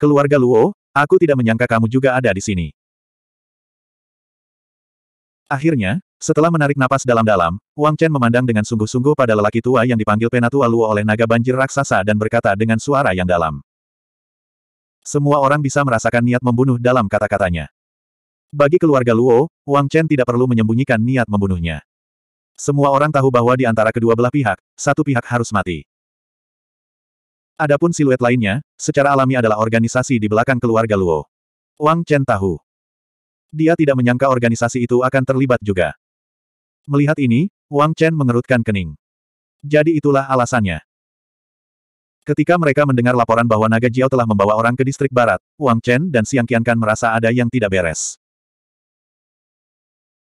Keluarga Luo, aku tidak menyangka kamu juga ada di sini. Akhirnya, setelah menarik napas dalam-dalam, Wang Chen memandang dengan sungguh-sungguh pada lelaki tua yang dipanggil Penatua Luo oleh naga banjir raksasa dan berkata dengan suara yang dalam. Semua orang bisa merasakan niat membunuh dalam kata-katanya. Bagi keluarga Luo, Wang Chen tidak perlu menyembunyikan niat membunuhnya. Semua orang tahu bahwa di antara kedua belah pihak, satu pihak harus mati. Adapun siluet lainnya, secara alami adalah organisasi di belakang keluarga Luo. Wang Chen tahu. Dia tidak menyangka organisasi itu akan terlibat juga. Melihat ini, Wang Chen mengerutkan kening. Jadi itulah alasannya. Ketika mereka mendengar laporan bahwa Naga Jiao telah membawa orang ke distrik barat, Wang Chen dan Siang Qiankan merasa ada yang tidak beres.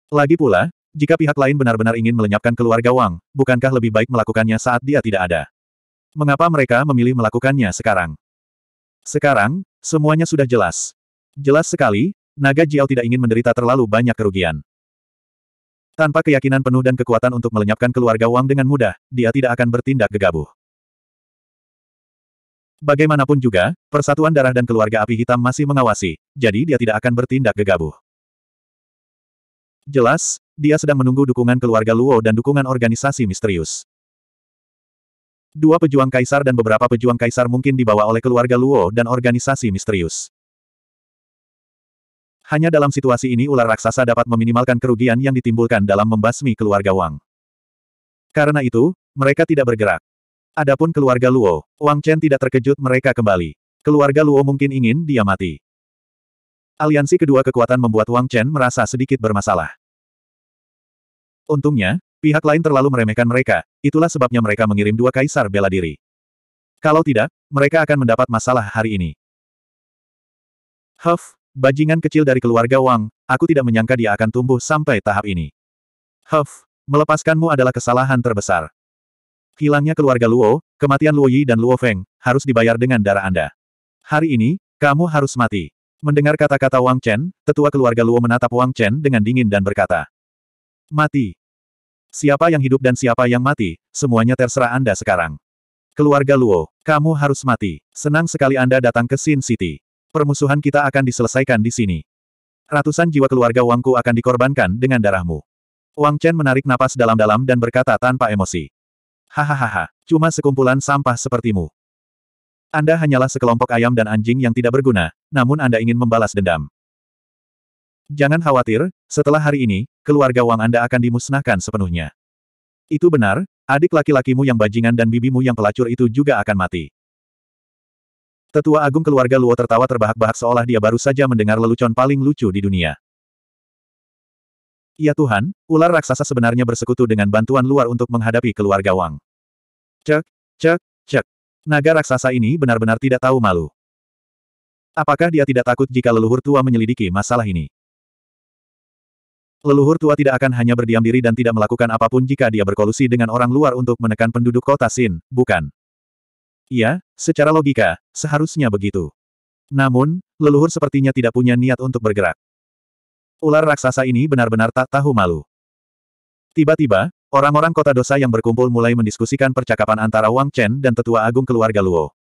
Lagi pula, jika pihak lain benar-benar ingin melenyapkan keluarga Wang, bukankah lebih baik melakukannya saat dia tidak ada? Mengapa mereka memilih melakukannya sekarang? Sekarang, semuanya sudah jelas. Jelas sekali, naga Jiao tidak ingin menderita terlalu banyak kerugian. Tanpa keyakinan penuh dan kekuatan untuk melenyapkan keluarga Wang dengan mudah, dia tidak akan bertindak gegabah. Bagaimanapun juga, persatuan darah dan keluarga api hitam masih mengawasi, jadi dia tidak akan bertindak gegabah. Jelas, dia sedang menunggu dukungan keluarga Luo dan dukungan organisasi misterius. Dua pejuang kaisar dan beberapa pejuang kaisar mungkin dibawa oleh keluarga Luo dan organisasi misterius. Hanya dalam situasi ini ular raksasa dapat meminimalkan kerugian yang ditimbulkan dalam membasmi keluarga Wang. Karena itu, mereka tidak bergerak. Adapun keluarga Luo, Wang Chen tidak terkejut mereka kembali. Keluarga Luo mungkin ingin dia mati. Aliansi kedua kekuatan membuat Wang Chen merasa sedikit bermasalah. Untungnya, Pihak lain terlalu meremehkan mereka, itulah sebabnya mereka mengirim dua kaisar bela diri. Kalau tidak, mereka akan mendapat masalah hari ini. Huff, bajingan kecil dari keluarga Wang, aku tidak menyangka dia akan tumbuh sampai tahap ini. Huff, melepaskanmu adalah kesalahan terbesar. Hilangnya keluarga Luo, kematian Luo Yi dan Luo Feng, harus dibayar dengan darah Anda. Hari ini, kamu harus mati. Mendengar kata-kata Wang Chen, tetua keluarga Luo menatap Wang Chen dengan dingin dan berkata, Mati. Siapa yang hidup dan siapa yang mati, semuanya terserah Anda sekarang. Keluarga Luo, kamu harus mati. Senang sekali Anda datang ke Sin City. Permusuhan kita akan diselesaikan di sini. Ratusan jiwa keluarga Wangku akan dikorbankan dengan darahmu. Wang Chen menarik napas dalam-dalam dan berkata tanpa emosi. Hahaha, cuma sekumpulan sampah sepertimu. Anda hanyalah sekelompok ayam dan anjing yang tidak berguna, namun Anda ingin membalas dendam. Jangan khawatir, setelah hari ini, keluarga Wang Anda akan dimusnahkan sepenuhnya. Itu benar, adik laki-lakimu yang bajingan dan bibimu yang pelacur itu juga akan mati. Tetua Agung keluarga Luo tertawa terbahak-bahak seolah dia baru saja mendengar lelucon paling lucu di dunia. Ya Tuhan, ular raksasa sebenarnya bersekutu dengan bantuan luar untuk menghadapi keluarga Wang. Cek, cek, cek. Naga raksasa ini benar-benar tidak tahu malu. Apakah dia tidak takut jika leluhur tua menyelidiki masalah ini? Leluhur tua tidak akan hanya berdiam diri dan tidak melakukan apapun jika dia berkolusi dengan orang luar untuk menekan penduduk kota Sin, bukan? Iya, secara logika, seharusnya begitu. Namun, leluhur sepertinya tidak punya niat untuk bergerak. Ular raksasa ini benar-benar tak tahu malu. Tiba-tiba, orang-orang kota dosa yang berkumpul mulai mendiskusikan percakapan antara Wang Chen dan tetua agung keluarga Luo.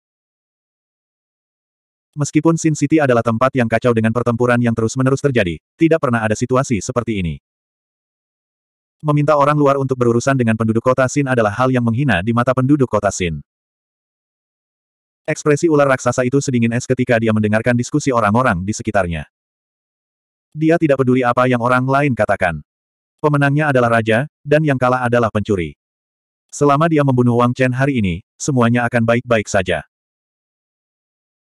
Meskipun Sin City adalah tempat yang kacau dengan pertempuran yang terus-menerus terjadi, tidak pernah ada situasi seperti ini. Meminta orang luar untuk berurusan dengan penduduk kota Sin adalah hal yang menghina di mata penduduk kota Sin. Ekspresi ular raksasa itu sedingin es ketika dia mendengarkan diskusi orang-orang di sekitarnya. Dia tidak peduli apa yang orang lain katakan. Pemenangnya adalah raja, dan yang kalah adalah pencuri. Selama dia membunuh Wang Chen hari ini, semuanya akan baik-baik saja.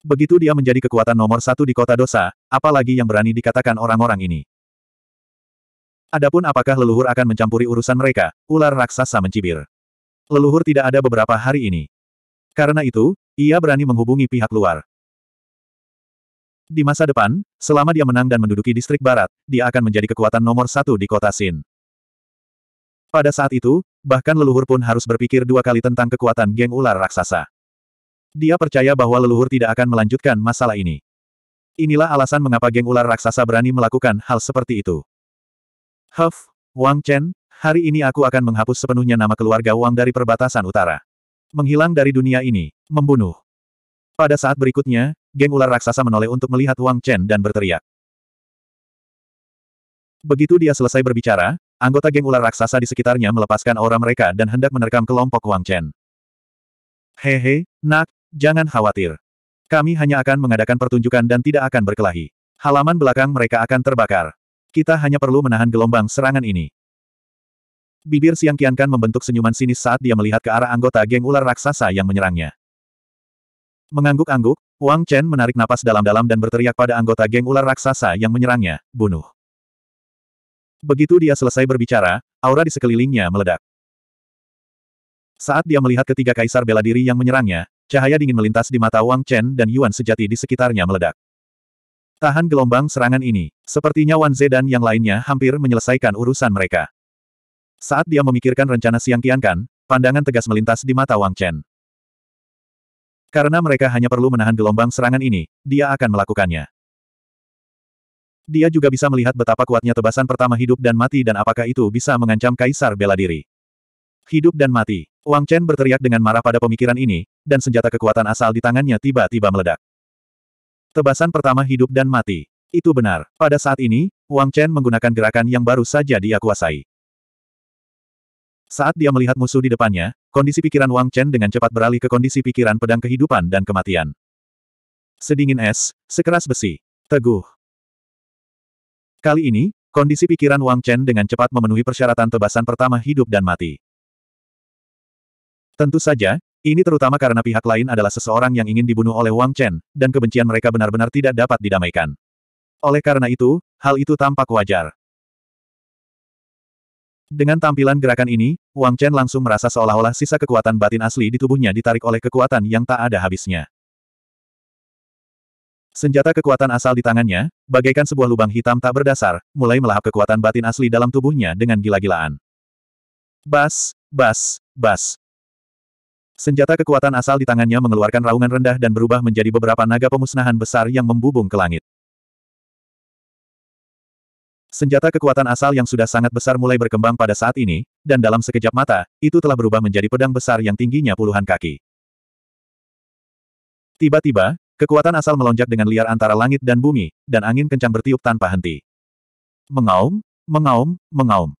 Begitu dia menjadi kekuatan nomor satu di kota dosa, apalagi yang berani dikatakan orang-orang ini. Adapun apakah leluhur akan mencampuri urusan mereka, ular raksasa mencibir. Leluhur tidak ada beberapa hari ini. Karena itu, ia berani menghubungi pihak luar. Di masa depan, selama dia menang dan menduduki distrik barat, dia akan menjadi kekuatan nomor satu di kota Sin. Pada saat itu, bahkan leluhur pun harus berpikir dua kali tentang kekuatan geng ular raksasa. Dia percaya bahwa leluhur tidak akan melanjutkan masalah ini. Inilah alasan mengapa geng ular raksasa berani melakukan hal seperti itu. Huff, Wang Chen, hari ini aku akan menghapus sepenuhnya nama keluarga Wang dari perbatasan utara. Menghilang dari dunia ini, membunuh. Pada saat berikutnya, geng ular raksasa menoleh untuk melihat Wang Chen dan berteriak. Begitu dia selesai berbicara, anggota geng ular raksasa di sekitarnya melepaskan aura mereka dan hendak menerkam kelompok Wang Chen. Hehe, nak, Jangan khawatir. Kami hanya akan mengadakan pertunjukan dan tidak akan berkelahi. Halaman belakang mereka akan terbakar. Kita hanya perlu menahan gelombang serangan ini. Bibir Siang Kiankan membentuk senyuman sinis saat dia melihat ke arah anggota geng ular raksasa yang menyerangnya. Mengangguk-angguk, Wang Chen menarik napas dalam-dalam dan berteriak pada anggota geng ular raksasa yang menyerangnya, bunuh. Begitu dia selesai berbicara, aura di sekelilingnya meledak. Saat dia melihat ketiga kaisar bela diri yang menyerangnya, Cahaya dingin melintas di mata Wang Chen dan Yuan sejati di sekitarnya meledak. Tahan gelombang serangan ini, sepertinya Wan Ze dan yang lainnya hampir menyelesaikan urusan mereka. Saat dia memikirkan rencana Siang Kiankan, pandangan tegas melintas di mata Wang Chen. Karena mereka hanya perlu menahan gelombang serangan ini, dia akan melakukannya. Dia juga bisa melihat betapa kuatnya tebasan pertama hidup dan mati dan apakah itu bisa mengancam kaisar bela diri hidup dan mati. Wang Chen berteriak dengan marah pada pemikiran ini, dan senjata kekuatan asal di tangannya tiba-tiba meledak. Tebasan pertama hidup dan mati. Itu benar. Pada saat ini, Wang Chen menggunakan gerakan yang baru saja dia kuasai. Saat dia melihat musuh di depannya, kondisi pikiran Wang Chen dengan cepat beralih ke kondisi pikiran pedang kehidupan dan kematian. Sedingin es, sekeras besi. Teguh. Kali ini, kondisi pikiran Wang Chen dengan cepat memenuhi persyaratan tebasan pertama hidup dan mati. Tentu saja, ini terutama karena pihak lain adalah seseorang yang ingin dibunuh oleh Wang Chen, dan kebencian mereka benar-benar tidak dapat didamaikan. Oleh karena itu, hal itu tampak wajar. Dengan tampilan gerakan ini, Wang Chen langsung merasa seolah-olah sisa kekuatan batin asli di tubuhnya ditarik oleh kekuatan yang tak ada habisnya. Senjata kekuatan asal di tangannya, bagaikan sebuah lubang hitam tak berdasar, mulai melahap kekuatan batin asli dalam tubuhnya dengan gila-gilaan. Bas, bas, bas, Senjata kekuatan asal di tangannya mengeluarkan raungan rendah dan berubah menjadi beberapa naga pemusnahan besar yang membubung ke langit. Senjata kekuatan asal yang sudah sangat besar mulai berkembang pada saat ini, dan dalam sekejap mata, itu telah berubah menjadi pedang besar yang tingginya puluhan kaki. Tiba-tiba, kekuatan asal melonjak dengan liar antara langit dan bumi, dan angin kencang bertiup tanpa henti. Mengaum, mengaum, mengaum.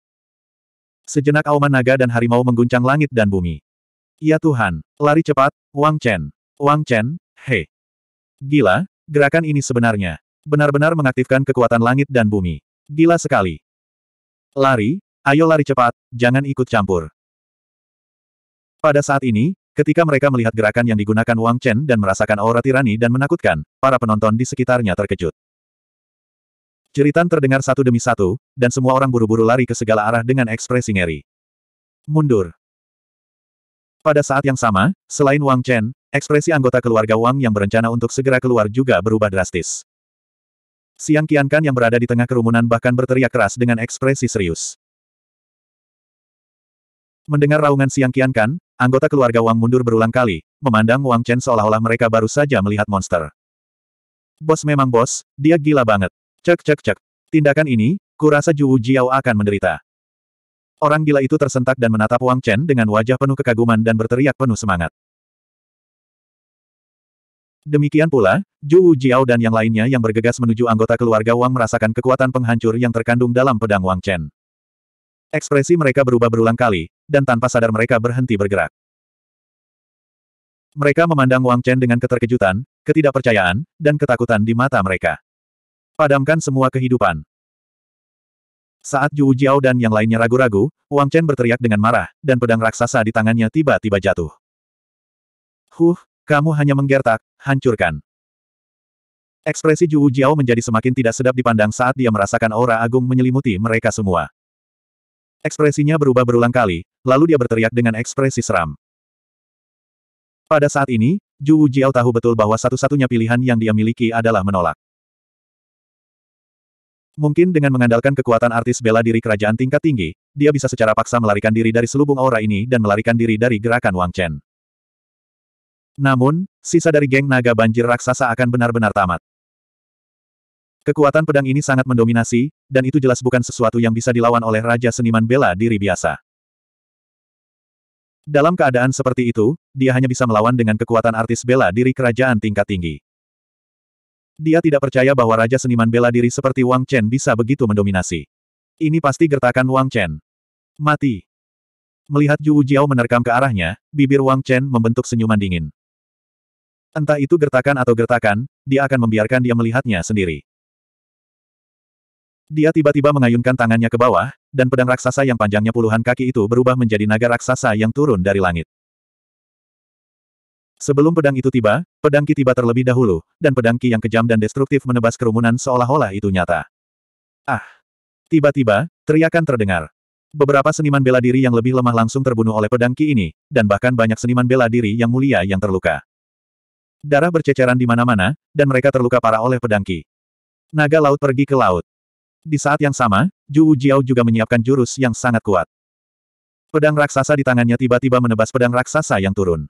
Sejenak auman naga dan harimau mengguncang langit dan bumi. Ya Tuhan, lari cepat, Wang Chen. Wang Chen, he. Gila, gerakan ini sebenarnya benar-benar mengaktifkan kekuatan langit dan bumi. Gila sekali. Lari, ayo lari cepat, jangan ikut campur. Pada saat ini, ketika mereka melihat gerakan yang digunakan Wang Chen dan merasakan aura tirani dan menakutkan, para penonton di sekitarnya terkejut. Ceritan terdengar satu demi satu, dan semua orang buru-buru lari ke segala arah dengan ekspresi ngeri. Mundur. Pada saat yang sama, selain Wang Chen, ekspresi anggota keluarga Wang yang berencana untuk segera keluar juga berubah drastis. Siang Kian Kan yang berada di tengah kerumunan bahkan berteriak keras dengan ekspresi serius. Mendengar raungan Siang Kian Kan, anggota keluarga Wang mundur berulang kali, memandang Wang Chen seolah-olah mereka baru saja melihat monster. Bos memang bos, dia gila banget. Cek cek cek. Tindakan ini, kurasa Ju Jiao akan menderita. Orang gila itu tersentak dan menatap Wang Chen dengan wajah penuh kekaguman dan berteriak penuh semangat. Demikian pula, Zhu Jiao dan yang lainnya yang bergegas menuju anggota keluarga Wang merasakan kekuatan penghancur yang terkandung dalam pedang Wang Chen. Ekspresi mereka berubah berulang kali, dan tanpa sadar mereka berhenti bergerak. Mereka memandang Wang Chen dengan keterkejutan, ketidakpercayaan, dan ketakutan di mata mereka. Padamkan semua kehidupan. Saat Yu Jiao dan yang lainnya ragu-ragu, Wang Chen berteriak dengan marah, dan pedang raksasa di tangannya tiba-tiba jatuh. Huh, kamu hanya menggertak, hancurkan. Ekspresi Yu Jiao menjadi semakin tidak sedap dipandang saat dia merasakan aura agung menyelimuti mereka semua. Ekspresinya berubah berulang kali, lalu dia berteriak dengan ekspresi seram. Pada saat ini, Yu Jiao tahu betul bahwa satu-satunya pilihan yang dia miliki adalah menolak. Mungkin dengan mengandalkan kekuatan artis bela diri kerajaan tingkat tinggi, dia bisa secara paksa melarikan diri dari selubung aura ini dan melarikan diri dari gerakan Wang Chen. Namun, sisa dari geng naga banjir raksasa akan benar-benar tamat. Kekuatan pedang ini sangat mendominasi, dan itu jelas bukan sesuatu yang bisa dilawan oleh Raja Seniman Bela Diri biasa. Dalam keadaan seperti itu, dia hanya bisa melawan dengan kekuatan artis bela diri kerajaan tingkat tinggi. Dia tidak percaya bahwa raja seniman bela diri seperti Wang Chen bisa begitu mendominasi. Ini pasti gertakan Wang Chen. Mati. Melihat Zhu Jiao menerkam ke arahnya, bibir Wang Chen membentuk senyuman dingin. Entah itu gertakan atau gertakan, dia akan membiarkan dia melihatnya sendiri. Dia tiba-tiba mengayunkan tangannya ke bawah, dan pedang raksasa yang panjangnya puluhan kaki itu berubah menjadi naga raksasa yang turun dari langit. Sebelum pedang itu tiba, pedang Ki tiba terlebih dahulu, dan pedang Ki yang kejam dan destruktif menebas kerumunan seolah-olah itu nyata. Ah! Tiba-tiba, teriakan terdengar. Beberapa seniman bela diri yang lebih lemah langsung terbunuh oleh pedang Ki ini, dan bahkan banyak seniman bela diri yang mulia yang terluka. Darah berceceran di mana-mana, dan mereka terluka parah oleh pedang Ki. Naga laut pergi ke laut. Di saat yang sama, Ju Jiao juga menyiapkan jurus yang sangat kuat. Pedang raksasa di tangannya tiba-tiba menebas pedang raksasa yang turun.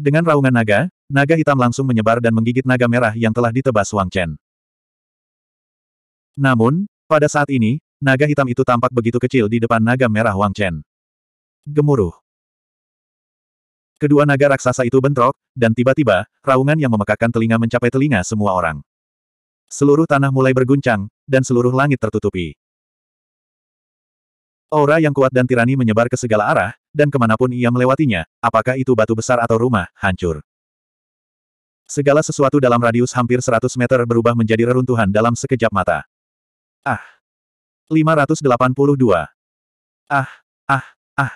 Dengan raungan naga, naga hitam langsung menyebar dan menggigit naga merah yang telah ditebas Wang Chen. Namun, pada saat ini, naga hitam itu tampak begitu kecil di depan naga merah Wang Chen. Gemuruh. Kedua naga raksasa itu bentrok, dan tiba-tiba, raungan yang memekakkan telinga mencapai telinga semua orang. Seluruh tanah mulai berguncang, dan seluruh langit tertutupi. Aura yang kuat dan tirani menyebar ke segala arah, dan kemanapun ia melewatinya, apakah itu batu besar atau rumah, hancur. Segala sesuatu dalam radius hampir 100 meter berubah menjadi reruntuhan dalam sekejap mata. Ah! 582. Ah! Ah! Ah!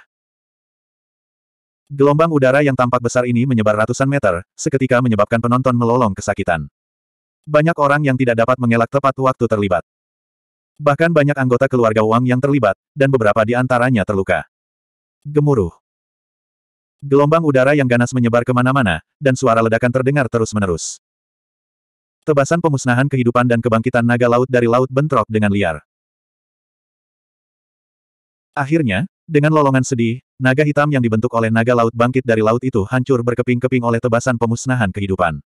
Gelombang udara yang tampak besar ini menyebar ratusan meter, seketika menyebabkan penonton melolong kesakitan. Banyak orang yang tidak dapat mengelak tepat waktu terlibat. Bahkan banyak anggota keluarga Wang yang terlibat, dan beberapa di antaranya terluka. Gemuruh. Gelombang udara yang ganas menyebar kemana-mana, dan suara ledakan terdengar terus-menerus. Tebasan pemusnahan kehidupan dan kebangkitan naga laut dari laut bentrok dengan liar. Akhirnya, dengan lolongan sedih, naga hitam yang dibentuk oleh naga laut bangkit dari laut itu hancur berkeping-keping oleh tebasan pemusnahan kehidupan.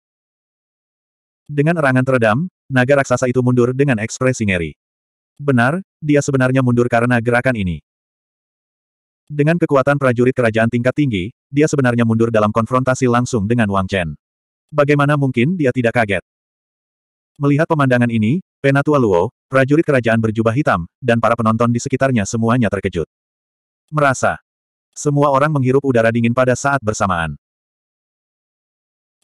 Dengan erangan teredam, naga raksasa itu mundur dengan ekspresi ngeri. Benar, dia sebenarnya mundur karena gerakan ini. Dengan kekuatan prajurit kerajaan tingkat tinggi, dia sebenarnya mundur dalam konfrontasi langsung dengan Wang Chen. Bagaimana mungkin dia tidak kaget? Melihat pemandangan ini, Penatua Luo, prajurit kerajaan berjubah hitam, dan para penonton di sekitarnya semuanya terkejut. Merasa. Semua orang menghirup udara dingin pada saat bersamaan.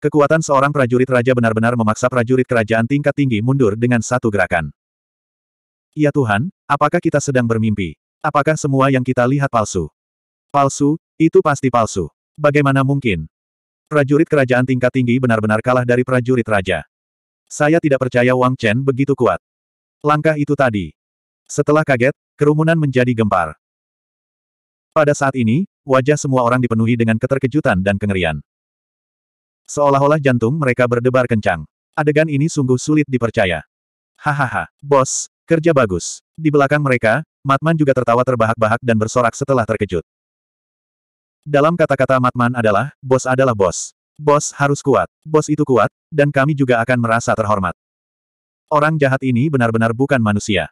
Kekuatan seorang prajurit raja benar-benar memaksa prajurit kerajaan tingkat tinggi mundur dengan satu gerakan. Ya Tuhan, apakah kita sedang bermimpi? Apakah semua yang kita lihat palsu? Palsu, itu pasti palsu. Bagaimana mungkin? Prajurit kerajaan tingkat tinggi benar-benar kalah dari prajurit raja. Saya tidak percaya Wang Chen begitu kuat. Langkah itu tadi. Setelah kaget, kerumunan menjadi gempar. Pada saat ini, wajah semua orang dipenuhi dengan keterkejutan dan kengerian. Seolah-olah jantung mereka berdebar kencang. Adegan ini sungguh sulit dipercaya. Hahaha, bos, kerja bagus. Di belakang mereka, Matman juga tertawa terbahak-bahak dan bersorak setelah terkejut. Dalam kata-kata Matman adalah, bos adalah bos. Bos harus kuat. Bos itu kuat, dan kami juga akan merasa terhormat. Orang jahat ini benar-benar bukan manusia.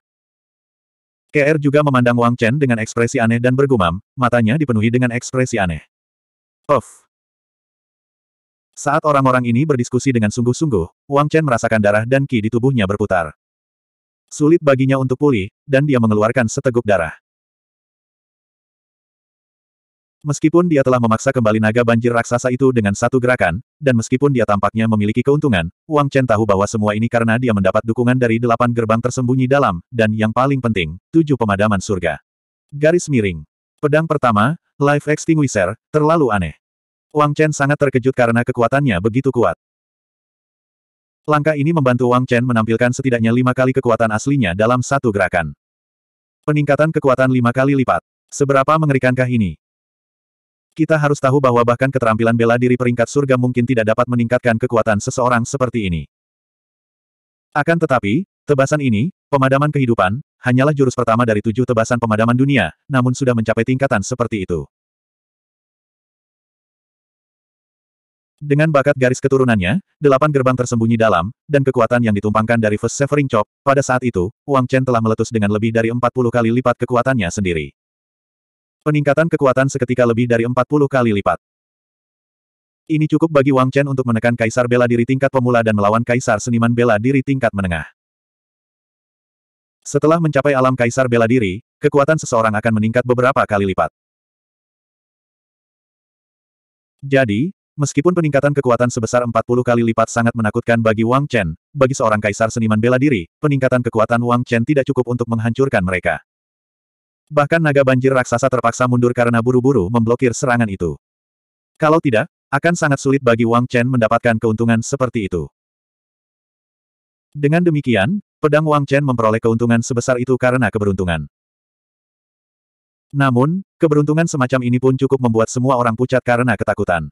KR juga memandang Wang Chen dengan ekspresi aneh dan bergumam, matanya dipenuhi dengan ekspresi aneh. Of. Saat orang-orang ini berdiskusi dengan sungguh-sungguh, Wang Chen merasakan darah dan ki di tubuhnya berputar. Sulit baginya untuk pulih, dan dia mengeluarkan seteguk darah. Meskipun dia telah memaksa kembali naga banjir raksasa itu dengan satu gerakan, dan meskipun dia tampaknya memiliki keuntungan, Wang Chen tahu bahwa semua ini karena dia mendapat dukungan dari delapan gerbang tersembunyi dalam, dan yang paling penting, tujuh pemadaman surga. Garis miring. Pedang pertama, Life Extinguisher, terlalu aneh. Wang Chen sangat terkejut karena kekuatannya begitu kuat. Langkah ini membantu Wang Chen menampilkan setidaknya lima kali kekuatan aslinya dalam satu gerakan. Peningkatan kekuatan lima kali lipat. Seberapa mengerikankah ini? Kita harus tahu bahwa bahkan keterampilan bela diri peringkat surga mungkin tidak dapat meningkatkan kekuatan seseorang seperti ini. Akan tetapi, tebasan ini, pemadaman kehidupan, hanyalah jurus pertama dari tujuh tebasan pemadaman dunia, namun sudah mencapai tingkatan seperti itu. Dengan bakat garis keturunannya, delapan gerbang tersembunyi dalam, dan kekuatan yang ditumpangkan dari First Severing Chop, pada saat itu, Wang Chen telah meletus dengan lebih dari 40 kali lipat kekuatannya sendiri. Peningkatan kekuatan seketika lebih dari 40 kali lipat. Ini cukup bagi Wang Chen untuk menekan kaisar bela diri tingkat pemula dan melawan kaisar seniman bela diri tingkat menengah. Setelah mencapai alam kaisar bela diri, kekuatan seseorang akan meningkat beberapa kali lipat. Jadi, Meskipun peningkatan kekuatan sebesar 40 kali lipat sangat menakutkan bagi Wang Chen, bagi seorang kaisar seniman bela diri, peningkatan kekuatan Wang Chen tidak cukup untuk menghancurkan mereka. Bahkan naga banjir raksasa terpaksa mundur karena buru-buru memblokir serangan itu. Kalau tidak, akan sangat sulit bagi Wang Chen mendapatkan keuntungan seperti itu. Dengan demikian, pedang Wang Chen memperoleh keuntungan sebesar itu karena keberuntungan. Namun, keberuntungan semacam ini pun cukup membuat semua orang pucat karena ketakutan.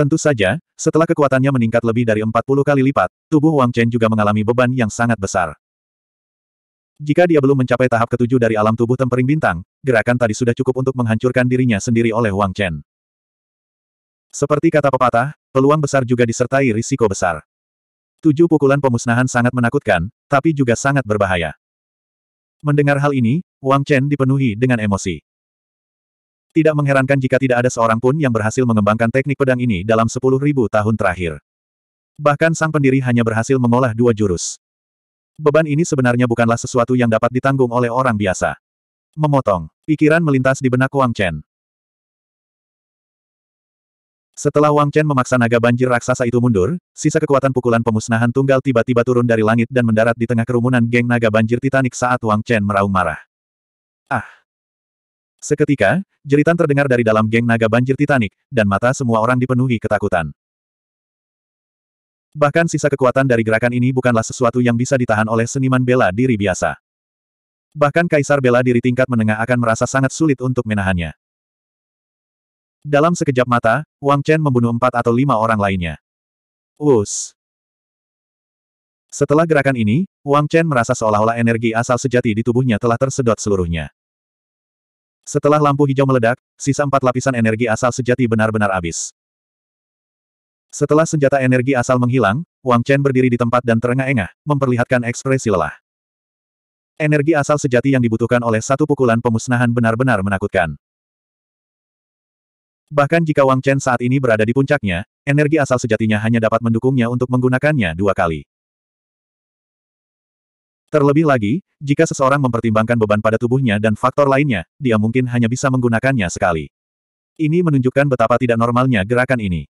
Tentu saja, setelah kekuatannya meningkat lebih dari 40 kali lipat, tubuh Wang Chen juga mengalami beban yang sangat besar. Jika dia belum mencapai tahap ketujuh dari alam tubuh tempering bintang, gerakan tadi sudah cukup untuk menghancurkan dirinya sendiri oleh Wang Chen. Seperti kata pepatah, peluang besar juga disertai risiko besar. Tujuh pukulan pemusnahan sangat menakutkan, tapi juga sangat berbahaya. Mendengar hal ini, Wang Chen dipenuhi dengan emosi. Tidak mengherankan jika tidak ada seorang pun yang berhasil mengembangkan teknik pedang ini dalam sepuluh ribu tahun terakhir. Bahkan sang pendiri hanya berhasil mengolah dua jurus. Beban ini sebenarnya bukanlah sesuatu yang dapat ditanggung oleh orang biasa. Memotong. Pikiran melintas di benak Wang Chen. Setelah Wang Chen memaksa naga banjir raksasa itu mundur, sisa kekuatan pukulan pemusnahan tunggal tiba-tiba turun dari langit dan mendarat di tengah kerumunan geng naga banjir Titanic saat Wang Chen meraung marah. Ah! Seketika, jeritan terdengar dari dalam geng naga banjir Titanic, dan mata semua orang dipenuhi ketakutan. Bahkan sisa kekuatan dari gerakan ini bukanlah sesuatu yang bisa ditahan oleh seniman bela diri biasa. Bahkan kaisar bela diri tingkat menengah akan merasa sangat sulit untuk menahannya. Dalam sekejap mata, Wang Chen membunuh empat atau lima orang lainnya. Us. Setelah gerakan ini, Wang Chen merasa seolah-olah energi asal sejati di tubuhnya telah tersedot seluruhnya. Setelah lampu hijau meledak, sisa empat lapisan energi asal sejati benar-benar habis. Setelah senjata energi asal menghilang, Wang Chen berdiri di tempat dan terengah-engah, memperlihatkan ekspresi lelah. Energi asal sejati yang dibutuhkan oleh satu pukulan pemusnahan benar-benar menakutkan. Bahkan jika Wang Chen saat ini berada di puncaknya, energi asal sejatinya hanya dapat mendukungnya untuk menggunakannya dua kali. Terlebih lagi, jika seseorang mempertimbangkan beban pada tubuhnya dan faktor lainnya, dia mungkin hanya bisa menggunakannya sekali. Ini menunjukkan betapa tidak normalnya gerakan ini.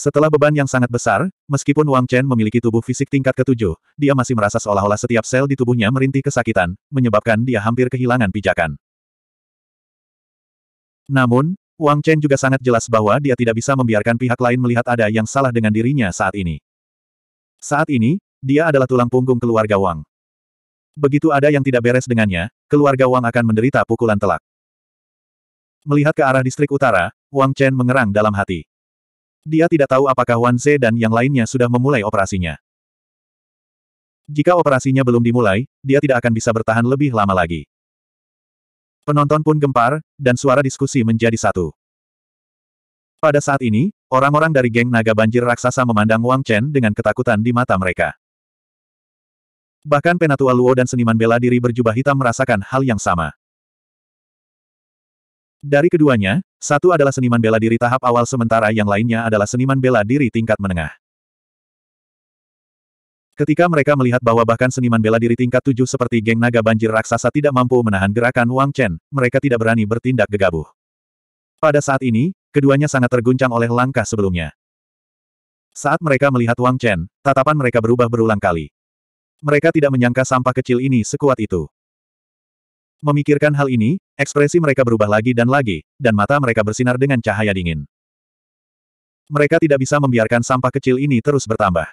Setelah beban yang sangat besar, meskipun Wang Chen memiliki tubuh fisik tingkat ketujuh, dia masih merasa seolah-olah setiap sel di tubuhnya merintih kesakitan, menyebabkan dia hampir kehilangan pijakan. Namun, Wang Chen juga sangat jelas bahwa dia tidak bisa membiarkan pihak lain melihat ada yang salah dengan dirinya saat ini. Saat ini, dia adalah tulang punggung keluarga Wang. Begitu ada yang tidak beres dengannya, keluarga Wang akan menderita pukulan telak. Melihat ke arah distrik utara, Wang Chen mengerang dalam hati. Dia tidak tahu apakah Wan Ze dan yang lainnya sudah memulai operasinya. Jika operasinya belum dimulai, dia tidak akan bisa bertahan lebih lama lagi. Penonton pun gempar, dan suara diskusi menjadi satu. Pada saat ini, orang-orang dari geng naga banjir raksasa memandang Wang Chen dengan ketakutan di mata mereka. Bahkan penatua Luo dan seniman bela diri berjubah hitam merasakan hal yang sama. Dari keduanya, satu adalah seniman bela diri tahap awal sementara yang lainnya adalah seniman bela diri tingkat menengah. Ketika mereka melihat bahwa bahkan seniman bela diri tingkat tujuh seperti geng naga banjir raksasa tidak mampu menahan gerakan Wang Chen, mereka tidak berani bertindak gegabah. Pada saat ini, keduanya sangat terguncang oleh langkah sebelumnya. Saat mereka melihat Wang Chen, tatapan mereka berubah berulang kali. Mereka tidak menyangka sampah kecil ini sekuat itu. Memikirkan hal ini, ekspresi mereka berubah lagi dan lagi, dan mata mereka bersinar dengan cahaya dingin. Mereka tidak bisa membiarkan sampah kecil ini terus bertambah.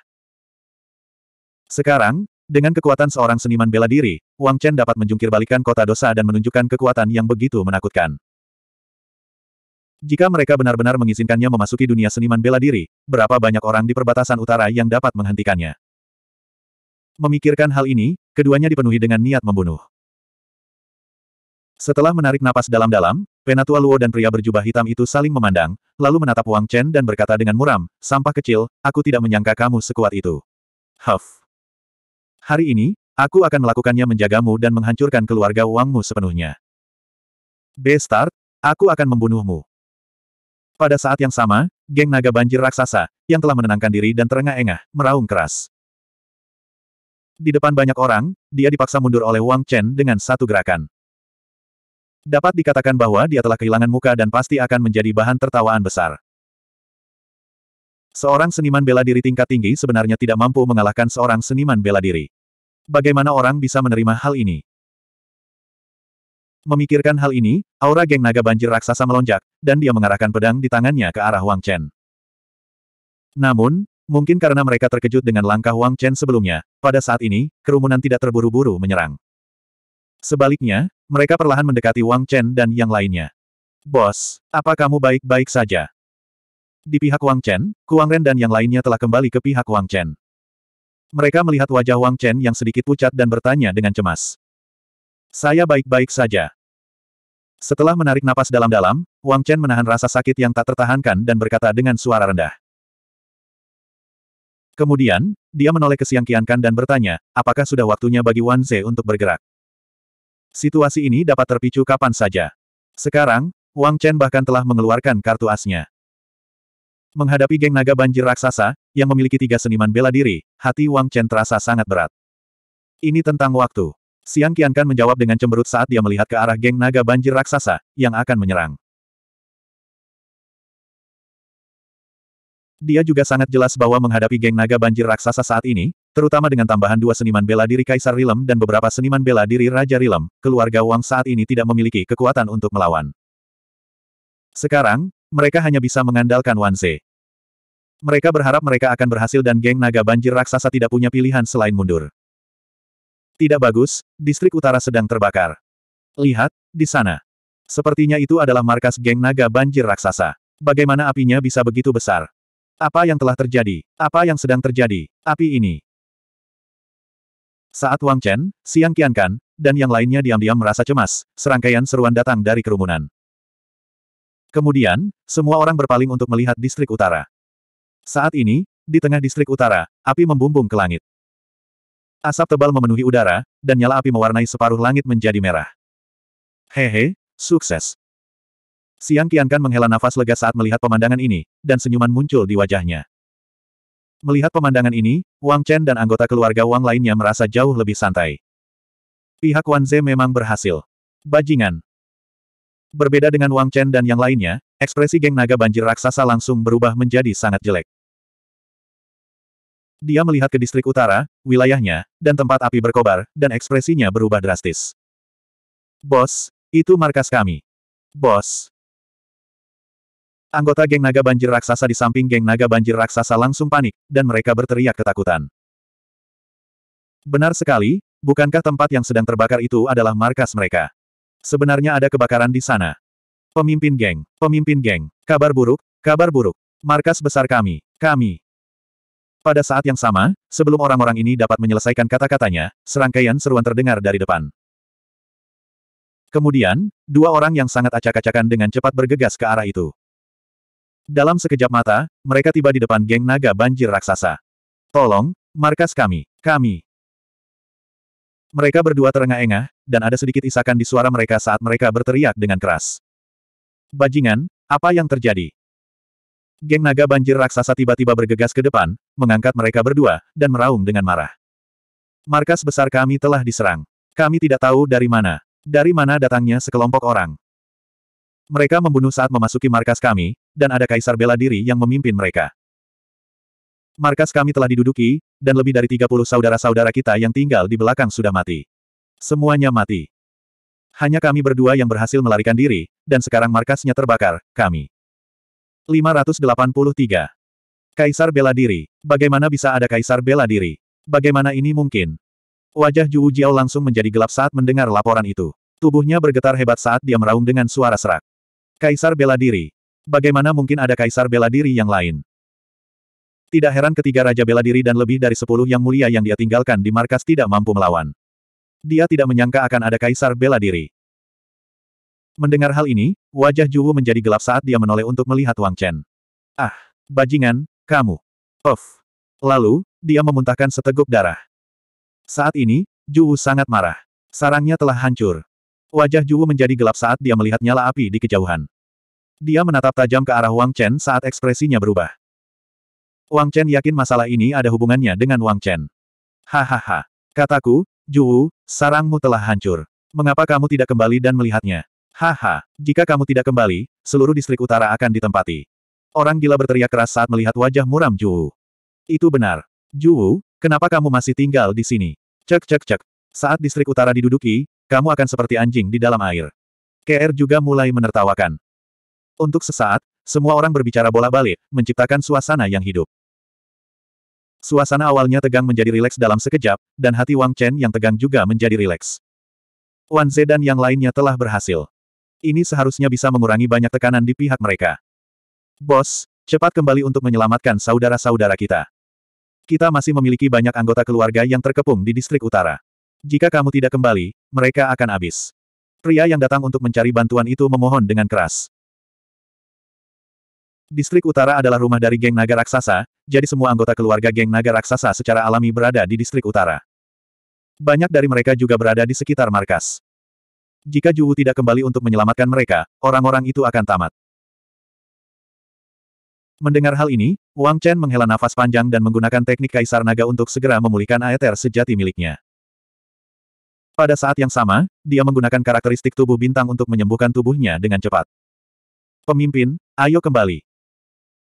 Sekarang, dengan kekuatan seorang seniman bela diri, Wang Chen dapat menjungkir kota dosa dan menunjukkan kekuatan yang begitu menakutkan. Jika mereka benar-benar mengizinkannya memasuki dunia seniman bela diri, berapa banyak orang di perbatasan utara yang dapat menghentikannya? Memikirkan hal ini, keduanya dipenuhi dengan niat membunuh. Setelah menarik napas dalam-dalam, Penatua Luo dan pria berjubah hitam itu saling memandang, lalu menatap Wang Chen dan berkata dengan muram, sampah kecil, aku tidak menyangka kamu sekuat itu. Huff. Hari ini, aku akan melakukannya menjagamu dan menghancurkan keluarga Wangmu sepenuhnya. Bestart, aku akan membunuhmu. Pada saat yang sama, geng naga banjir raksasa, yang telah menenangkan diri dan terengah-engah, meraung keras. Di depan banyak orang, dia dipaksa mundur oleh Wang Chen dengan satu gerakan. Dapat dikatakan bahwa dia telah kehilangan muka dan pasti akan menjadi bahan tertawaan besar. Seorang seniman bela diri tingkat tinggi sebenarnya tidak mampu mengalahkan seorang seniman bela diri. Bagaimana orang bisa menerima hal ini? Memikirkan hal ini, aura geng naga banjir raksasa melonjak, dan dia mengarahkan pedang di tangannya ke arah Wang Chen. Namun, Mungkin karena mereka terkejut dengan langkah Wang Chen sebelumnya, pada saat ini, kerumunan tidak terburu-buru menyerang. Sebaliknya, mereka perlahan mendekati Wang Chen dan yang lainnya. Bos, apa kamu baik-baik saja? Di pihak Wang Chen, Kuang Ren dan yang lainnya telah kembali ke pihak Wang Chen. Mereka melihat wajah Wang Chen yang sedikit pucat dan bertanya dengan cemas. Saya baik-baik saja. Setelah menarik napas dalam-dalam, Wang Chen menahan rasa sakit yang tak tertahankan dan berkata dengan suara rendah. Kemudian, dia menoleh ke Siang Kiankan dan bertanya, apakah sudah waktunya bagi Wan Ze untuk bergerak? Situasi ini dapat terpicu kapan saja. Sekarang, Wang Chen bahkan telah mengeluarkan kartu asnya. Menghadapi geng naga banjir raksasa, yang memiliki tiga seniman bela diri, hati Wang Chen terasa sangat berat. Ini tentang waktu. Siang Kiankan menjawab dengan cemberut saat dia melihat ke arah geng naga banjir raksasa, yang akan menyerang. Dia juga sangat jelas bahwa menghadapi geng naga banjir raksasa saat ini, terutama dengan tambahan dua seniman bela diri Kaisar Rilem dan beberapa seniman bela diri Raja Rilem, keluarga Wang saat ini tidak memiliki kekuatan untuk melawan. Sekarang, mereka hanya bisa mengandalkan Ze. Mereka berharap mereka akan berhasil dan geng naga banjir raksasa tidak punya pilihan selain mundur. Tidak bagus, distrik utara sedang terbakar. Lihat, di sana. Sepertinya itu adalah markas geng naga banjir raksasa. Bagaimana apinya bisa begitu besar? Apa yang telah terjadi? Apa yang sedang terjadi? Api ini. Saat Wang Chen, Siang Qiankan, dan yang lainnya diam-diam merasa cemas, serangkaian seruan datang dari kerumunan. Kemudian, semua orang berpaling untuk melihat distrik utara. Saat ini, di tengah distrik utara, api membumbung ke langit. Asap tebal memenuhi udara, dan nyala api mewarnai separuh langit menjadi merah. Hehe, sukses. Siang Qiankan menghela nafas lega saat melihat pemandangan ini, dan senyuman muncul di wajahnya. Melihat pemandangan ini, Wang Chen dan anggota keluarga Wang lainnya merasa jauh lebih santai. Pihak Wan Ze memang berhasil. Bajingan. Berbeda dengan Wang Chen dan yang lainnya, ekspresi geng naga banjir raksasa langsung berubah menjadi sangat jelek. Dia melihat ke distrik utara, wilayahnya, dan tempat api berkobar, dan ekspresinya berubah drastis. Bos, itu markas kami. Bos. Anggota geng naga banjir raksasa di samping geng naga banjir raksasa langsung panik, dan mereka berteriak ketakutan. Benar sekali, bukankah tempat yang sedang terbakar itu adalah markas mereka? Sebenarnya ada kebakaran di sana. Pemimpin geng, pemimpin geng, kabar buruk, kabar buruk. Markas besar kami, kami. Pada saat yang sama, sebelum orang-orang ini dapat menyelesaikan kata-katanya, serangkaian seruan terdengar dari depan. Kemudian, dua orang yang sangat acak-acakan dengan cepat bergegas ke arah itu. Dalam sekejap mata, mereka tiba di depan geng naga banjir raksasa. Tolong, markas kami, kami. Mereka berdua terengah-engah, dan ada sedikit isakan di suara mereka saat mereka berteriak dengan keras. Bajingan, apa yang terjadi? Geng naga banjir raksasa tiba-tiba bergegas ke depan, mengangkat mereka berdua, dan meraung dengan marah. Markas besar kami telah diserang. Kami tidak tahu dari mana. Dari mana datangnya sekelompok orang. Mereka membunuh saat memasuki markas kami, dan ada kaisar bela diri yang memimpin mereka. Markas kami telah diduduki, dan lebih dari 30 saudara-saudara kita yang tinggal di belakang sudah mati. Semuanya mati. Hanya kami berdua yang berhasil melarikan diri, dan sekarang markasnya terbakar, kami. 583. Kaisar bela diri. Bagaimana bisa ada kaisar bela diri? Bagaimana ini mungkin? Wajah Juu Jiao langsung menjadi gelap saat mendengar laporan itu. Tubuhnya bergetar hebat saat dia meraung dengan suara serak. Kaisar bela diri. Bagaimana mungkin ada kaisar bela diri yang lain? Tidak heran ketiga raja bela diri dan lebih dari sepuluh yang mulia yang dia tinggalkan di markas tidak mampu melawan. Dia tidak menyangka akan ada kaisar bela diri. Mendengar hal ini, wajah Juwu menjadi gelap saat dia menoleh untuk melihat Wang Chen. Ah, bajingan, kamu. Of. Lalu, dia memuntahkan seteguk darah. Saat ini, Juwu sangat marah. Sarangnya telah hancur. Wajah Juwu menjadi gelap saat dia melihat nyala api di kejauhan. Dia menatap tajam ke arah Wang Chen saat ekspresinya berubah. Wang Chen yakin masalah ini ada hubungannya dengan Wang Chen. Hahaha. Kataku, Juwu, sarangmu telah hancur. Mengapa kamu tidak kembali dan melihatnya? Haha, jika kamu tidak kembali, seluruh distrik utara akan ditempati. Orang gila berteriak keras saat melihat wajah muram Juwu. Itu benar. Juwu, kenapa kamu masih tinggal di sini? Cek cek cek. Saat distrik utara diduduki, kamu akan seperti anjing di dalam air. KR juga mulai menertawakan. Untuk sesaat, semua orang berbicara bola-balik, menciptakan suasana yang hidup. Suasana awalnya tegang menjadi rileks dalam sekejap, dan hati Wang Chen yang tegang juga menjadi rileks. Wan Ze dan yang lainnya telah berhasil. Ini seharusnya bisa mengurangi banyak tekanan di pihak mereka. Bos, cepat kembali untuk menyelamatkan saudara-saudara kita. Kita masih memiliki banyak anggota keluarga yang terkepung di distrik utara. Jika kamu tidak kembali, mereka akan habis. Pria yang datang untuk mencari bantuan itu memohon dengan keras. Distrik utara adalah rumah dari geng naga raksasa, jadi semua anggota keluarga geng naga raksasa secara alami berada di distrik utara. Banyak dari mereka juga berada di sekitar markas. Jika Juwu tidak kembali untuk menyelamatkan mereka, orang-orang itu akan tamat. Mendengar hal ini, Wang Chen menghela nafas panjang dan menggunakan teknik kaisar naga untuk segera memulihkan aether sejati miliknya. Pada saat yang sama, dia menggunakan karakteristik tubuh bintang untuk menyembuhkan tubuhnya dengan cepat. Pemimpin, ayo kembali.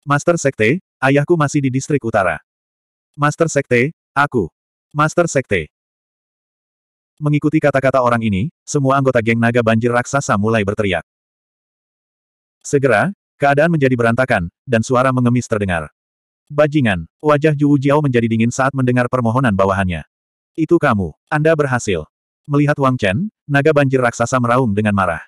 Master Sekte, ayahku masih di distrik utara. Master Sekte, aku. Master Sekte. Mengikuti kata-kata orang ini, semua anggota geng naga banjir raksasa mulai berteriak. Segera, keadaan menjadi berantakan, dan suara mengemis terdengar. Bajingan, wajah Juu Jiao menjadi dingin saat mendengar permohonan bawahannya. Itu kamu, Anda berhasil. Melihat Wang Chen, naga banjir raksasa meraung dengan marah.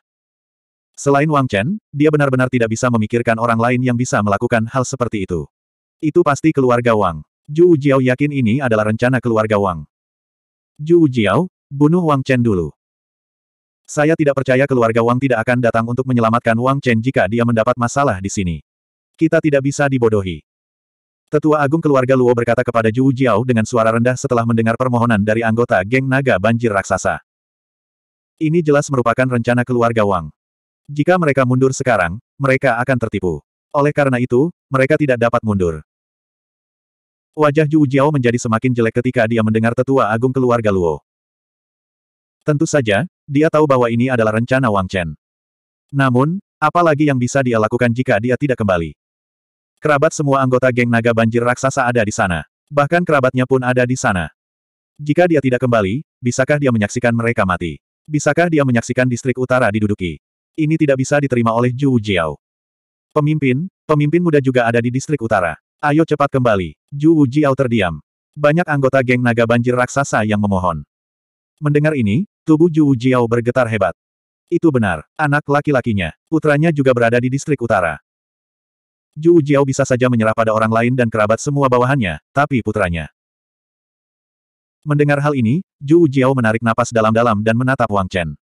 Selain Wang Chen, dia benar-benar tidak bisa memikirkan orang lain yang bisa melakukan hal seperti itu. Itu pasti keluarga Wang. Zhu Jiao yakin ini adalah rencana keluarga Wang. Zhu Jiao, bunuh Wang Chen dulu. Saya tidak percaya keluarga Wang tidak akan datang untuk menyelamatkan Wang Chen jika dia mendapat masalah di sini. Kita tidak bisa dibodohi. Tetua Agung keluarga Luo berkata kepada Zhu Jiao dengan suara rendah setelah mendengar permohonan dari anggota geng naga banjir raksasa. Ini jelas merupakan rencana keluarga Wang. Jika mereka mundur sekarang, mereka akan tertipu. Oleh karena itu, mereka tidak dapat mundur. Wajah Ju Jiao menjadi semakin jelek ketika dia mendengar tetua agung keluarga Luo. Tentu saja, dia tahu bahwa ini adalah rencana Wang Chen. Namun, apa lagi yang bisa dia lakukan jika dia tidak kembali? Kerabat semua anggota geng naga banjir raksasa ada di sana. Bahkan kerabatnya pun ada di sana. Jika dia tidak kembali, bisakah dia menyaksikan mereka mati? Bisakah dia menyaksikan distrik utara diduduki? Ini tidak bisa diterima oleh Zhu Jiao. Pemimpin, pemimpin muda juga ada di distrik utara. Ayo cepat kembali. Zhu Jiao terdiam. Banyak anggota geng naga banjir raksasa yang memohon. Mendengar ini, tubuh Zhu Jiao bergetar hebat. Itu benar, anak laki-lakinya, putranya juga berada di distrik utara. Zhu Jiao bisa saja menyerah pada orang lain dan kerabat semua bawahannya, tapi putranya. Mendengar hal ini, Zhu Jiao menarik napas dalam-dalam dan menatap Wang Chen.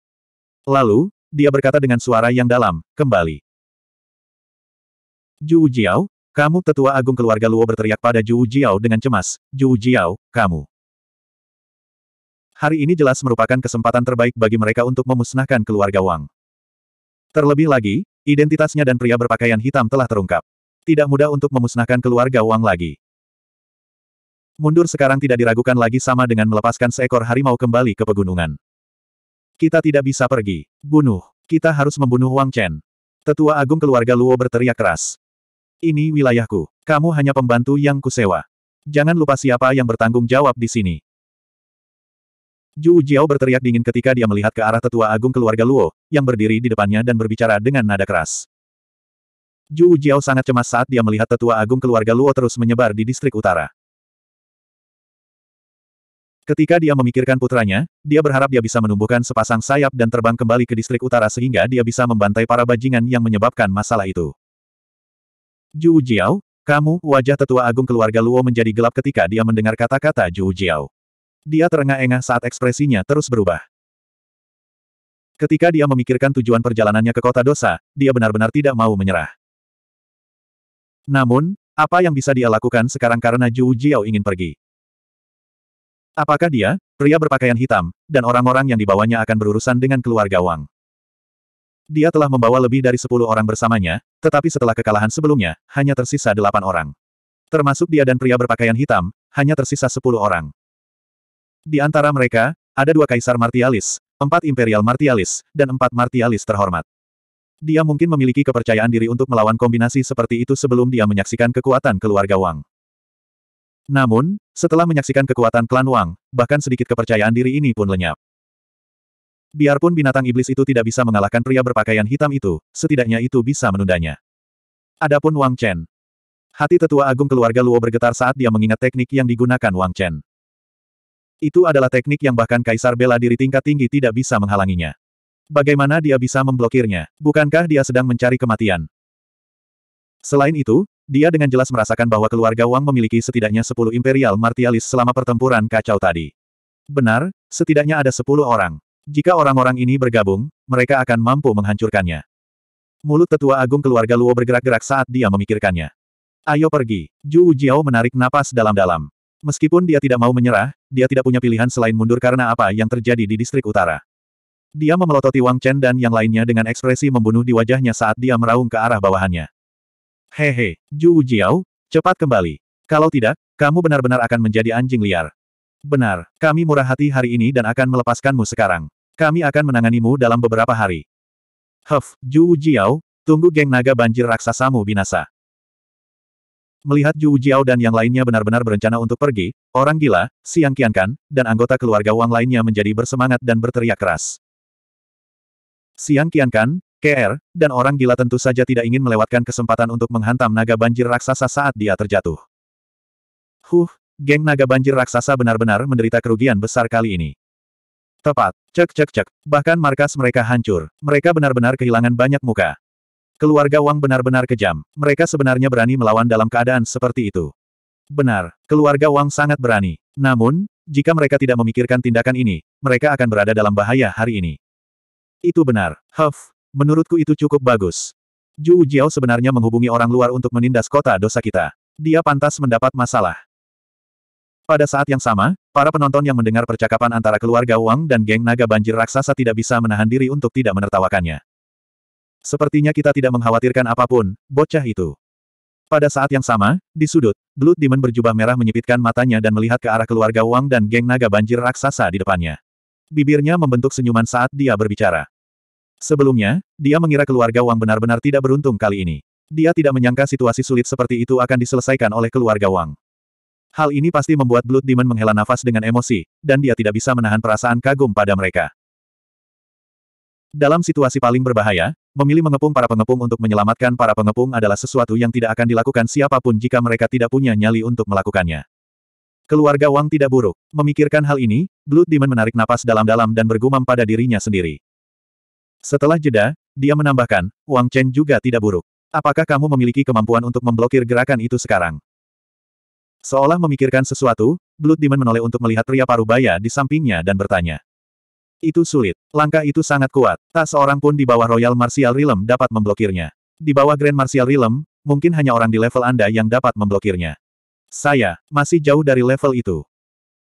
Lalu, dia berkata dengan suara yang dalam, kembali. Juu Jiao, kamu tetua agung keluarga Luo berteriak pada Juu Jiao dengan cemas, Juu Jiao, kamu. Hari ini jelas merupakan kesempatan terbaik bagi mereka untuk memusnahkan keluarga Wang. Terlebih lagi, identitasnya dan pria berpakaian hitam telah terungkap. Tidak mudah untuk memusnahkan keluarga Wang lagi. Mundur sekarang tidak diragukan lagi sama dengan melepaskan seekor harimau kembali ke pegunungan. Kita tidak bisa pergi. Bunuh. Kita harus membunuh Wang Chen. Tetua Agung keluarga Luo berteriak keras. Ini wilayahku. Kamu hanya pembantu yang kusewa. Jangan lupa siapa yang bertanggung jawab di sini. Zhu Jiao berteriak dingin ketika dia melihat ke arah tetua agung keluarga Luo, yang berdiri di depannya dan berbicara dengan nada keras. Zhu Jiao sangat cemas saat dia melihat tetua agung keluarga Luo terus menyebar di distrik utara. Ketika dia memikirkan putranya, dia berharap dia bisa menumbuhkan sepasang sayap dan terbang kembali ke distrik utara sehingga dia bisa membantai para bajingan yang menyebabkan masalah itu. Zhu Jiao, kamu, wajah tetua agung keluarga Luo menjadi gelap ketika dia mendengar kata-kata Zhu Jiao. Dia terengah-engah saat ekspresinya terus berubah. Ketika dia memikirkan tujuan perjalanannya ke kota dosa, dia benar-benar tidak mau menyerah. Namun, apa yang bisa dia lakukan sekarang karena Zhu Jiao ingin pergi? Apakah dia, pria berpakaian hitam, dan orang-orang yang dibawanya akan berurusan dengan keluarga Wang? Dia telah membawa lebih dari sepuluh orang bersamanya, tetapi setelah kekalahan sebelumnya, hanya tersisa delapan orang. Termasuk dia dan pria berpakaian hitam, hanya tersisa sepuluh orang. Di antara mereka, ada dua kaisar martialis, empat imperial martialis, dan empat martialis terhormat. Dia mungkin memiliki kepercayaan diri untuk melawan kombinasi seperti itu sebelum dia menyaksikan kekuatan keluarga Wang. Namun, setelah menyaksikan kekuatan klan Wang, bahkan sedikit kepercayaan diri ini pun lenyap. Biarpun binatang iblis itu tidak bisa mengalahkan pria berpakaian hitam itu, setidaknya itu bisa menundanya. Adapun Wang Chen. Hati tetua agung keluarga Luo bergetar saat dia mengingat teknik yang digunakan Wang Chen. Itu adalah teknik yang bahkan kaisar bela diri tingkat tinggi tidak bisa menghalanginya. Bagaimana dia bisa memblokirnya? Bukankah dia sedang mencari kematian? Selain itu, dia dengan jelas merasakan bahwa keluarga Wang memiliki setidaknya sepuluh Imperial Martialis selama pertempuran kacau tadi. Benar, setidaknya ada sepuluh orang. Jika orang-orang ini bergabung, mereka akan mampu menghancurkannya. Mulut tetua agung keluarga Luo bergerak-gerak saat dia memikirkannya. Ayo pergi. Zhu Jiao menarik napas dalam-dalam. Meskipun dia tidak mau menyerah, dia tidak punya pilihan selain mundur karena apa yang terjadi di distrik utara. Dia memelototi Wang Chen dan yang lainnya dengan ekspresi membunuh di wajahnya saat dia meraung ke arah bawahannya. Hehe, Ju Jiao, cepat kembali. Kalau tidak, kamu benar-benar akan menjadi anjing liar. Benar, kami murah hati hari ini dan akan melepaskanmu sekarang. Kami akan menanganimu dalam beberapa hari. Huff, Ju Jiao, tunggu geng naga banjir raksasamu binasa. Melihat Ju Jiao dan yang lainnya benar-benar berencana untuk pergi, orang gila, Siang Qiankan, dan anggota keluarga Wang lainnya menjadi bersemangat dan berteriak keras. Siang Qiankan, KR, dan orang gila tentu saja tidak ingin melewatkan kesempatan untuk menghantam naga banjir raksasa saat dia terjatuh. Huh, geng naga banjir raksasa benar-benar menderita kerugian besar kali ini. Tepat, cek cek cek, bahkan markas mereka hancur, mereka benar-benar kehilangan banyak muka. Keluarga Wang benar-benar kejam, mereka sebenarnya berani melawan dalam keadaan seperti itu. Benar, keluarga Wang sangat berani. Namun, jika mereka tidak memikirkan tindakan ini, mereka akan berada dalam bahaya hari ini. Itu benar. Huff, Menurutku itu cukup bagus. Ju Jiao sebenarnya menghubungi orang luar untuk menindas kota dosa kita. Dia pantas mendapat masalah. Pada saat yang sama, para penonton yang mendengar percakapan antara keluarga Wang dan geng naga banjir raksasa tidak bisa menahan diri untuk tidak menertawakannya. Sepertinya kita tidak mengkhawatirkan apapun, bocah itu. Pada saat yang sama, di sudut, Blood Demon berjubah merah menyipitkan matanya dan melihat ke arah keluarga Wang dan geng naga banjir raksasa di depannya. Bibirnya membentuk senyuman saat dia berbicara. Sebelumnya, dia mengira keluarga Wang benar-benar tidak beruntung kali ini. Dia tidak menyangka situasi sulit seperti itu akan diselesaikan oleh keluarga Wang. Hal ini pasti membuat Blood Demon menghela nafas dengan emosi, dan dia tidak bisa menahan perasaan kagum pada mereka. Dalam situasi paling berbahaya, memilih mengepung para pengepung untuk menyelamatkan para pengepung adalah sesuatu yang tidak akan dilakukan siapapun jika mereka tidak punya nyali untuk melakukannya. Keluarga Wang tidak buruk. Memikirkan hal ini, Blood Demon menarik napas dalam-dalam dan bergumam pada dirinya sendiri. Setelah jeda, dia menambahkan, Wang Chen juga tidak buruk. Apakah kamu memiliki kemampuan untuk memblokir gerakan itu sekarang? Seolah memikirkan sesuatu, Blood Demon menoleh untuk melihat pria paruh baya di sampingnya dan bertanya. Itu sulit. Langkah itu sangat kuat. Tak seorang pun di bawah Royal Martial Realm dapat memblokirnya. Di bawah Grand Martial Realm, mungkin hanya orang di level Anda yang dapat memblokirnya. Saya, masih jauh dari level itu.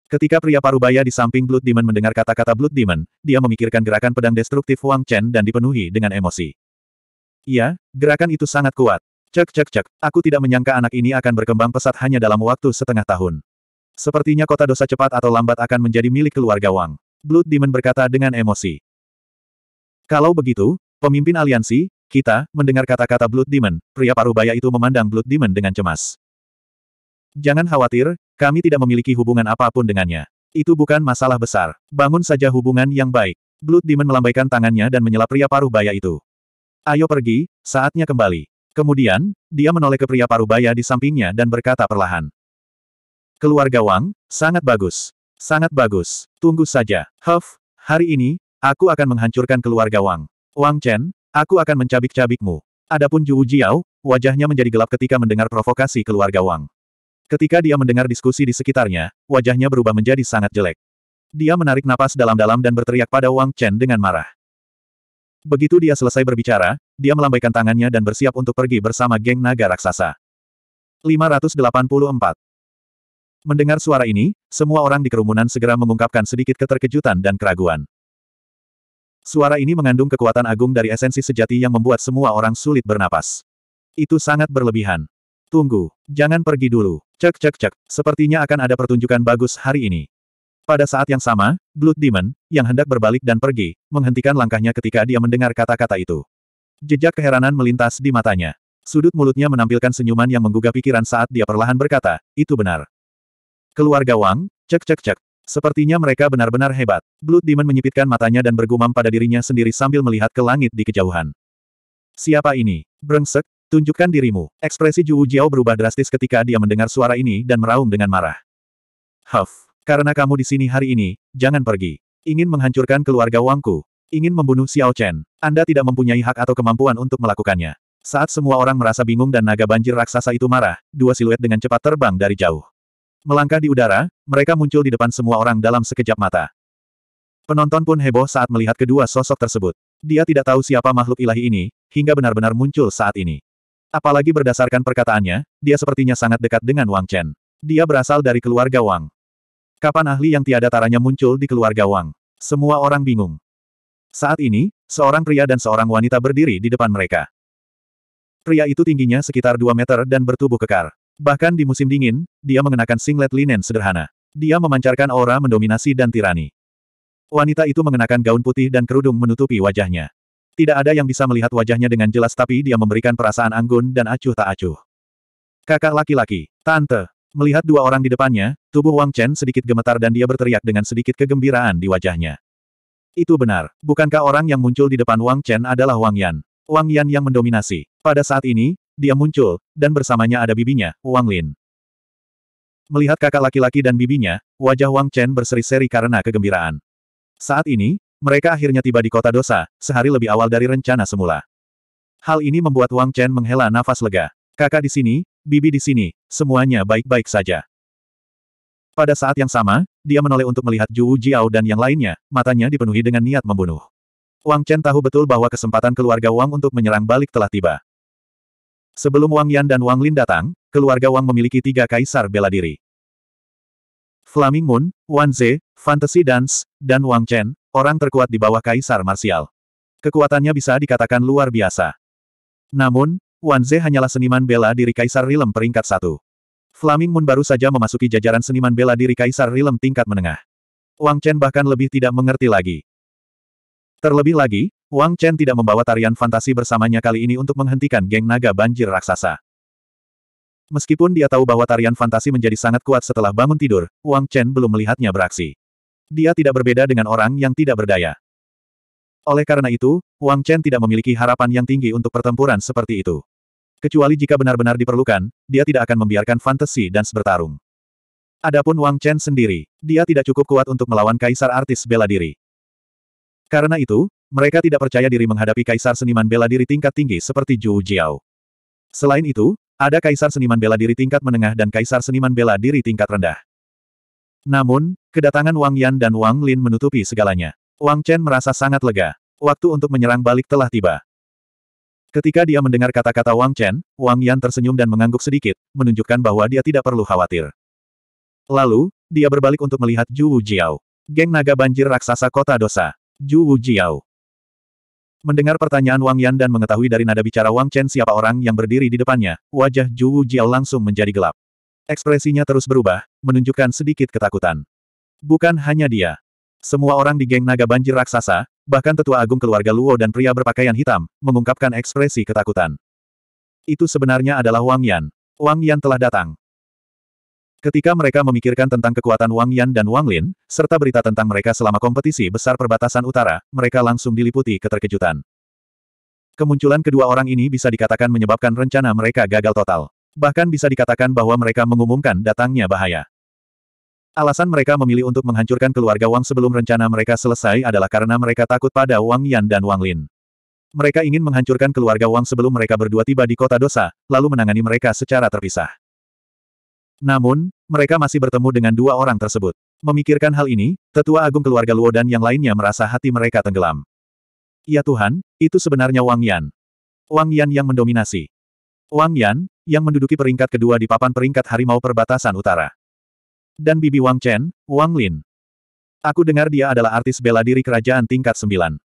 Ketika pria parubaya di samping Blood Demon mendengar kata-kata Blood Demon, dia memikirkan gerakan pedang destruktif Wang Chen dan dipenuhi dengan emosi. Iya, gerakan itu sangat kuat. Cek cek cek, aku tidak menyangka anak ini akan berkembang pesat hanya dalam waktu setengah tahun. Sepertinya kota dosa cepat atau lambat akan menjadi milik keluarga Wang. Blood Demon berkata dengan emosi. Kalau begitu, pemimpin aliansi, kita, mendengar kata-kata Blood Demon, pria parubaya itu memandang Blood Demon dengan cemas. Jangan khawatir, kami tidak memiliki hubungan apapun dengannya. Itu bukan masalah besar. Bangun saja hubungan yang baik. Blood Demon melambaikan tangannya dan menyela pria paruh baya itu. Ayo pergi, saatnya kembali. Kemudian, dia menoleh ke pria paruh baya di sampingnya dan berkata perlahan. Keluarga Wang, sangat bagus. Sangat bagus. Tunggu saja. Huff, hari ini, aku akan menghancurkan keluarga Wang. Wang Chen, aku akan mencabik-cabikmu. Adapun Zhu Jiao, wajahnya menjadi gelap ketika mendengar provokasi keluarga Wang. Ketika dia mendengar diskusi di sekitarnya, wajahnya berubah menjadi sangat jelek. Dia menarik napas dalam-dalam dan berteriak pada Wang Chen dengan marah. Begitu dia selesai berbicara, dia melambaikan tangannya dan bersiap untuk pergi bersama geng naga raksasa. 584. Mendengar suara ini, semua orang di kerumunan segera mengungkapkan sedikit keterkejutan dan keraguan. Suara ini mengandung kekuatan agung dari esensi sejati yang membuat semua orang sulit bernapas. Itu sangat berlebihan. Tunggu, jangan pergi dulu. Cek cek cek, sepertinya akan ada pertunjukan bagus hari ini. Pada saat yang sama, Blood Demon, yang hendak berbalik dan pergi, menghentikan langkahnya ketika dia mendengar kata-kata itu. Jejak keheranan melintas di matanya. Sudut mulutnya menampilkan senyuman yang menggugah pikiran saat dia perlahan berkata, itu benar. Keluarga Wang, cek cek cek. Sepertinya mereka benar-benar hebat. Blood Demon menyipitkan matanya dan bergumam pada dirinya sendiri sambil melihat ke langit di kejauhan. Siapa ini? Brengsek, Tunjukkan dirimu. Ekspresi Jiu Jiao berubah drastis ketika dia mendengar suara ini dan meraung dengan marah. Huff, karena kamu di sini hari ini, jangan pergi. Ingin menghancurkan keluarga Wangku. Ingin membunuh Xiao Chen. Anda tidak mempunyai hak atau kemampuan untuk melakukannya. Saat semua orang merasa bingung dan naga banjir raksasa itu marah, dua siluet dengan cepat terbang dari jauh. Melangkah di udara, mereka muncul di depan semua orang dalam sekejap mata. Penonton pun heboh saat melihat kedua sosok tersebut. Dia tidak tahu siapa makhluk ilahi ini, hingga benar-benar muncul saat ini. Apalagi berdasarkan perkataannya, dia sepertinya sangat dekat dengan Wang Chen. Dia berasal dari keluarga Wang. Kapan ahli yang tiada taranya muncul di keluarga Wang? Semua orang bingung. Saat ini, seorang pria dan seorang wanita berdiri di depan mereka. Pria itu tingginya sekitar 2 meter dan bertubuh kekar. Bahkan di musim dingin, dia mengenakan singlet linen sederhana. Dia memancarkan aura mendominasi dan tirani. Wanita itu mengenakan gaun putih dan kerudung menutupi wajahnya. Tidak ada yang bisa melihat wajahnya dengan jelas tapi dia memberikan perasaan anggun dan acuh tak acuh. Kakak laki-laki, tante, melihat dua orang di depannya, tubuh Wang Chen sedikit gemetar dan dia berteriak dengan sedikit kegembiraan di wajahnya. Itu benar, bukankah orang yang muncul di depan Wang Chen adalah Wang Yan? Wang Yan yang mendominasi. Pada saat ini, dia muncul, dan bersamanya ada bibinya, Wang Lin. Melihat kakak laki-laki dan bibinya, wajah Wang Chen berseri-seri karena kegembiraan. Saat ini, mereka akhirnya tiba di kota dosa, sehari lebih awal dari rencana semula. Hal ini membuat Wang Chen menghela nafas lega. Kakak di sini, bibi di sini, semuanya baik-baik saja. Pada saat yang sama, dia menoleh untuk melihat Juu Jiao dan yang lainnya, matanya dipenuhi dengan niat membunuh. Wang Chen tahu betul bahwa kesempatan keluarga Wang untuk menyerang balik telah tiba. Sebelum Wang Yan dan Wang Lin datang, keluarga Wang memiliki tiga kaisar bela diri. Flaming Moon, Wan Ze, Fantasy Dance, dan Wang Chen, orang terkuat di bawah Kaisar Marsial. Kekuatannya bisa dikatakan luar biasa. Namun, Wan Ze hanyalah seniman bela diri Kaisar Rilem peringkat satu. Flaming Moon baru saja memasuki jajaran seniman bela diri Kaisar Rilem tingkat menengah. Wang Chen bahkan lebih tidak mengerti lagi. Terlebih lagi, Wang Chen tidak membawa tarian fantasi bersamanya kali ini untuk menghentikan geng naga banjir raksasa. Meskipun dia tahu bahwa tarian fantasi menjadi sangat kuat setelah bangun tidur, Wang Chen belum melihatnya beraksi. Dia tidak berbeda dengan orang yang tidak berdaya. Oleh karena itu, Wang Chen tidak memiliki harapan yang tinggi untuk pertempuran seperti itu. Kecuali jika benar-benar diperlukan, dia tidak akan membiarkan fantasi dan bertarung. Adapun Wang Chen sendiri, dia tidak cukup kuat untuk melawan kaisar artis bela diri. Karena itu, mereka tidak percaya diri menghadapi kaisar seniman bela diri tingkat tinggi seperti Zhu Jiao. Selain itu, ada kaisar seniman bela diri tingkat menengah dan kaisar seniman bela diri tingkat rendah. Namun, kedatangan Wang Yan dan Wang Lin menutupi segalanya. Wang Chen merasa sangat lega. Waktu untuk menyerang balik telah tiba. Ketika dia mendengar kata-kata Wang Chen, Wang Yan tersenyum dan mengangguk sedikit, menunjukkan bahwa dia tidak perlu khawatir. Lalu, dia berbalik untuk melihat Zhu Wujiao. Geng naga banjir raksasa kota dosa. Zhu Wujiao. Mendengar pertanyaan Wang Yan dan mengetahui dari nada bicara Wang Chen siapa orang yang berdiri di depannya, wajah Zhu Wujiao langsung menjadi gelap. Ekspresinya terus berubah, menunjukkan sedikit ketakutan. Bukan hanya dia. Semua orang di geng naga banjir raksasa, bahkan tetua agung keluarga Luo dan pria berpakaian hitam, mengungkapkan ekspresi ketakutan. Itu sebenarnya adalah Wang Yan. Wang Yan telah datang. Ketika mereka memikirkan tentang kekuatan Wang Yan dan Wang Lin, serta berita tentang mereka selama kompetisi besar perbatasan utara, mereka langsung diliputi keterkejutan. Kemunculan kedua orang ini bisa dikatakan menyebabkan rencana mereka gagal total. Bahkan bisa dikatakan bahwa mereka mengumumkan datangnya bahaya. Alasan mereka memilih untuk menghancurkan keluarga Wang sebelum rencana mereka selesai adalah karena mereka takut pada Wang Yan dan Wang Lin. Mereka ingin menghancurkan keluarga Wang sebelum mereka berdua tiba di kota dosa, lalu menangani mereka secara terpisah. Namun, mereka masih bertemu dengan dua orang tersebut. Memikirkan hal ini, tetua agung keluarga Luo dan yang lainnya merasa hati mereka tenggelam. Ya Tuhan, itu sebenarnya Wang Yan. Wang Yan yang mendominasi. Wang Yan, yang menduduki peringkat kedua di papan peringkat harimau perbatasan utara. Dan bibi Wang Chen, Wang Lin. Aku dengar dia adalah artis bela diri kerajaan tingkat sembilan.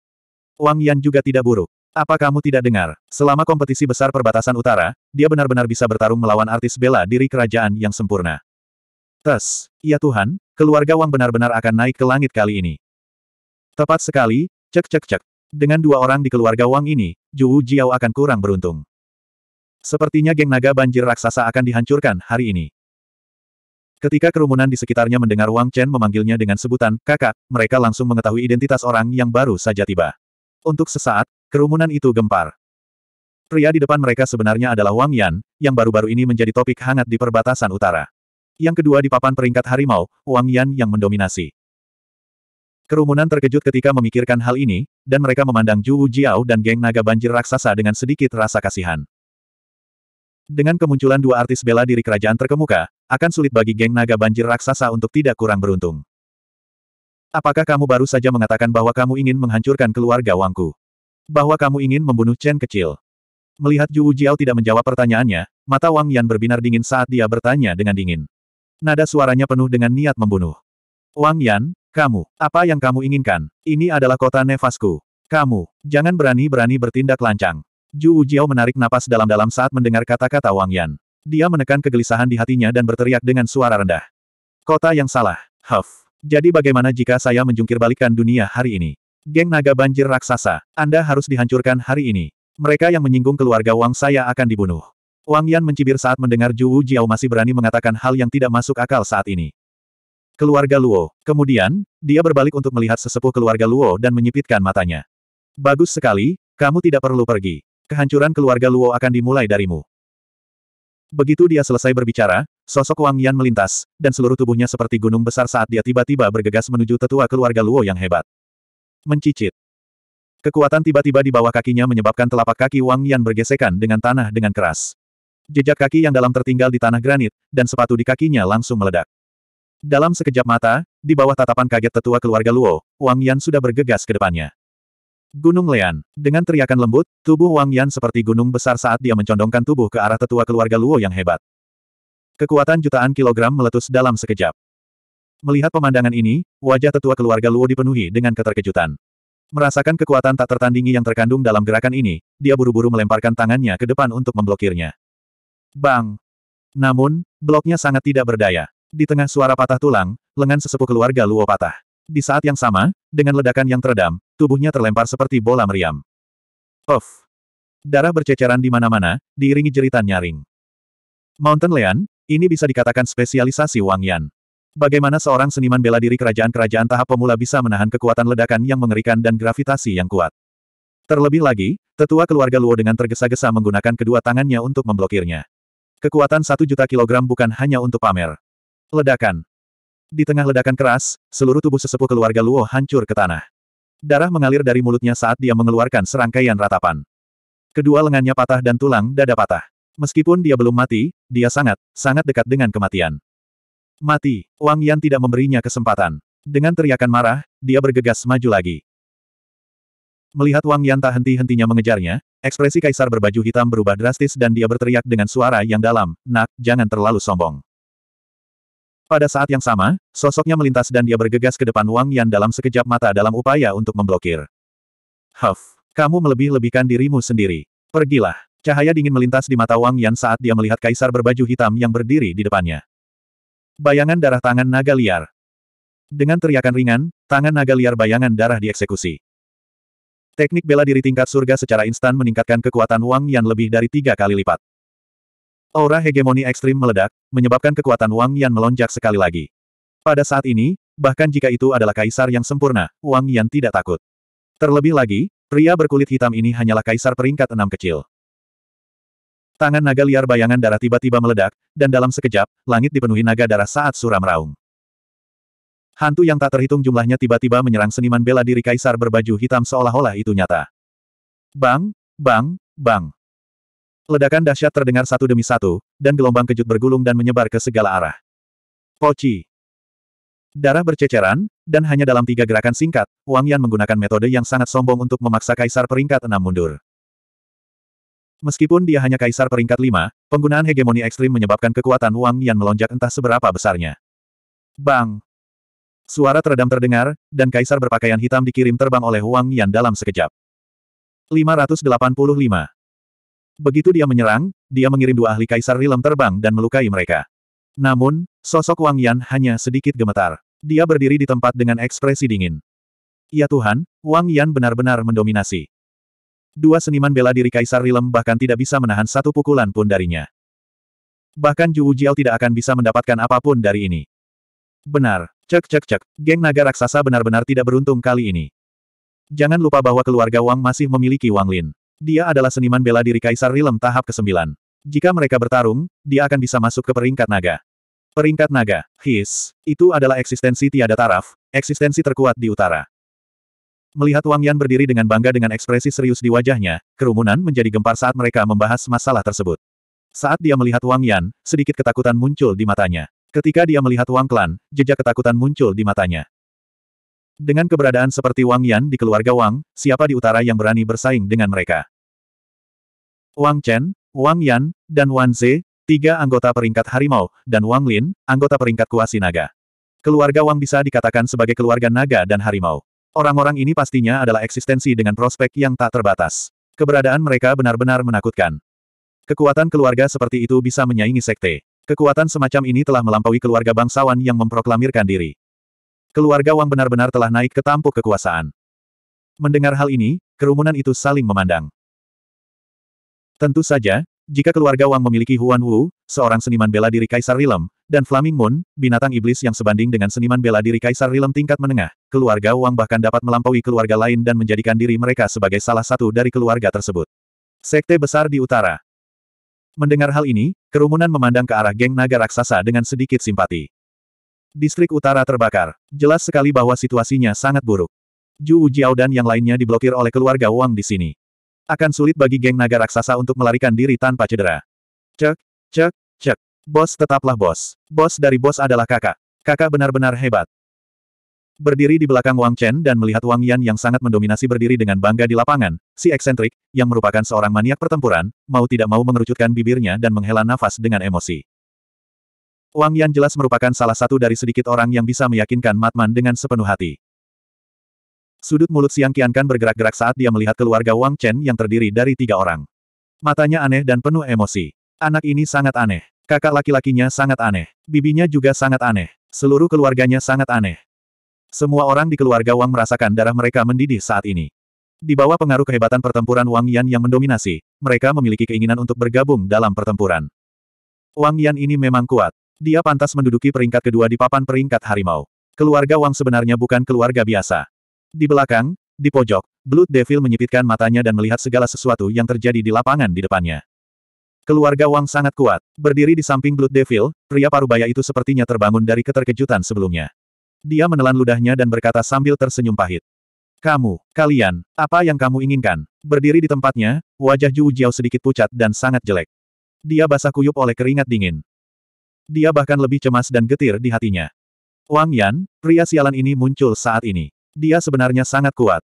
Wang Yan juga tidak buruk. Apa kamu tidak dengar? Selama kompetisi besar perbatasan utara, dia benar-benar bisa bertarung melawan artis bela diri kerajaan yang sempurna. Tes, ya Tuhan, keluarga Wang benar-benar akan naik ke langit kali ini. Tepat sekali, cek cek cek. Dengan dua orang di keluarga Wang ini, Zhu Jiao akan kurang beruntung. Sepertinya geng naga banjir raksasa akan dihancurkan hari ini. Ketika kerumunan di sekitarnya mendengar Wang Chen memanggilnya dengan sebutan, kakak, mereka langsung mengetahui identitas orang yang baru saja tiba. Untuk sesaat, kerumunan itu gempar. Pria di depan mereka sebenarnya adalah Wang Yan, yang baru-baru ini menjadi topik hangat di perbatasan utara. Yang kedua di papan peringkat harimau, Wang Yan yang mendominasi. Kerumunan terkejut ketika memikirkan hal ini, dan mereka memandang Zhu Jiao dan geng naga banjir raksasa dengan sedikit rasa kasihan. Dengan kemunculan dua artis bela diri kerajaan terkemuka, akan sulit bagi geng naga banjir raksasa untuk tidak kurang beruntung. Apakah kamu baru saja mengatakan bahwa kamu ingin menghancurkan keluarga Wangku? Bahwa kamu ingin membunuh Chen kecil? Melihat Ju Jiao tidak menjawab pertanyaannya, mata Wang Yan berbinar dingin saat dia bertanya dengan dingin. Nada suaranya penuh dengan niat membunuh. Wang Yan, kamu, apa yang kamu inginkan? Ini adalah kota nefasku. Kamu, jangan berani-berani bertindak lancang. Ju Ujiao menarik napas dalam-dalam saat mendengar kata-kata Wang Yan. Dia menekan kegelisahan di hatinya dan berteriak dengan suara rendah. Kota yang salah, Huff. Jadi bagaimana jika saya menjungkirbalikkan dunia hari ini? Geng naga banjir raksasa, Anda harus dihancurkan hari ini. Mereka yang menyinggung keluarga Wang saya akan dibunuh. Wang Yan mencibir saat mendengar Ju Jiao masih berani mengatakan hal yang tidak masuk akal saat ini. Keluarga Luo. Kemudian, dia berbalik untuk melihat sesepuh keluarga Luo dan menyipitkan matanya. Bagus sekali, kamu tidak perlu pergi. Kehancuran keluarga Luo akan dimulai darimu. Begitu dia selesai berbicara, sosok Wang Yan melintas, dan seluruh tubuhnya seperti gunung besar saat dia tiba-tiba bergegas menuju tetua keluarga Luo yang hebat. Mencicit. Kekuatan tiba-tiba di bawah kakinya menyebabkan telapak kaki Wang Yan bergesekan dengan tanah dengan keras. Jejak kaki yang dalam tertinggal di tanah granit, dan sepatu di kakinya langsung meledak. Dalam sekejap mata, di bawah tatapan kaget tetua keluarga Luo, Wang Yan sudah bergegas ke depannya. Gunung Lian. Dengan teriakan lembut, tubuh Wang Yan seperti gunung besar saat dia mencondongkan tubuh ke arah tetua keluarga Luo yang hebat. Kekuatan jutaan kilogram meletus dalam sekejap. Melihat pemandangan ini, wajah tetua keluarga Luo dipenuhi dengan keterkejutan. Merasakan kekuatan tak tertandingi yang terkandung dalam gerakan ini, dia buru-buru melemparkan tangannya ke depan untuk memblokirnya. Bang! Namun, bloknya sangat tidak berdaya. Di tengah suara patah tulang, lengan sesepuh keluarga Luo patah. Di saat yang sama, dengan ledakan yang teredam, tubuhnya terlempar seperti bola meriam. Of, Darah berceceran di mana-mana, diiringi jeritan nyaring. Mountain Lion, ini bisa dikatakan spesialisasi Wang Yan. Bagaimana seorang seniman bela diri kerajaan-kerajaan tahap pemula bisa menahan kekuatan ledakan yang mengerikan dan gravitasi yang kuat. Terlebih lagi, tetua keluarga Luo dengan tergesa-gesa menggunakan kedua tangannya untuk memblokirnya. Kekuatan satu juta kilogram bukan hanya untuk pamer. Ledakan. Di tengah ledakan keras, seluruh tubuh sesepuh keluarga Luo hancur ke tanah. Darah mengalir dari mulutnya saat dia mengeluarkan serangkaian ratapan. Kedua lengannya patah dan tulang dada patah. Meskipun dia belum mati, dia sangat, sangat dekat dengan kematian. Mati, Wang Yan tidak memberinya kesempatan. Dengan teriakan marah, dia bergegas maju lagi. Melihat Wang Yan tak henti-hentinya mengejarnya, ekspresi kaisar berbaju hitam berubah drastis dan dia berteriak dengan suara yang dalam, Nak, jangan terlalu sombong. Pada saat yang sama, sosoknya melintas dan dia bergegas ke depan Wang Yan dalam sekejap mata dalam upaya untuk memblokir. Huff, kamu melebih-lebihkan dirimu sendiri. Pergilah. Cahaya dingin melintas di mata Wang Yan saat dia melihat kaisar berbaju hitam yang berdiri di depannya. Bayangan darah tangan naga liar. Dengan teriakan ringan, tangan naga liar bayangan darah dieksekusi. Teknik bela diri tingkat surga secara instan meningkatkan kekuatan Wang Yan lebih dari tiga kali lipat. Aura hegemoni ekstrim meledak, menyebabkan kekuatan Wang Yan melonjak sekali lagi. Pada saat ini, bahkan jika itu adalah kaisar yang sempurna, Wang Yan tidak takut. Terlebih lagi, pria berkulit hitam ini hanyalah kaisar peringkat enam kecil. Tangan naga liar bayangan darah tiba-tiba meledak, dan dalam sekejap, langit dipenuhi naga darah saat suram raung. Hantu yang tak terhitung jumlahnya tiba-tiba menyerang seniman bela diri kaisar berbaju hitam seolah-olah itu nyata. Bang, bang, bang. Ledakan dahsyat terdengar satu demi satu, dan gelombang kejut bergulung dan menyebar ke segala arah. Poci. Darah berceceran, dan hanya dalam tiga gerakan singkat, Wang Yan menggunakan metode yang sangat sombong untuk memaksa Kaisar peringkat enam mundur. Meskipun dia hanya Kaisar peringkat lima, penggunaan hegemoni ekstrim menyebabkan kekuatan Wang Yan melonjak entah seberapa besarnya. Bang! Suara teredam terdengar, dan Kaisar berpakaian hitam dikirim terbang oleh Wang Yan dalam sekejap. 585 Begitu dia menyerang, dia mengirim dua ahli kaisar Rilem terbang dan melukai mereka. Namun, sosok Wang Yan hanya sedikit gemetar. Dia berdiri di tempat dengan ekspresi dingin. Ya Tuhan, Wang Yan benar-benar mendominasi. Dua seniman bela diri Kaisar Rilem bahkan tidak bisa menahan satu pukulan pun darinya. Bahkan Juu Jiao tidak akan bisa mendapatkan apapun dari ini. Benar, cek cek cek, geng naga raksasa benar-benar tidak beruntung kali ini. Jangan lupa bahwa keluarga Wang masih memiliki Wang Lin. Dia adalah seniman bela diri Kaisar Rilem tahap ke-9. Jika mereka bertarung, dia akan bisa masuk ke peringkat naga. Peringkat naga, his, itu adalah eksistensi tiada taraf, eksistensi terkuat di utara. Melihat Wang Yan berdiri dengan bangga dengan ekspresi serius di wajahnya, kerumunan menjadi gempar saat mereka membahas masalah tersebut. Saat dia melihat Wang Yan, sedikit ketakutan muncul di matanya. Ketika dia melihat Wang Klan, jejak ketakutan muncul di matanya. Dengan keberadaan seperti Wang Yan di keluarga Wang, siapa di utara yang berani bersaing dengan mereka? Wang Chen, Wang Yan, dan Wang Ze, tiga anggota peringkat harimau, dan Wang Lin, anggota peringkat kuasi naga. Keluarga Wang bisa dikatakan sebagai keluarga naga dan harimau. Orang-orang ini pastinya adalah eksistensi dengan prospek yang tak terbatas. Keberadaan mereka benar-benar menakutkan. Kekuatan keluarga seperti itu bisa menyaingi sekte. Kekuatan semacam ini telah melampaui keluarga bangsawan yang memproklamirkan diri. Keluarga Wang benar-benar telah naik ke tampuk kekuasaan. Mendengar hal ini, kerumunan itu saling memandang. Tentu saja, jika keluarga Wang memiliki Huan Wu, seorang seniman bela diri Kaisar Rilem, dan Flaming Moon, binatang iblis yang sebanding dengan seniman bela diri Kaisar Rilem tingkat menengah, keluarga Wang bahkan dapat melampaui keluarga lain dan menjadikan diri mereka sebagai salah satu dari keluarga tersebut. Sekte besar di utara. Mendengar hal ini, kerumunan memandang ke arah geng naga raksasa dengan sedikit simpati. Distrik utara terbakar. Jelas sekali bahwa situasinya sangat buruk. Ju Jiao dan yang lainnya diblokir oleh keluarga Wang di sini. Akan sulit bagi geng naga raksasa untuk melarikan diri tanpa cedera. Cek, cek, cek. Bos tetaplah bos. Bos dari bos adalah kakak. Kakak benar-benar hebat. Berdiri di belakang Wang Chen dan melihat Wang Yan yang sangat mendominasi berdiri dengan bangga di lapangan, si eksentrik, yang merupakan seorang maniak pertempuran, mau tidak mau mengerucutkan bibirnya dan menghela nafas dengan emosi. Wang Yan jelas merupakan salah satu dari sedikit orang yang bisa meyakinkan Matman dengan sepenuh hati. Sudut mulut Siang Qiankan bergerak-gerak saat dia melihat keluarga Wang Chen yang terdiri dari tiga orang. Matanya aneh dan penuh emosi. Anak ini sangat aneh. Kakak laki-lakinya sangat aneh. Bibinya juga sangat aneh. Seluruh keluarganya sangat aneh. Semua orang di keluarga Wang merasakan darah mereka mendidih saat ini. Di bawah pengaruh kehebatan pertempuran Wang Yan yang mendominasi, mereka memiliki keinginan untuk bergabung dalam pertempuran. Wang Yan ini memang kuat. Dia pantas menduduki peringkat kedua di papan peringkat harimau. Keluarga Wang sebenarnya bukan keluarga biasa. Di belakang, di pojok, Blood Devil menyipitkan matanya dan melihat segala sesuatu yang terjadi di lapangan di depannya. Keluarga Wang sangat kuat. Berdiri di samping Blood Devil, pria parubaya itu sepertinya terbangun dari keterkejutan sebelumnya. Dia menelan ludahnya dan berkata sambil tersenyum pahit. Kamu, kalian, apa yang kamu inginkan? Berdiri di tempatnya, wajah Ju Jiao sedikit pucat dan sangat jelek. Dia basah kuyup oleh keringat dingin. Dia bahkan lebih cemas dan getir di hatinya. Wang Yan, pria sialan ini muncul saat ini. Dia sebenarnya sangat kuat.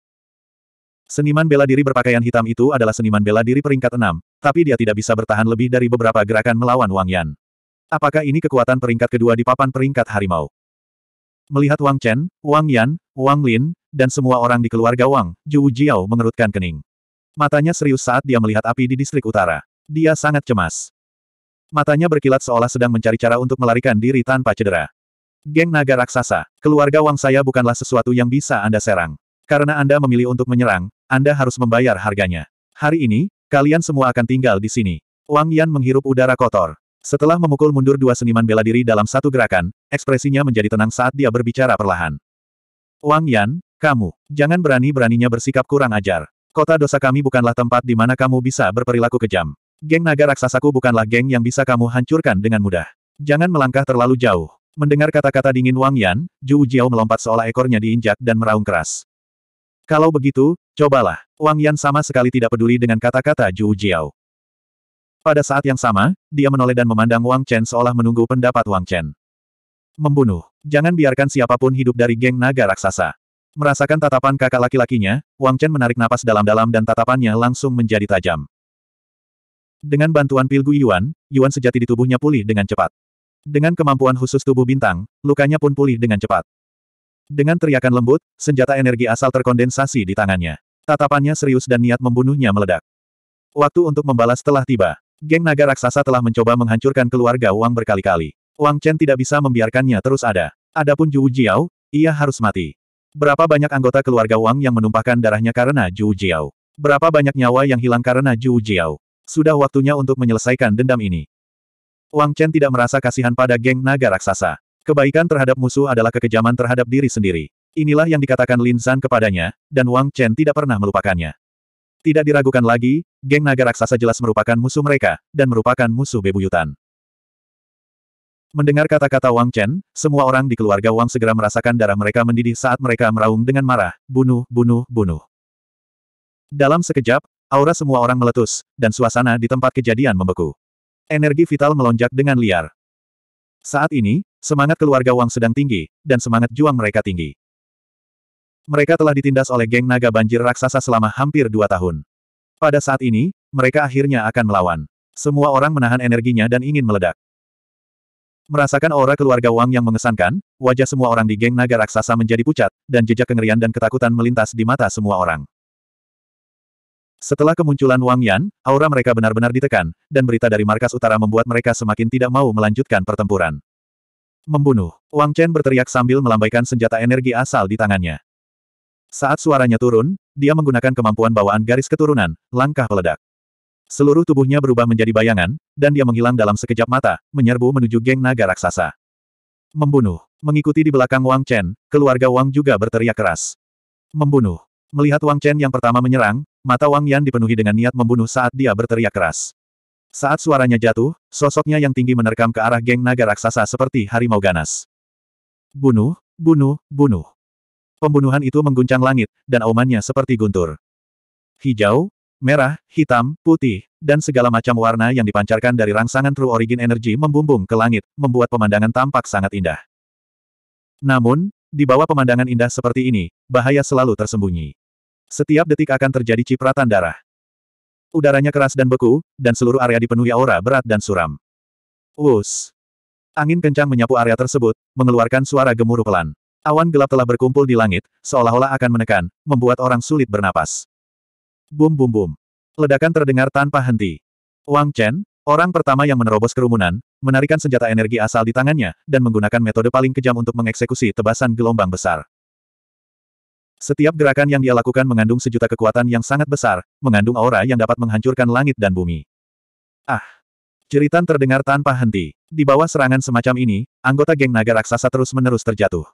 Seniman bela diri berpakaian hitam itu adalah seniman bela diri peringkat enam, tapi dia tidak bisa bertahan lebih dari beberapa gerakan melawan Wang Yan. Apakah ini kekuatan peringkat kedua di papan peringkat harimau? Melihat Wang Chen, Wang Yan, Wang Lin, dan semua orang di keluarga Wang, Zhu Jiao mengerutkan kening. Matanya serius saat dia melihat api di distrik utara. Dia sangat cemas. Matanya berkilat seolah sedang mencari cara untuk melarikan diri tanpa cedera. Geng naga raksasa, keluarga Wang saya bukanlah sesuatu yang bisa Anda serang. Karena Anda memilih untuk menyerang, Anda harus membayar harganya. Hari ini, kalian semua akan tinggal di sini. Wang Yan menghirup udara kotor. Setelah memukul mundur dua seniman bela diri dalam satu gerakan, ekspresinya menjadi tenang saat dia berbicara perlahan. Wang Yan, kamu, jangan berani-beraninya bersikap kurang ajar. Kota dosa kami bukanlah tempat di mana kamu bisa berperilaku kejam. Geng naga raksasaku bukanlah geng yang bisa kamu hancurkan dengan mudah. Jangan melangkah terlalu jauh. Mendengar kata-kata dingin Wang Yan, Zhu Jiao melompat seolah ekornya diinjak dan meraung keras. Kalau begitu, cobalah. Wang Yan sama sekali tidak peduli dengan kata-kata Zhu Jiao. Pada saat yang sama, dia menoleh dan memandang Wang Chen seolah menunggu pendapat Wang Chen. Membunuh. Jangan biarkan siapapun hidup dari geng naga raksasa. Merasakan tatapan kakak laki-lakinya, Wang Chen menarik napas dalam-dalam dan tatapannya langsung menjadi tajam. Dengan bantuan pil Guiyuan, Yuan sejati di tubuhnya pulih dengan cepat. Dengan kemampuan khusus tubuh bintang, lukanya pun pulih dengan cepat. Dengan teriakan lembut, senjata energi asal terkondensasi di tangannya. Tatapannya serius dan niat membunuhnya meledak. Waktu untuk membalas telah tiba. Geng naga raksasa telah mencoba menghancurkan keluarga Wang berkali-kali. Wang Chen tidak bisa membiarkannya terus ada. Adapun Zhu Jiao, ia harus mati. Berapa banyak anggota keluarga Wang yang menumpahkan darahnya karena Zhu Jiao? Berapa banyak nyawa yang hilang karena Zhu Jiao? Sudah waktunya untuk menyelesaikan dendam ini. Wang Chen tidak merasa kasihan pada geng naga raksasa. Kebaikan terhadap musuh adalah kekejaman terhadap diri sendiri. Inilah yang dikatakan Lin San kepadanya, dan Wang Chen tidak pernah melupakannya. Tidak diragukan lagi, geng naga raksasa jelas merupakan musuh mereka, dan merupakan musuh bebuyutan. Mendengar kata-kata Wang Chen, semua orang di keluarga Wang segera merasakan darah mereka mendidih saat mereka meraung dengan marah, bunuh, bunuh, bunuh. Dalam sekejap, Aura semua orang meletus, dan suasana di tempat kejadian membeku. Energi vital melonjak dengan liar. Saat ini, semangat keluarga Wang sedang tinggi, dan semangat juang mereka tinggi. Mereka telah ditindas oleh geng naga banjir raksasa selama hampir dua tahun. Pada saat ini, mereka akhirnya akan melawan. Semua orang menahan energinya dan ingin meledak. Merasakan aura keluarga Wang yang mengesankan, wajah semua orang di geng naga raksasa menjadi pucat, dan jejak kengerian dan ketakutan melintas di mata semua orang. Setelah kemunculan Wang Yan, aura mereka benar-benar ditekan, dan berita dari markas utara membuat mereka semakin tidak mau melanjutkan pertempuran. Membunuh, Wang Chen berteriak sambil melambaikan senjata energi asal di tangannya. Saat suaranya turun, dia menggunakan kemampuan bawaan garis keturunan, langkah peledak. Seluruh tubuhnya berubah menjadi bayangan, dan dia menghilang dalam sekejap mata, menyerbu menuju geng naga raksasa. Membunuh, mengikuti di belakang Wang Chen, keluarga Wang juga berteriak keras. Membunuh, melihat Wang Chen yang pertama menyerang, Mata Wang Yan dipenuhi dengan niat membunuh saat dia berteriak keras. Saat suaranya jatuh, sosoknya yang tinggi menerkam ke arah geng naga raksasa seperti harimau ganas. Bunuh, bunuh, bunuh. Pembunuhan itu mengguncang langit, dan aumannya seperti guntur. Hijau, merah, hitam, putih, dan segala macam warna yang dipancarkan dari rangsangan True Origin Energy membumbung ke langit, membuat pemandangan tampak sangat indah. Namun, di bawah pemandangan indah seperti ini, bahaya selalu tersembunyi. Setiap detik akan terjadi cipratan darah. Udaranya keras dan beku, dan seluruh area dipenuhi aura berat dan suram. Wus. Angin kencang menyapu area tersebut, mengeluarkan suara gemuruh pelan. Awan gelap telah berkumpul di langit, seolah-olah akan menekan, membuat orang sulit bernapas. Bum bum bum. Ledakan terdengar tanpa henti. Wang Chen, orang pertama yang menerobos kerumunan, menarikan senjata energi asal di tangannya, dan menggunakan metode paling kejam untuk mengeksekusi tebasan gelombang besar. Setiap gerakan yang dia lakukan mengandung sejuta kekuatan yang sangat besar, mengandung aura yang dapat menghancurkan langit dan bumi. Ah! Jeritan terdengar tanpa henti. Di bawah serangan semacam ini, anggota geng naga raksasa terus-menerus terjatuh.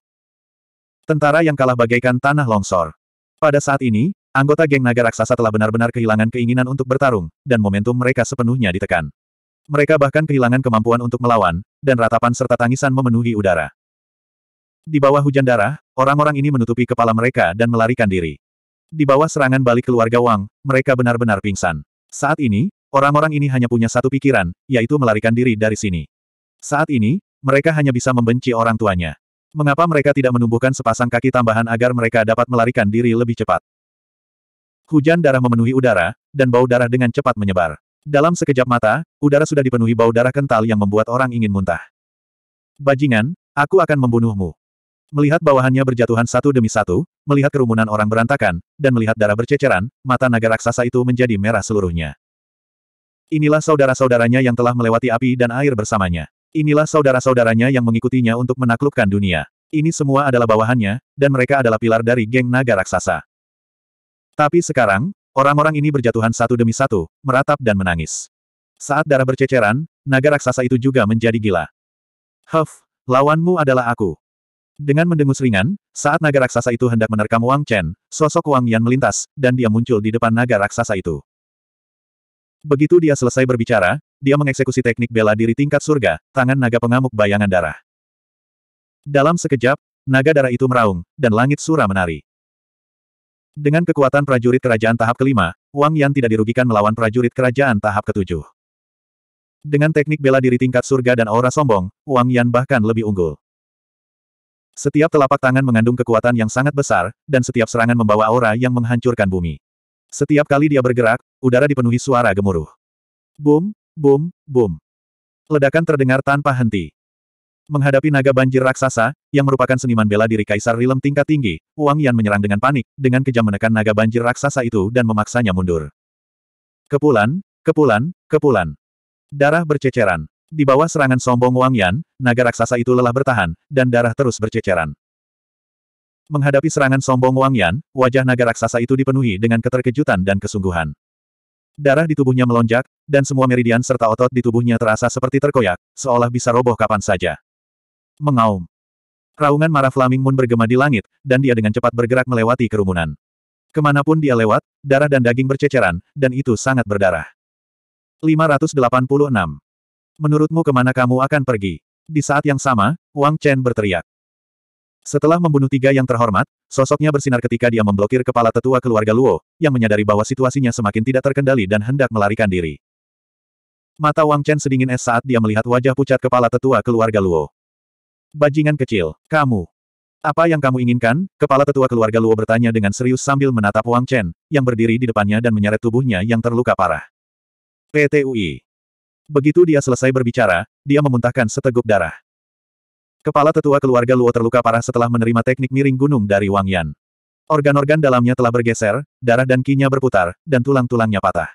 Tentara yang kalah bagaikan tanah longsor. Pada saat ini, anggota geng naga raksasa telah benar-benar kehilangan keinginan untuk bertarung, dan momentum mereka sepenuhnya ditekan. Mereka bahkan kehilangan kemampuan untuk melawan, dan ratapan serta tangisan memenuhi udara. Di bawah hujan darah, orang-orang ini menutupi kepala mereka dan melarikan diri. Di bawah serangan balik keluarga Wang, mereka benar-benar pingsan. Saat ini, orang-orang ini hanya punya satu pikiran, yaitu melarikan diri dari sini. Saat ini, mereka hanya bisa membenci orang tuanya. Mengapa mereka tidak menumbuhkan sepasang kaki tambahan agar mereka dapat melarikan diri lebih cepat? Hujan darah memenuhi udara, dan bau darah dengan cepat menyebar. Dalam sekejap mata, udara sudah dipenuhi bau darah kental yang membuat orang ingin muntah. Bajingan, aku akan membunuhmu. Melihat bawahannya berjatuhan satu demi satu, melihat kerumunan orang berantakan, dan melihat darah berceceran, mata naga raksasa itu menjadi merah seluruhnya. Inilah saudara-saudaranya yang telah melewati api dan air bersamanya. Inilah saudara-saudaranya yang mengikutinya untuk menaklukkan dunia. Ini semua adalah bawahannya, dan mereka adalah pilar dari geng naga raksasa. Tapi sekarang, orang-orang ini berjatuhan satu demi satu, meratap dan menangis. Saat darah berceceran, naga raksasa itu juga menjadi gila. Huff, lawanmu adalah aku. Dengan mendengus ringan, saat naga raksasa itu hendak menerkam Wang Chen, sosok Wang Yan melintas, dan dia muncul di depan naga raksasa itu. Begitu dia selesai berbicara, dia mengeksekusi teknik bela diri tingkat surga, tangan naga pengamuk bayangan darah. Dalam sekejap, naga darah itu meraung, dan langit sura menari. Dengan kekuatan prajurit kerajaan tahap kelima, Wang Yan tidak dirugikan melawan prajurit kerajaan tahap ketujuh. Dengan teknik bela diri tingkat surga dan aura sombong, Wang Yan bahkan lebih unggul. Setiap telapak tangan mengandung kekuatan yang sangat besar, dan setiap serangan membawa aura yang menghancurkan bumi. Setiap kali dia bergerak, udara dipenuhi suara gemuruh. Boom, boom, boom. Ledakan terdengar tanpa henti. Menghadapi naga banjir raksasa, yang merupakan seniman bela diri Kaisar Rilem tingkat tinggi, Wang Yan menyerang dengan panik, dengan kejam menekan naga banjir raksasa itu dan memaksanya mundur. Kepulan, kepulan, kepulan. Darah berceceran. Di bawah serangan sombong Wang Yan, naga raksasa itu lelah bertahan, dan darah terus berceceran. Menghadapi serangan sombong Wang Yan, wajah naga raksasa itu dipenuhi dengan keterkejutan dan kesungguhan. Darah di tubuhnya melonjak, dan semua meridian serta otot di tubuhnya terasa seperti terkoyak, seolah bisa roboh kapan saja. Mengaum. Raungan marah Flaming Moon bergema di langit, dan dia dengan cepat bergerak melewati kerumunan. Kemanapun dia lewat, darah dan daging berceceran, dan itu sangat berdarah. 586 menurutmu kemana kamu akan pergi? Di saat yang sama, Wang Chen berteriak. Setelah membunuh tiga yang terhormat, sosoknya bersinar ketika dia memblokir kepala tetua keluarga Luo, yang menyadari bahwa situasinya semakin tidak terkendali dan hendak melarikan diri. Mata Wang Chen sedingin es saat dia melihat wajah pucat kepala tetua keluarga Luo. Bajingan kecil, kamu. Apa yang kamu inginkan? Kepala tetua keluarga Luo bertanya dengan serius sambil menatap Wang Chen, yang berdiri di depannya dan menyeret tubuhnya yang terluka parah. PTUI. Begitu dia selesai berbicara, dia memuntahkan seteguk darah. Kepala tetua keluarga Luo terluka parah setelah menerima teknik miring gunung dari Wang Yan. Organ-organ dalamnya telah bergeser, darah dan kinya berputar, dan tulang-tulangnya patah.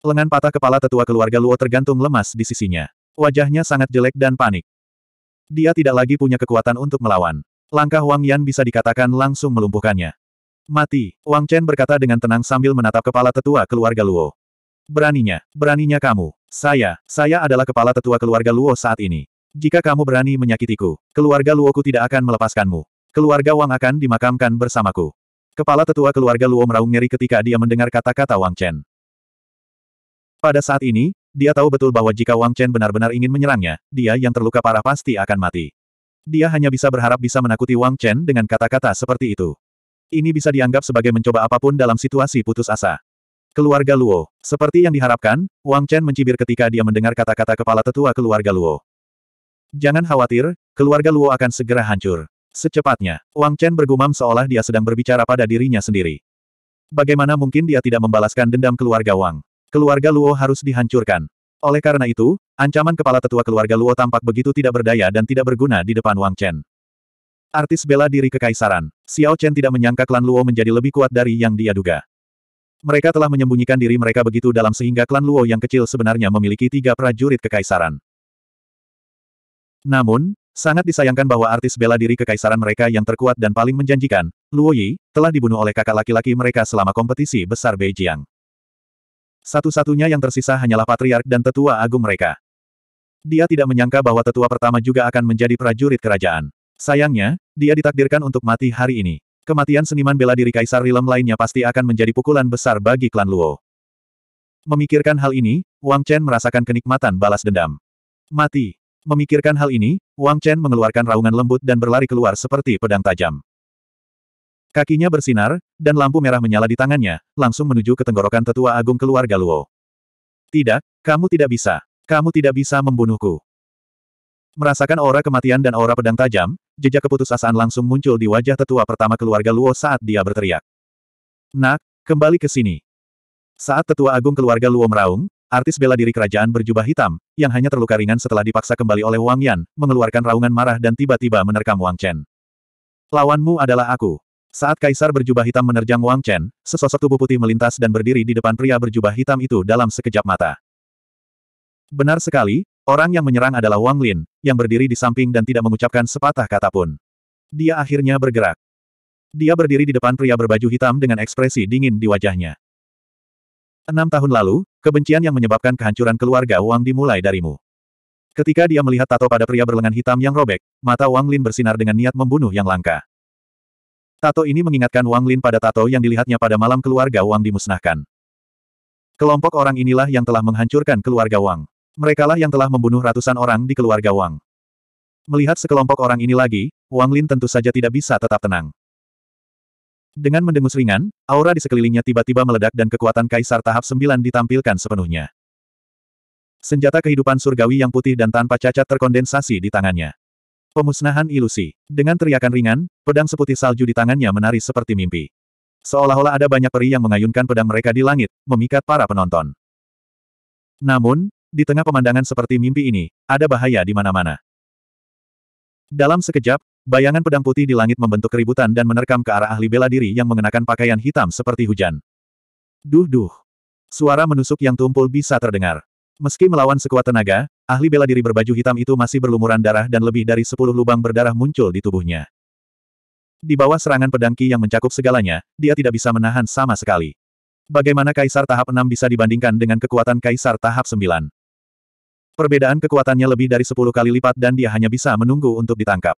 Lengan patah kepala tetua keluarga Luo tergantung lemas di sisinya. Wajahnya sangat jelek dan panik. Dia tidak lagi punya kekuatan untuk melawan. Langkah Wang Yan bisa dikatakan langsung melumpuhkannya. Mati, Wang Chen berkata dengan tenang sambil menatap kepala tetua keluarga Luo. Beraninya, beraninya kamu. Saya, saya adalah kepala tetua keluarga Luo saat ini. Jika kamu berani menyakitiku, keluarga Luoku tidak akan melepaskanmu. Keluarga Wang akan dimakamkan bersamaku. Kepala tetua keluarga Luo meraung ngeri ketika dia mendengar kata-kata Wang Chen. Pada saat ini, dia tahu betul bahwa jika Wang Chen benar-benar ingin menyerangnya, dia yang terluka parah pasti akan mati. Dia hanya bisa berharap bisa menakuti Wang Chen dengan kata-kata seperti itu. Ini bisa dianggap sebagai mencoba apapun dalam situasi putus asa. Keluarga Luo. Seperti yang diharapkan, Wang Chen mencibir ketika dia mendengar kata-kata kepala tetua keluarga Luo. Jangan khawatir, keluarga Luo akan segera hancur. Secepatnya, Wang Chen bergumam seolah dia sedang berbicara pada dirinya sendiri. Bagaimana mungkin dia tidak membalaskan dendam keluarga Wang? Keluarga Luo harus dihancurkan. Oleh karena itu, ancaman kepala tetua keluarga Luo tampak begitu tidak berdaya dan tidak berguna di depan Wang Chen. Artis bela diri kekaisaran, Xiao Chen tidak menyangka klan Luo menjadi lebih kuat dari yang dia duga. Mereka telah menyembunyikan diri mereka begitu dalam sehingga klan Luo yang kecil sebenarnya memiliki tiga prajurit kekaisaran. Namun, sangat disayangkan bahwa artis bela diri kekaisaran mereka yang terkuat dan paling menjanjikan, Luo Yi, telah dibunuh oleh kakak laki-laki mereka selama kompetisi besar Beijing. Satu-satunya yang tersisa hanyalah patriark dan tetua agung mereka. Dia tidak menyangka bahwa tetua pertama juga akan menjadi prajurit kerajaan. Sayangnya, dia ditakdirkan untuk mati hari ini. Kematian seniman bela diri Kaisar Rilem lainnya pasti akan menjadi pukulan besar bagi klan Luo. Memikirkan hal ini, Wang Chen merasakan kenikmatan balas dendam. Mati. Memikirkan hal ini, Wang Chen mengeluarkan raungan lembut dan berlari keluar seperti pedang tajam. Kakinya bersinar, dan lampu merah menyala di tangannya, langsung menuju ke tenggorokan tetua agung keluarga Luo. Tidak, kamu tidak bisa. Kamu tidak bisa membunuhku. Merasakan aura kematian dan aura pedang tajam, jejak keputusasaan langsung muncul di wajah tetua pertama keluarga Luo saat dia berteriak. Nak, kembali ke sini. Saat tetua agung keluarga Luo meraung, artis bela diri kerajaan berjubah hitam, yang hanya terluka ringan setelah dipaksa kembali oleh Wang Yan, mengeluarkan raungan marah dan tiba-tiba menerkam Wang Chen. Lawanmu adalah aku. Saat kaisar berjubah hitam menerjang Wang Chen, sesosok tubuh putih melintas dan berdiri di depan pria berjubah hitam itu dalam sekejap mata. Benar sekali, orang yang menyerang adalah Wang Lin, yang berdiri di samping dan tidak mengucapkan sepatah kata pun. Dia akhirnya bergerak. Dia berdiri di depan pria berbaju hitam dengan ekspresi dingin di wajahnya. Enam tahun lalu, kebencian yang menyebabkan kehancuran keluarga Wang dimulai darimu. Ketika dia melihat tato pada pria berlengan hitam yang robek, mata Wang Lin bersinar dengan niat membunuh yang langka. Tato ini mengingatkan Wang Lin pada tato yang dilihatnya pada malam keluarga Wang dimusnahkan. Kelompok orang inilah yang telah menghancurkan keluarga Wang. Merekalah yang telah membunuh ratusan orang di keluarga Wang. Melihat sekelompok orang ini lagi, Wang Lin tentu saja tidak bisa tetap tenang. Dengan mendengus ringan, aura di sekelilingnya tiba-tiba meledak dan kekuatan Kaisar tahap 9 ditampilkan sepenuhnya. Senjata kehidupan surgawi yang putih dan tanpa cacat terkondensasi di tangannya. Pemusnahan ilusi. Dengan teriakan ringan, pedang seputih salju di tangannya menari seperti mimpi. Seolah-olah ada banyak peri yang mengayunkan pedang mereka di langit, memikat para penonton. Namun, di tengah pemandangan seperti mimpi ini, ada bahaya di mana-mana. Dalam sekejap, bayangan pedang putih di langit membentuk keributan dan menerkam ke arah ahli bela diri yang mengenakan pakaian hitam seperti hujan. Duh-duh. Suara menusuk yang tumpul bisa terdengar. Meski melawan sekuat tenaga, ahli bela diri berbaju hitam itu masih berlumuran darah dan lebih dari sepuluh lubang berdarah muncul di tubuhnya. Di bawah serangan pedang Ki yang mencakup segalanya, dia tidak bisa menahan sama sekali. Bagaimana Kaisar tahap 6 bisa dibandingkan dengan kekuatan Kaisar tahap 9? Perbedaan kekuatannya lebih dari sepuluh kali lipat dan dia hanya bisa menunggu untuk ditangkap.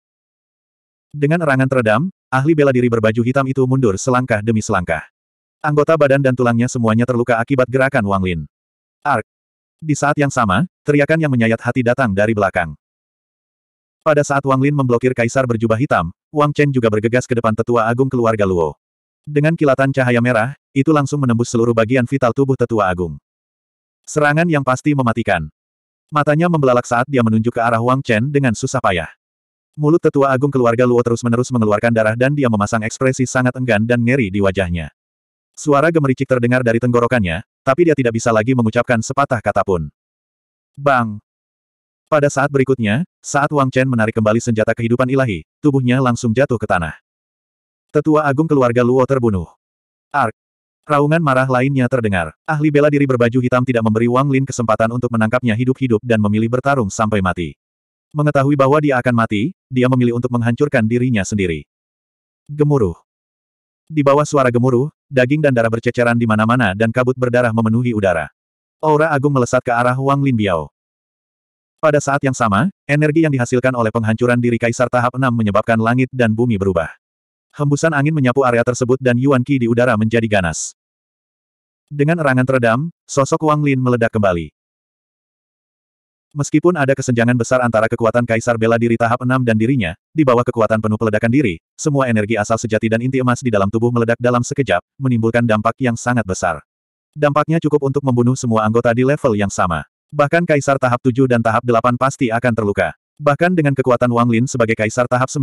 Dengan erangan teredam, ahli bela diri berbaju hitam itu mundur selangkah demi selangkah. Anggota badan dan tulangnya semuanya terluka akibat gerakan Wang Lin. Ark. Di saat yang sama, teriakan yang menyayat hati datang dari belakang. Pada saat Wang Lin memblokir kaisar berjubah hitam, Wang Chen juga bergegas ke depan tetua agung keluarga Luo. Dengan kilatan cahaya merah, itu langsung menembus seluruh bagian vital tubuh tetua agung. Serangan yang pasti mematikan. Matanya membelalak saat dia menunjuk ke arah Wang Chen dengan susah payah. Mulut tetua agung keluarga Luo terus-menerus mengeluarkan darah dan dia memasang ekspresi sangat enggan dan ngeri di wajahnya. Suara gemericik terdengar dari tenggorokannya, tapi dia tidak bisa lagi mengucapkan sepatah kata pun. Bang! Pada saat berikutnya, saat Wang Chen menarik kembali senjata kehidupan ilahi, tubuhnya langsung jatuh ke tanah. Tetua agung keluarga Luo terbunuh. Ark, Raungan marah lainnya terdengar. Ahli bela diri berbaju hitam tidak memberi Wang Lin kesempatan untuk menangkapnya hidup-hidup dan memilih bertarung sampai mati. Mengetahui bahwa dia akan mati, dia memilih untuk menghancurkan dirinya sendiri. Gemuruh. Di bawah suara gemuruh, daging dan darah berceceran di mana-mana dan kabut berdarah memenuhi udara. Aura agung melesat ke arah Wang Lin Biao. Pada saat yang sama, energi yang dihasilkan oleh penghancuran diri Kaisar tahap 6 menyebabkan langit dan bumi berubah. Hembusan angin menyapu area tersebut dan Yuan Qi di udara menjadi ganas. Dengan erangan teredam, sosok Wang Lin meledak kembali. Meskipun ada kesenjangan besar antara kekuatan Kaisar Bela Diri tahap 6 dan dirinya, di bawah kekuatan penuh peledakan diri, semua energi asal sejati dan inti emas di dalam tubuh meledak dalam sekejap, menimbulkan dampak yang sangat besar. Dampaknya cukup untuk membunuh semua anggota di level yang sama. Bahkan Kaisar tahap 7 dan tahap 8 pasti akan terluka. Bahkan dengan kekuatan Wang Lin sebagai kaisar tahap 9,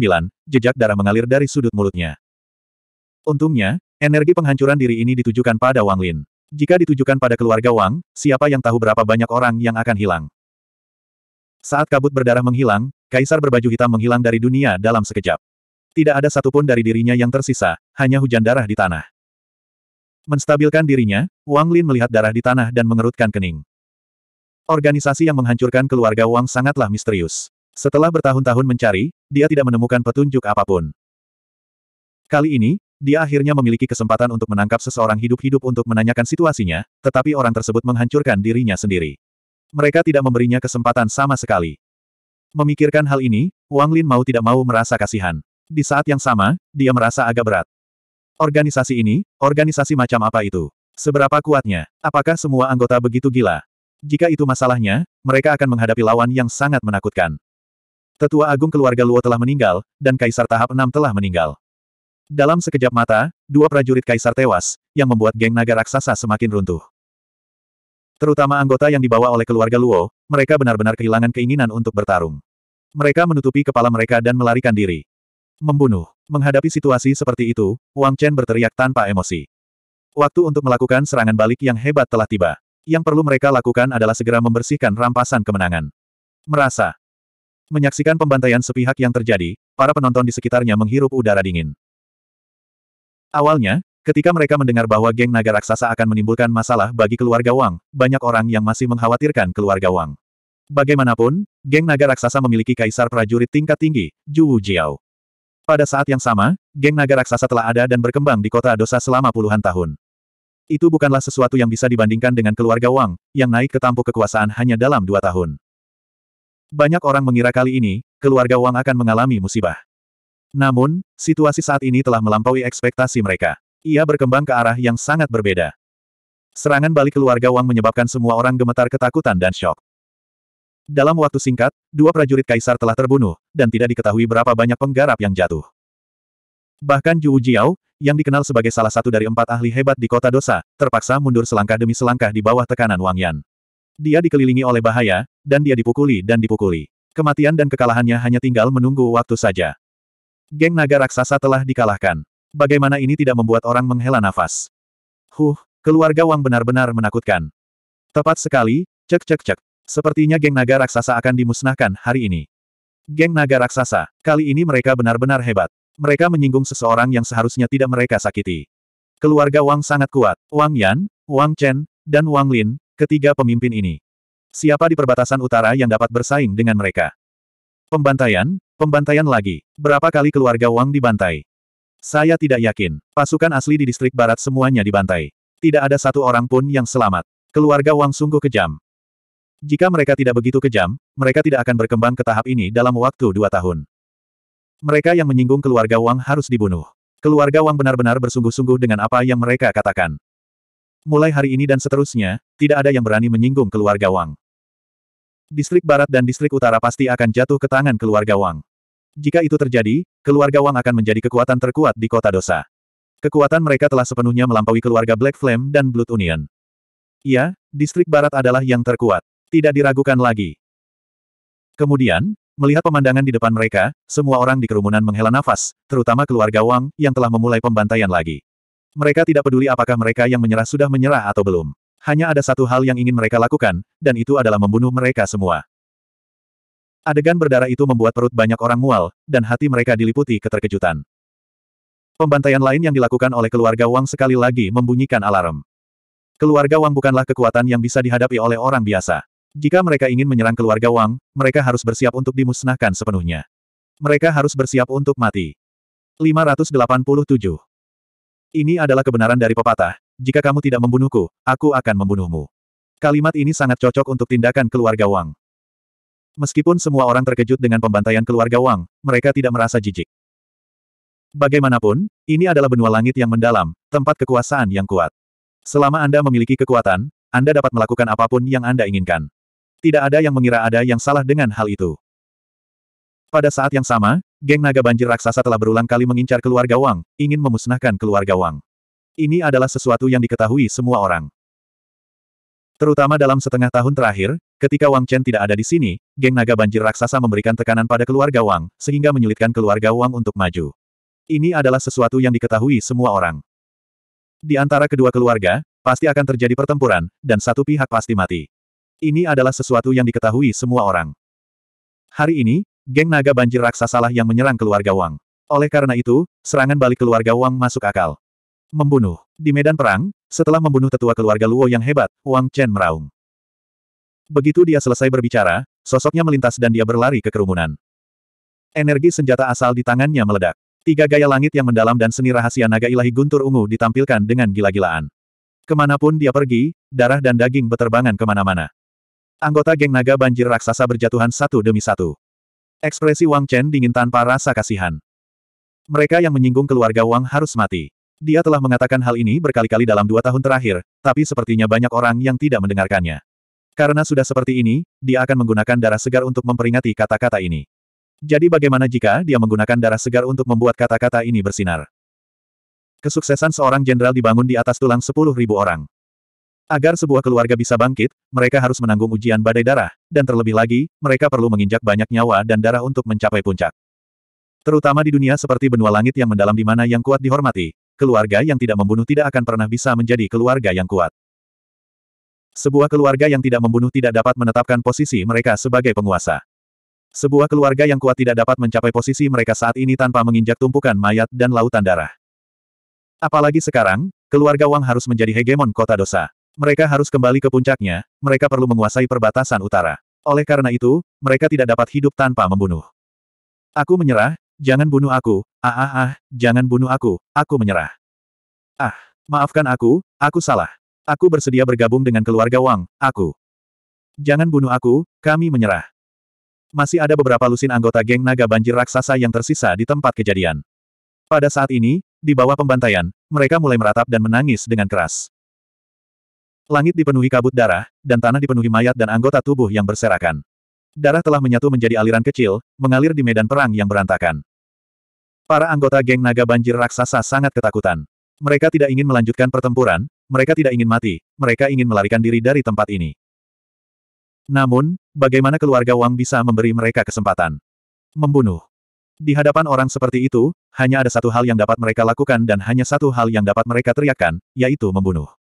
jejak darah mengalir dari sudut mulutnya. Untungnya, energi penghancuran diri ini ditujukan pada Wang Lin. Jika ditujukan pada keluarga Wang, siapa yang tahu berapa banyak orang yang akan hilang. Saat kabut berdarah menghilang, kaisar berbaju hitam menghilang dari dunia dalam sekejap. Tidak ada satupun dari dirinya yang tersisa, hanya hujan darah di tanah. Menstabilkan dirinya, Wang Lin melihat darah di tanah dan mengerutkan kening. Organisasi yang menghancurkan keluarga Wang sangatlah misterius. Setelah bertahun-tahun mencari, dia tidak menemukan petunjuk apapun. Kali ini, dia akhirnya memiliki kesempatan untuk menangkap seseorang hidup-hidup untuk menanyakan situasinya, tetapi orang tersebut menghancurkan dirinya sendiri. Mereka tidak memberinya kesempatan sama sekali. Memikirkan hal ini, Wang Lin mau tidak mau merasa kasihan. Di saat yang sama, dia merasa agak berat. Organisasi ini, organisasi macam apa itu? Seberapa kuatnya? Apakah semua anggota begitu gila? Jika itu masalahnya, mereka akan menghadapi lawan yang sangat menakutkan. Tetua Agung keluarga Luo telah meninggal, dan Kaisar tahap enam telah meninggal. Dalam sekejap mata, dua prajurit Kaisar tewas, yang membuat geng naga raksasa semakin runtuh. Terutama anggota yang dibawa oleh keluarga Luo, mereka benar-benar kehilangan keinginan untuk bertarung. Mereka menutupi kepala mereka dan melarikan diri. Membunuh. Menghadapi situasi seperti itu, Wang Chen berteriak tanpa emosi. Waktu untuk melakukan serangan balik yang hebat telah tiba. Yang perlu mereka lakukan adalah segera membersihkan rampasan kemenangan. Merasa, Menyaksikan pembantaian sepihak yang terjadi, para penonton di sekitarnya menghirup udara dingin. Awalnya, ketika mereka mendengar bahwa geng naga raksasa akan menimbulkan masalah bagi keluarga Wang, banyak orang yang masih mengkhawatirkan keluarga Wang. Bagaimanapun, geng naga raksasa memiliki kaisar prajurit tingkat tinggi, Zhu Jiao. Pada saat yang sama, geng naga raksasa telah ada dan berkembang di kota dosa selama puluhan tahun. Itu bukanlah sesuatu yang bisa dibandingkan dengan keluarga Wang, yang naik ke tampuk kekuasaan hanya dalam dua tahun. Banyak orang mengira kali ini, keluarga Wang akan mengalami musibah. Namun, situasi saat ini telah melampaui ekspektasi mereka. Ia berkembang ke arah yang sangat berbeda. Serangan balik keluarga Wang menyebabkan semua orang gemetar ketakutan dan shock. Dalam waktu singkat, dua prajurit kaisar telah terbunuh, dan tidak diketahui berapa banyak penggarap yang jatuh. Bahkan Zhu Jiao, yang dikenal sebagai salah satu dari empat ahli hebat di kota dosa, terpaksa mundur selangkah demi selangkah di bawah tekanan Wang Yan. Dia dikelilingi oleh bahaya, dan dia dipukuli dan dipukuli. Kematian dan kekalahannya hanya tinggal menunggu waktu saja. Geng naga raksasa telah dikalahkan. Bagaimana ini tidak membuat orang menghela nafas? Huh, keluarga Wang benar-benar menakutkan. Tepat sekali, cek cek cek. Sepertinya geng naga raksasa akan dimusnahkan hari ini. Geng naga raksasa, kali ini mereka benar-benar hebat. Mereka menyinggung seseorang yang seharusnya tidak mereka sakiti. Keluarga Wang sangat kuat. Wang Yan, Wang Chen, dan Wang Lin, ketiga pemimpin ini. Siapa di perbatasan utara yang dapat bersaing dengan mereka? Pembantaian, pembantaian lagi. Berapa kali keluarga Wang dibantai? Saya tidak yakin. Pasukan asli di distrik barat semuanya dibantai. Tidak ada satu orang pun yang selamat. Keluarga Wang sungguh kejam. Jika mereka tidak begitu kejam, mereka tidak akan berkembang ke tahap ini dalam waktu dua tahun. Mereka yang menyinggung keluarga Wang harus dibunuh. Keluarga Wang benar-benar bersungguh-sungguh dengan apa yang mereka katakan. Mulai hari ini dan seterusnya, tidak ada yang berani menyinggung keluarga Wang. Distrik Barat dan Distrik Utara pasti akan jatuh ke tangan keluarga Wang. Jika itu terjadi, keluarga Wang akan menjadi kekuatan terkuat di kota dosa. Kekuatan mereka telah sepenuhnya melampaui keluarga Black Flame dan Blood Union. Iya, Distrik Barat adalah yang terkuat. Tidak diragukan lagi. Kemudian, Melihat pemandangan di depan mereka, semua orang di kerumunan menghela nafas, terutama keluarga Wang, yang telah memulai pembantaian lagi. Mereka tidak peduli apakah mereka yang menyerah sudah menyerah atau belum. Hanya ada satu hal yang ingin mereka lakukan, dan itu adalah membunuh mereka semua. Adegan berdarah itu membuat perut banyak orang mual, dan hati mereka diliputi keterkejutan. Pembantaian lain yang dilakukan oleh keluarga Wang sekali lagi membunyikan alarm. Keluarga Wang bukanlah kekuatan yang bisa dihadapi oleh orang biasa. Jika mereka ingin menyerang keluarga Wang, mereka harus bersiap untuk dimusnahkan sepenuhnya. Mereka harus bersiap untuk mati. 587 ini adalah kebenaran dari pepatah, jika kamu tidak membunuhku, aku akan membunuhmu. Kalimat ini sangat cocok untuk tindakan keluarga Wang. Meskipun semua orang terkejut dengan pembantaian keluarga Wang, mereka tidak merasa jijik. Bagaimanapun, ini adalah benua langit yang mendalam, tempat kekuasaan yang kuat. Selama Anda memiliki kekuatan, Anda dapat melakukan apapun yang Anda inginkan. Tidak ada yang mengira ada yang salah dengan hal itu. Pada saat yang sama, Geng naga banjir raksasa telah berulang kali mengincar keluarga Wang, ingin memusnahkan keluarga Wang. Ini adalah sesuatu yang diketahui semua orang. Terutama dalam setengah tahun terakhir, ketika Wang Chen tidak ada di sini, geng naga banjir raksasa memberikan tekanan pada keluarga Wang, sehingga menyulitkan keluarga Wang untuk maju. Ini adalah sesuatu yang diketahui semua orang. Di antara kedua keluarga, pasti akan terjadi pertempuran, dan satu pihak pasti mati. Ini adalah sesuatu yang diketahui semua orang. Hari ini, geng naga banjir raksasalah yang menyerang keluarga Wang. Oleh karena itu, serangan balik keluarga Wang masuk akal. Membunuh. Di medan perang, setelah membunuh tetua keluarga Luo yang hebat, Wang Chen meraung. Begitu dia selesai berbicara, sosoknya melintas dan dia berlari ke kerumunan. Energi senjata asal di tangannya meledak. Tiga gaya langit yang mendalam dan seni rahasia naga ilahi guntur ungu ditampilkan dengan gila-gilaan. Kemanapun dia pergi, darah dan daging beterbangan kemana-mana. Anggota geng naga banjir raksasa berjatuhan satu demi satu. Ekspresi Wang Chen dingin tanpa rasa kasihan. Mereka yang menyinggung keluarga Wang harus mati. Dia telah mengatakan hal ini berkali-kali dalam dua tahun terakhir, tapi sepertinya banyak orang yang tidak mendengarkannya. Karena sudah seperti ini, dia akan menggunakan darah segar untuk memperingati kata-kata ini. Jadi bagaimana jika dia menggunakan darah segar untuk membuat kata-kata ini bersinar? Kesuksesan seorang jenderal dibangun di atas tulang sepuluh ribu orang. Agar sebuah keluarga bisa bangkit, mereka harus menanggung ujian badai darah, dan terlebih lagi, mereka perlu menginjak banyak nyawa dan darah untuk mencapai puncak. Terutama di dunia seperti benua langit yang mendalam di mana yang kuat dihormati, keluarga yang tidak membunuh tidak akan pernah bisa menjadi keluarga yang kuat. Sebuah keluarga yang tidak membunuh tidak dapat menetapkan posisi mereka sebagai penguasa. Sebuah keluarga yang kuat tidak dapat mencapai posisi mereka saat ini tanpa menginjak tumpukan mayat dan lautan darah. Apalagi sekarang, keluarga Wang harus menjadi hegemon kota dosa. Mereka harus kembali ke puncaknya, mereka perlu menguasai perbatasan utara. Oleh karena itu, mereka tidak dapat hidup tanpa membunuh. Aku menyerah, jangan bunuh aku, ah ah ah, jangan bunuh aku, aku menyerah. Ah, maafkan aku, aku salah. Aku bersedia bergabung dengan keluarga Wang, aku. Jangan bunuh aku, kami menyerah. Masih ada beberapa lusin anggota geng naga banjir raksasa yang tersisa di tempat kejadian. Pada saat ini, di bawah pembantaian, mereka mulai meratap dan menangis dengan keras. Langit dipenuhi kabut darah, dan tanah dipenuhi mayat dan anggota tubuh yang berserakan. Darah telah menyatu menjadi aliran kecil, mengalir di medan perang yang berantakan. Para anggota geng naga banjir raksasa sangat ketakutan. Mereka tidak ingin melanjutkan pertempuran, mereka tidak ingin mati, mereka ingin melarikan diri dari tempat ini. Namun, bagaimana keluarga Wang bisa memberi mereka kesempatan? Membunuh. Di hadapan orang seperti itu, hanya ada satu hal yang dapat mereka lakukan dan hanya satu hal yang dapat mereka teriakkan, yaitu membunuh.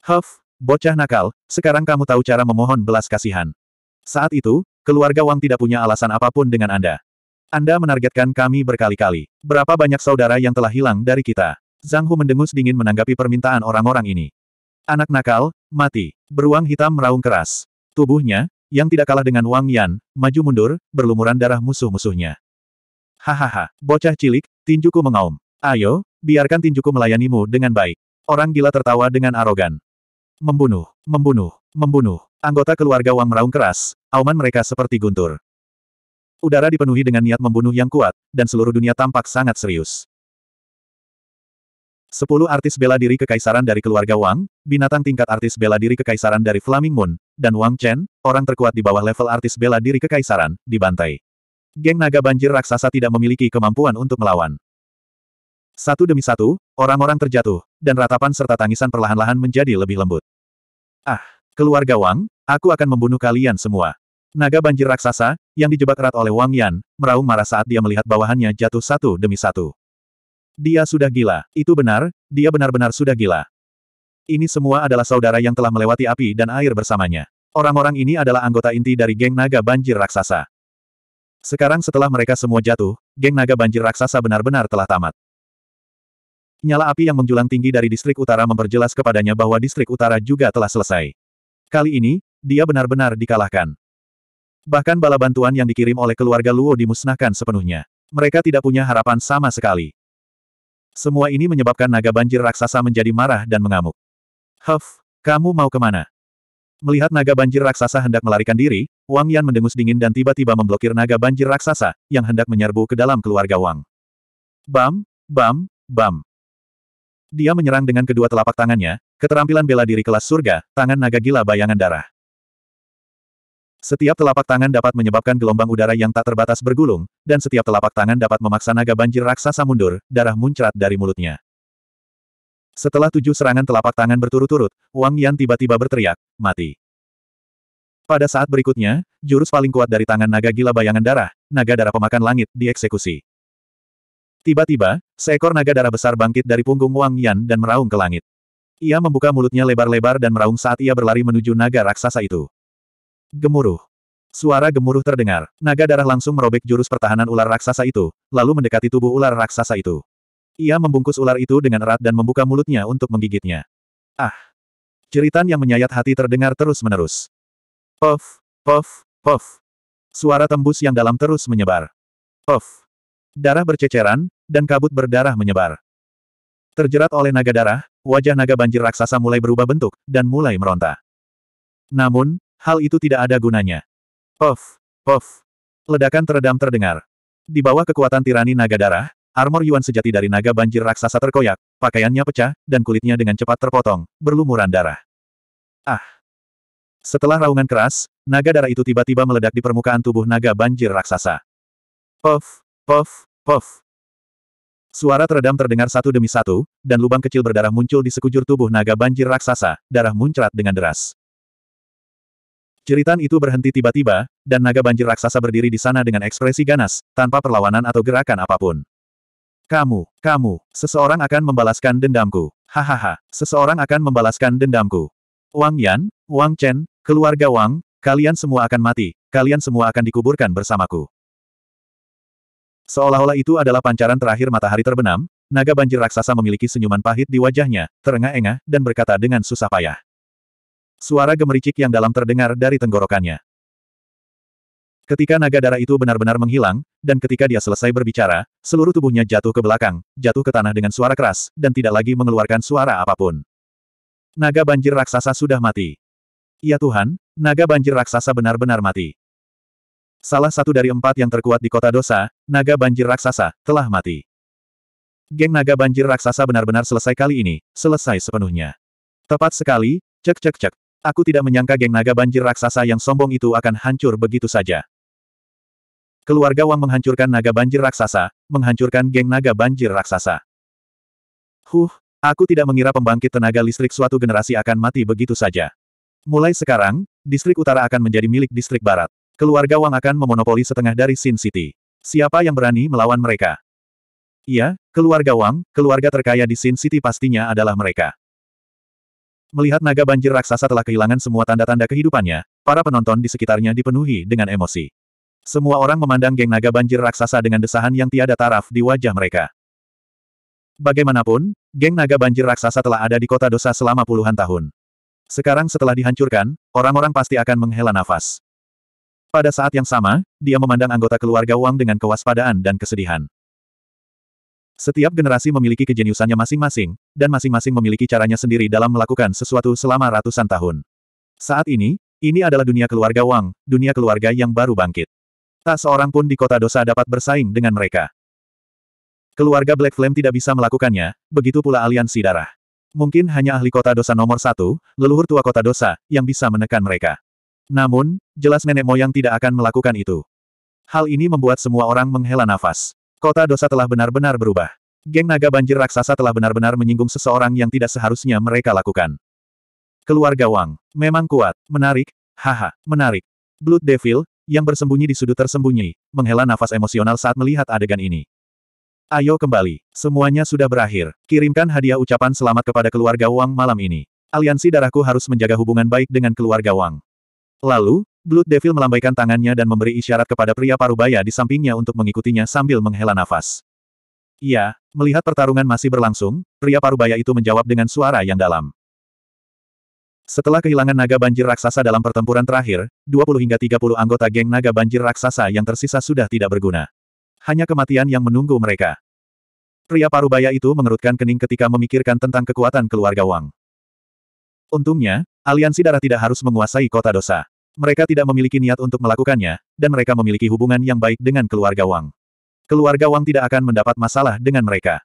Huff, bocah nakal, sekarang kamu tahu cara memohon belas kasihan. Saat itu, keluarga Wang tidak punya alasan apapun dengan Anda. Anda menargetkan kami berkali-kali. Berapa banyak saudara yang telah hilang dari kita? Zhang Hu mendengus dingin menanggapi permintaan orang-orang ini. Anak nakal, mati. Beruang hitam meraung keras. Tubuhnya, yang tidak kalah dengan Wang Yan, maju mundur, berlumuran darah musuh-musuhnya. Hahaha, bocah cilik, tinjuku mengaum. Ayo, biarkan tinjuku melayanimu dengan baik. Orang gila tertawa dengan arogan. Membunuh, membunuh, membunuh. Anggota keluarga Wang meraung keras, auman mereka seperti guntur. Udara dipenuhi dengan niat membunuh yang kuat, dan seluruh dunia tampak sangat serius. Sepuluh artis bela diri kekaisaran dari keluarga Wang, binatang tingkat artis bela diri kekaisaran dari Flaming Moon, dan Wang Chen, orang terkuat di bawah level artis bela diri kekaisaran, dibantai. Geng naga banjir raksasa tidak memiliki kemampuan untuk melawan. Satu demi satu, orang-orang terjatuh, dan ratapan serta tangisan perlahan-lahan menjadi lebih lembut. Ah, keluarga Wang, aku akan membunuh kalian semua. Naga banjir raksasa, yang dijebak erat oleh Wang Yan, meraung marah saat dia melihat bawahannya jatuh satu demi satu. Dia sudah gila, itu benar, dia benar-benar sudah gila. Ini semua adalah saudara yang telah melewati api dan air bersamanya. Orang-orang ini adalah anggota inti dari geng naga banjir raksasa. Sekarang setelah mereka semua jatuh, geng naga banjir raksasa benar-benar telah tamat. Nyala api yang menjulang tinggi dari distrik utara memperjelas kepadanya bahwa distrik utara juga telah selesai. Kali ini, dia benar-benar dikalahkan. Bahkan bala bantuan yang dikirim oleh keluarga Luo dimusnahkan sepenuhnya. Mereka tidak punya harapan sama sekali. Semua ini menyebabkan naga banjir raksasa menjadi marah dan mengamuk. Huff, kamu mau kemana? Melihat naga banjir raksasa hendak melarikan diri, Wang Yan mendengus dingin dan tiba-tiba memblokir naga banjir raksasa, yang hendak menyerbu ke dalam keluarga Wang. Bam, bam, bam. Dia menyerang dengan kedua telapak tangannya, keterampilan bela diri kelas surga, tangan naga gila bayangan darah. Setiap telapak tangan dapat menyebabkan gelombang udara yang tak terbatas bergulung, dan setiap telapak tangan dapat memaksa naga banjir raksasa mundur, darah muncrat dari mulutnya. Setelah tujuh serangan telapak tangan berturut-turut, Wang Yan tiba-tiba berteriak, mati. Pada saat berikutnya, jurus paling kuat dari tangan naga gila bayangan darah, naga darah pemakan langit, dieksekusi. Tiba-tiba, seekor naga darah besar bangkit dari punggung Wang Yan dan meraung ke langit. Ia membuka mulutnya lebar-lebar dan meraung saat ia berlari menuju naga raksasa itu. Gemuruh. Suara gemuruh terdengar. Naga darah langsung merobek jurus pertahanan ular raksasa itu, lalu mendekati tubuh ular raksasa itu. Ia membungkus ular itu dengan erat dan membuka mulutnya untuk menggigitnya. Ah! Jeritan yang menyayat hati terdengar terus-menerus. Puff, puff, puff. Suara tembus yang dalam terus menyebar. Puff! Darah berceceran, dan kabut berdarah menyebar. Terjerat oleh naga darah, wajah naga banjir raksasa mulai berubah bentuk, dan mulai meronta. Namun, hal itu tidak ada gunanya. puff, puff, Ledakan teredam terdengar. Di bawah kekuatan tirani naga darah, armor Yuan sejati dari naga banjir raksasa terkoyak, pakaiannya pecah, dan kulitnya dengan cepat terpotong, berlumuran darah. Ah! Setelah raungan keras, naga darah itu tiba-tiba meledak di permukaan tubuh naga banjir raksasa. puff. Puff, puff. Suara teredam terdengar satu demi satu, dan lubang kecil berdarah muncul di sekujur tubuh naga banjir raksasa, darah muncrat dengan deras. Ceritan itu berhenti tiba-tiba, dan naga banjir raksasa berdiri di sana dengan ekspresi ganas, tanpa perlawanan atau gerakan apapun. Kamu, kamu, seseorang akan membalaskan dendamku. Hahaha, seseorang akan membalaskan dendamku. Wang Yan, Wang Chen, keluarga Wang, kalian semua akan mati, kalian semua akan dikuburkan bersamaku. Seolah-olah itu adalah pancaran terakhir matahari terbenam, naga banjir raksasa memiliki senyuman pahit di wajahnya, terengah-engah, dan berkata dengan susah payah. Suara gemericik yang dalam terdengar dari tenggorokannya. Ketika naga darah itu benar-benar menghilang, dan ketika dia selesai berbicara, seluruh tubuhnya jatuh ke belakang, jatuh ke tanah dengan suara keras, dan tidak lagi mengeluarkan suara apapun. Naga banjir raksasa sudah mati. Ya Tuhan, naga banjir raksasa benar-benar mati. Salah satu dari empat yang terkuat di kota dosa, naga banjir raksasa, telah mati. Geng naga banjir raksasa benar-benar selesai kali ini, selesai sepenuhnya. Tepat sekali, cek cek cek. Aku tidak menyangka geng naga banjir raksasa yang sombong itu akan hancur begitu saja. Keluarga Wang menghancurkan naga banjir raksasa, menghancurkan geng naga banjir raksasa. Huh, aku tidak mengira pembangkit tenaga listrik suatu generasi akan mati begitu saja. Mulai sekarang, distrik utara akan menjadi milik distrik barat. Keluarga Wang akan memonopoli setengah dari Sin City. Siapa yang berani melawan mereka? Iya, keluarga Wang, keluarga terkaya di Sin City pastinya adalah mereka. Melihat naga banjir raksasa telah kehilangan semua tanda-tanda kehidupannya, para penonton di sekitarnya dipenuhi dengan emosi. Semua orang memandang geng naga banjir raksasa dengan desahan yang tiada taraf di wajah mereka. Bagaimanapun, geng naga banjir raksasa telah ada di kota dosa selama puluhan tahun. Sekarang setelah dihancurkan, orang-orang pasti akan menghela nafas. Pada saat yang sama, dia memandang anggota keluarga Wang dengan kewaspadaan dan kesedihan. Setiap generasi memiliki kejeniusannya masing-masing, dan masing-masing memiliki caranya sendiri dalam melakukan sesuatu selama ratusan tahun. Saat ini, ini adalah dunia keluarga Wang, dunia keluarga yang baru bangkit. Tak seorang pun di kota dosa dapat bersaing dengan mereka. Keluarga Black Flame tidak bisa melakukannya, begitu pula aliansi darah. Mungkin hanya ahli kota dosa nomor satu, leluhur tua kota dosa, yang bisa menekan mereka. Namun, jelas nenek moyang tidak akan melakukan itu. Hal ini membuat semua orang menghela nafas. Kota dosa telah benar-benar berubah. Geng naga banjir raksasa telah benar-benar menyinggung seseorang yang tidak seharusnya mereka lakukan. Keluarga Wang, memang kuat, menarik, haha, menarik. Blood Devil, yang bersembunyi di sudut tersembunyi, menghela nafas emosional saat melihat adegan ini. Ayo kembali, semuanya sudah berakhir. Kirimkan hadiah ucapan selamat kepada keluarga Wang malam ini. Aliansi darahku harus menjaga hubungan baik dengan keluarga Wang. Lalu, Blood Devil melambaikan tangannya dan memberi isyarat kepada pria parubaya di sampingnya untuk mengikutinya sambil menghela nafas. Iya, melihat pertarungan masih berlangsung, pria parubaya itu menjawab dengan suara yang dalam. Setelah kehilangan naga banjir raksasa dalam pertempuran terakhir, 20 hingga 30 anggota geng naga banjir raksasa yang tersisa sudah tidak berguna. Hanya kematian yang menunggu mereka. Pria parubaya itu mengerutkan kening ketika memikirkan tentang kekuatan keluarga Wang. Untungnya, Aliansi darah tidak harus menguasai kota dosa. Mereka tidak memiliki niat untuk melakukannya, dan mereka memiliki hubungan yang baik dengan keluarga Wang. Keluarga Wang tidak akan mendapat masalah dengan mereka.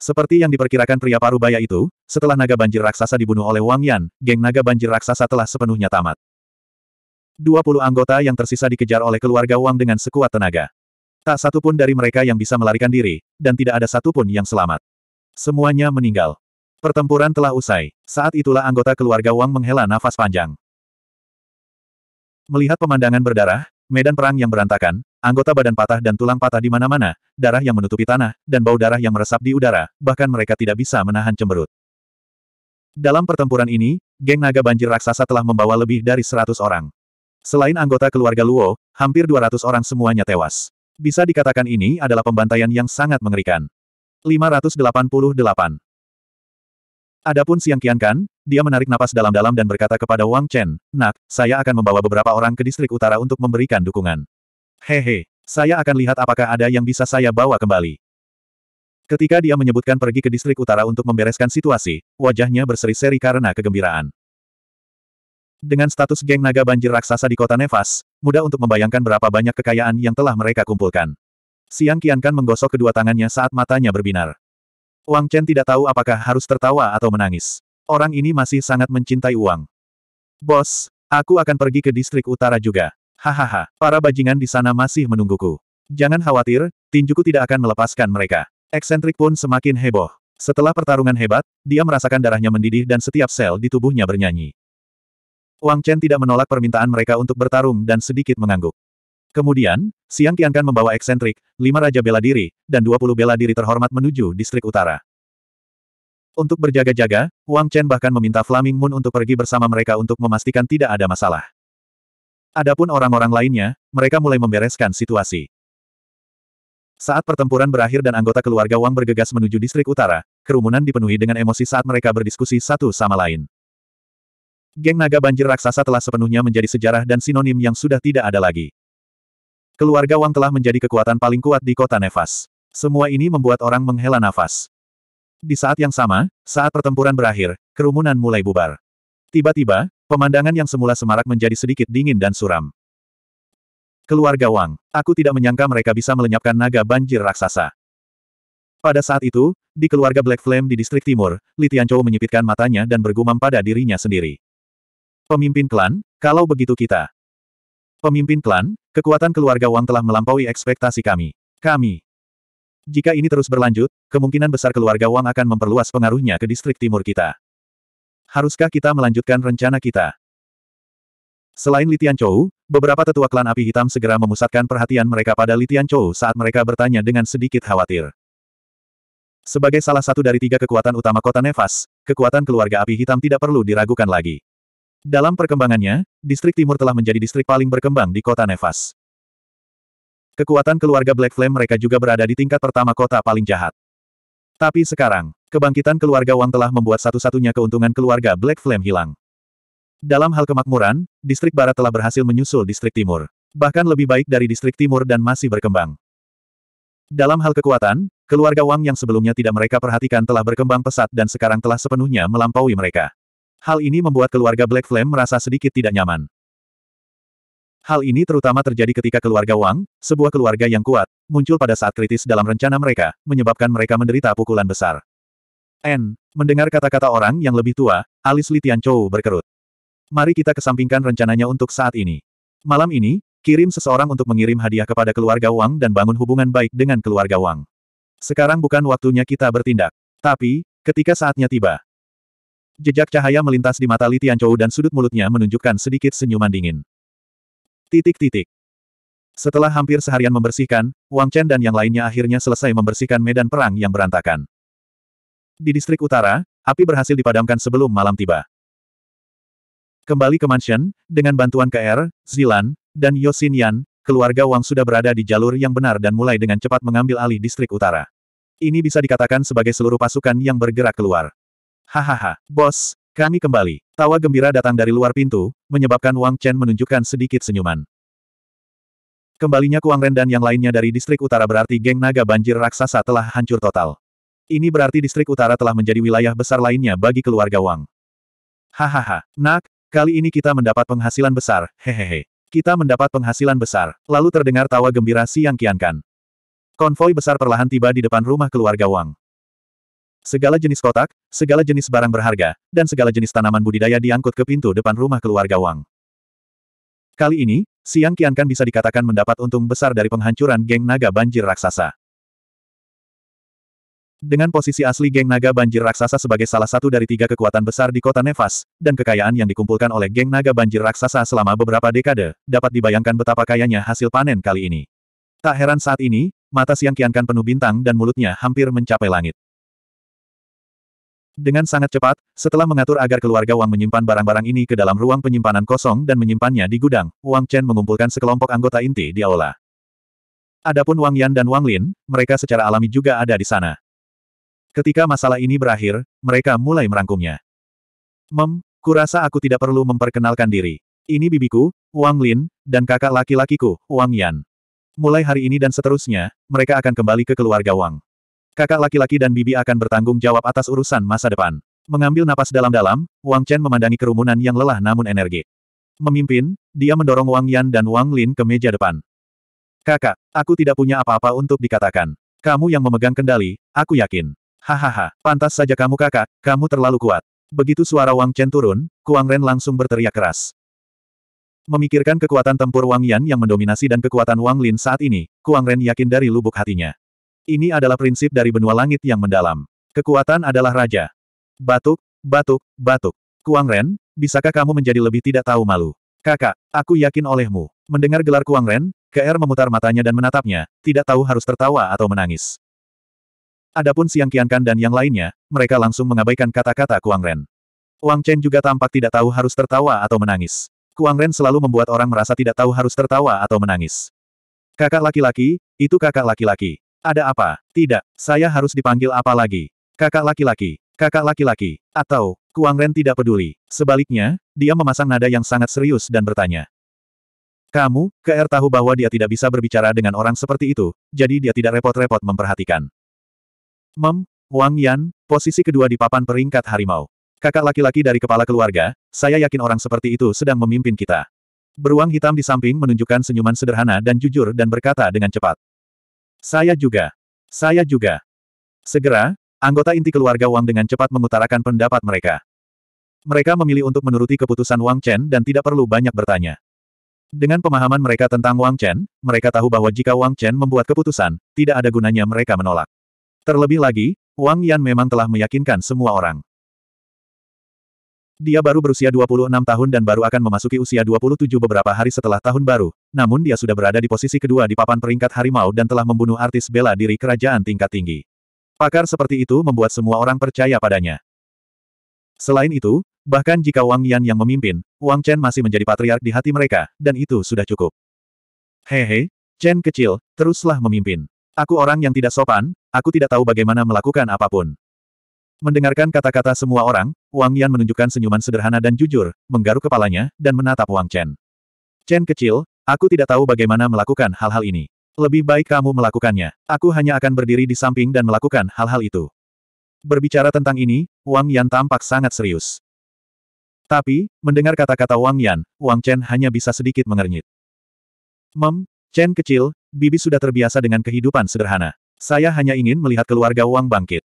Seperti yang diperkirakan pria parubaya itu, setelah naga banjir raksasa dibunuh oleh Wang Yan, geng naga banjir raksasa telah sepenuhnya tamat. 20 anggota yang tersisa dikejar oleh keluarga Wang dengan sekuat tenaga. Tak satu pun dari mereka yang bisa melarikan diri, dan tidak ada satu pun yang selamat. Semuanya meninggal. Pertempuran telah usai. Saat itulah anggota keluarga Wang menghela nafas panjang. Melihat pemandangan berdarah, medan perang yang berantakan, anggota badan patah dan tulang patah di mana-mana, darah yang menutupi tanah, dan bau darah yang meresap di udara, bahkan mereka tidak bisa menahan cemberut. Dalam pertempuran ini, geng naga banjir raksasa telah membawa lebih dari 100 orang. Selain anggota keluarga Luo, hampir 200 orang semuanya tewas. Bisa dikatakan ini adalah pembantaian yang sangat mengerikan. 588 Adapun Siang Kian Kan, dia menarik napas dalam-dalam dan berkata kepada Wang Chen, Nak, saya akan membawa beberapa orang ke distrik utara untuk memberikan dukungan. Hehe, saya akan lihat apakah ada yang bisa saya bawa kembali. Ketika dia menyebutkan pergi ke distrik utara untuk membereskan situasi, wajahnya berseri-seri karena kegembiraan. Dengan status geng naga banjir raksasa di kota Nevas, mudah untuk membayangkan berapa banyak kekayaan yang telah mereka kumpulkan. Siang Kian Kan menggosok kedua tangannya saat matanya berbinar. Wang Chen tidak tahu apakah harus tertawa atau menangis. Orang ini masih sangat mencintai uang. Bos, aku akan pergi ke distrik utara juga. Hahaha, para bajingan di sana masih menungguku. Jangan khawatir, tinjuku tidak akan melepaskan mereka. Eksentrik pun semakin heboh. Setelah pertarungan hebat, dia merasakan darahnya mendidih dan setiap sel di tubuhnya bernyanyi. Wang Chen tidak menolak permintaan mereka untuk bertarung dan sedikit mengangguk. Kemudian, Siang Tiankan membawa eksentrik, lima raja bela diri, dan dua puluh bela diri terhormat menuju distrik utara. Untuk berjaga-jaga, Wang Chen bahkan meminta Flaming Moon untuk pergi bersama mereka untuk memastikan tidak ada masalah. Adapun orang-orang lainnya, mereka mulai membereskan situasi. Saat pertempuran berakhir dan anggota keluarga Wang bergegas menuju distrik utara, kerumunan dipenuhi dengan emosi saat mereka berdiskusi satu sama lain. Geng naga banjir raksasa telah sepenuhnya menjadi sejarah dan sinonim yang sudah tidak ada lagi. Keluarga Wang telah menjadi kekuatan paling kuat di kota Nefas. Semua ini membuat orang menghela nafas. Di saat yang sama, saat pertempuran berakhir, kerumunan mulai bubar. Tiba-tiba, pemandangan yang semula semarak menjadi sedikit dingin dan suram. Keluarga Wang, aku tidak menyangka mereka bisa melenyapkan naga banjir raksasa. Pada saat itu, di keluarga Black Flame di distrik timur, Li Tianchou menyipitkan matanya dan bergumam pada dirinya sendiri. Pemimpin klan, kalau begitu kita Pemimpin klan, kekuatan keluarga Wang telah melampaui ekspektasi kami. Kami. Jika ini terus berlanjut, kemungkinan besar keluarga Wang akan memperluas pengaruhnya ke distrik timur kita. Haruskah kita melanjutkan rencana kita? Selain Litian Chou, beberapa tetua klan api hitam segera memusatkan perhatian mereka pada Litian Chou saat mereka bertanya dengan sedikit khawatir. Sebagai salah satu dari tiga kekuatan utama kota Nefas, kekuatan keluarga api hitam tidak perlu diragukan lagi. Dalam perkembangannya, distrik timur telah menjadi distrik paling berkembang di kota Nevas. Kekuatan keluarga Black Flame mereka juga berada di tingkat pertama kota paling jahat. Tapi sekarang, kebangkitan keluarga Wang telah membuat satu-satunya keuntungan keluarga Black Flame hilang. Dalam hal kemakmuran, distrik barat telah berhasil menyusul distrik timur. Bahkan lebih baik dari distrik timur dan masih berkembang. Dalam hal kekuatan, keluarga Wang yang sebelumnya tidak mereka perhatikan telah berkembang pesat dan sekarang telah sepenuhnya melampaui mereka. Hal ini membuat keluarga Black Flame merasa sedikit tidak nyaman. Hal ini terutama terjadi ketika keluarga Wang, sebuah keluarga yang kuat, muncul pada saat kritis dalam rencana mereka, menyebabkan mereka menderita pukulan besar. N. Mendengar kata-kata orang yang lebih tua, alis Li Tianchou berkerut. Mari kita kesampingkan rencananya untuk saat ini. Malam ini, kirim seseorang untuk mengirim hadiah kepada keluarga Wang dan bangun hubungan baik dengan keluarga Wang. Sekarang bukan waktunya kita bertindak. Tapi, ketika saatnya tiba, Jejak cahaya melintas di mata Li Tianchou dan sudut mulutnya menunjukkan sedikit senyuman dingin. Titik-titik. Setelah hampir seharian membersihkan, Wang Chen dan yang lainnya akhirnya selesai membersihkan medan perang yang berantakan. Di distrik utara, api berhasil dipadamkan sebelum malam tiba. Kembali ke mansion, dengan bantuan KR, Zilan, dan Yosin Yan, keluarga Wang sudah berada di jalur yang benar dan mulai dengan cepat mengambil alih distrik utara. Ini bisa dikatakan sebagai seluruh pasukan yang bergerak keluar. Hahaha, bos, kami kembali. Tawa gembira datang dari luar pintu, menyebabkan Wang Chen menunjukkan sedikit senyuman. Kembalinya Kuang Ren dan yang lainnya dari distrik utara berarti geng naga banjir raksasa telah hancur total. Ini berarti distrik utara telah menjadi wilayah besar lainnya bagi keluarga Wang. Hahaha, nak, kali ini kita mendapat penghasilan besar, hehehe. Kita mendapat penghasilan besar, lalu terdengar tawa gembira Siang Kiankan. Konvoi besar perlahan tiba di depan rumah keluarga Wang. Segala jenis kotak, segala jenis barang berharga, dan segala jenis tanaman budidaya diangkut ke pintu depan rumah keluarga Wang. Kali ini, Siang Kian Kan bisa dikatakan mendapat untung besar dari penghancuran geng naga banjir raksasa. Dengan posisi asli geng naga banjir raksasa sebagai salah satu dari tiga kekuatan besar di kota Nevas, dan kekayaan yang dikumpulkan oleh geng naga banjir raksasa selama beberapa dekade, dapat dibayangkan betapa kayanya hasil panen kali ini. Tak heran saat ini, mata Siang kiankan penuh bintang dan mulutnya hampir mencapai langit. Dengan sangat cepat, setelah mengatur agar keluarga Wang menyimpan barang-barang ini ke dalam ruang penyimpanan kosong dan menyimpannya di gudang, Wang Chen mengumpulkan sekelompok anggota inti di aula. Adapun Wang Yan dan Wang Lin, mereka secara alami juga ada di sana. Ketika masalah ini berakhir, mereka mulai merangkumnya. Mem, kurasa aku tidak perlu memperkenalkan diri. Ini bibiku, Wang Lin, dan kakak laki-lakiku, Wang Yan. Mulai hari ini dan seterusnya, mereka akan kembali ke keluarga Wang. Kakak laki-laki dan bibi akan bertanggung jawab atas urusan masa depan. Mengambil napas dalam-dalam, Wang Chen memandangi kerumunan yang lelah namun energi. Memimpin, dia mendorong Wang Yan dan Wang Lin ke meja depan. Kakak, aku tidak punya apa-apa untuk dikatakan. Kamu yang memegang kendali, aku yakin. Hahaha, pantas saja kamu kakak, kamu terlalu kuat. Begitu suara Wang Chen turun, Kuang Ren langsung berteriak keras. Memikirkan kekuatan tempur Wang Yan yang mendominasi dan kekuatan Wang Lin saat ini, Kuang Ren yakin dari lubuk hatinya. Ini adalah prinsip dari benua langit yang mendalam. Kekuatan adalah raja. Batuk, batuk, batuk. Kuang Ren, bisakah kamu menjadi lebih tidak tahu malu? Kakak, aku yakin olehmu. Mendengar gelar Kuang Ren, KR memutar matanya dan menatapnya, tidak tahu harus tertawa atau menangis. Adapun Siang Kiankan dan yang lainnya, mereka langsung mengabaikan kata-kata Kuang Ren. Wang Chen juga tampak tidak tahu harus tertawa atau menangis. Kuang Ren selalu membuat orang merasa tidak tahu harus tertawa atau menangis. Kakak laki-laki, itu kakak laki-laki. Ada apa? Tidak, saya harus dipanggil apa lagi? Kakak laki-laki, kakak laki-laki, atau, Kuang Ren tidak peduli. Sebaliknya, dia memasang nada yang sangat serius dan bertanya. Kamu, KR tahu bahwa dia tidak bisa berbicara dengan orang seperti itu, jadi dia tidak repot-repot memperhatikan. Mem, Wang Yan, posisi kedua di papan peringkat harimau. Kakak laki-laki dari kepala keluarga, saya yakin orang seperti itu sedang memimpin kita. Beruang hitam di samping menunjukkan senyuman sederhana dan jujur dan berkata dengan cepat. Saya juga. Saya juga. Segera, anggota inti keluarga Wang dengan cepat mengutarakan pendapat mereka. Mereka memilih untuk menuruti keputusan Wang Chen dan tidak perlu banyak bertanya. Dengan pemahaman mereka tentang Wang Chen, mereka tahu bahwa jika Wang Chen membuat keputusan, tidak ada gunanya mereka menolak. Terlebih lagi, Wang Yan memang telah meyakinkan semua orang. Dia baru berusia 26 tahun dan baru akan memasuki usia 27 beberapa hari setelah tahun baru, namun dia sudah berada di posisi kedua di papan peringkat harimau dan telah membunuh artis bela diri kerajaan tingkat tinggi. Pakar seperti itu membuat semua orang percaya padanya. Selain itu, bahkan jika Wang Yan yang memimpin, Wang Chen masih menjadi patriark di hati mereka, dan itu sudah cukup. Hehe, Chen kecil, teruslah memimpin. Aku orang yang tidak sopan, aku tidak tahu bagaimana melakukan apapun. Mendengarkan kata-kata semua orang, Wang Yan menunjukkan senyuman sederhana dan jujur, menggaruk kepalanya, dan menatap Wang Chen. Chen kecil, aku tidak tahu bagaimana melakukan hal-hal ini. Lebih baik kamu melakukannya. Aku hanya akan berdiri di samping dan melakukan hal-hal itu. Berbicara tentang ini, Wang Yan tampak sangat serius. Tapi, mendengar kata-kata Wang Yan, Wang Chen hanya bisa sedikit mengernyit. Mem, Chen kecil, Bibi sudah terbiasa dengan kehidupan sederhana. Saya hanya ingin melihat keluarga Wang bangkit.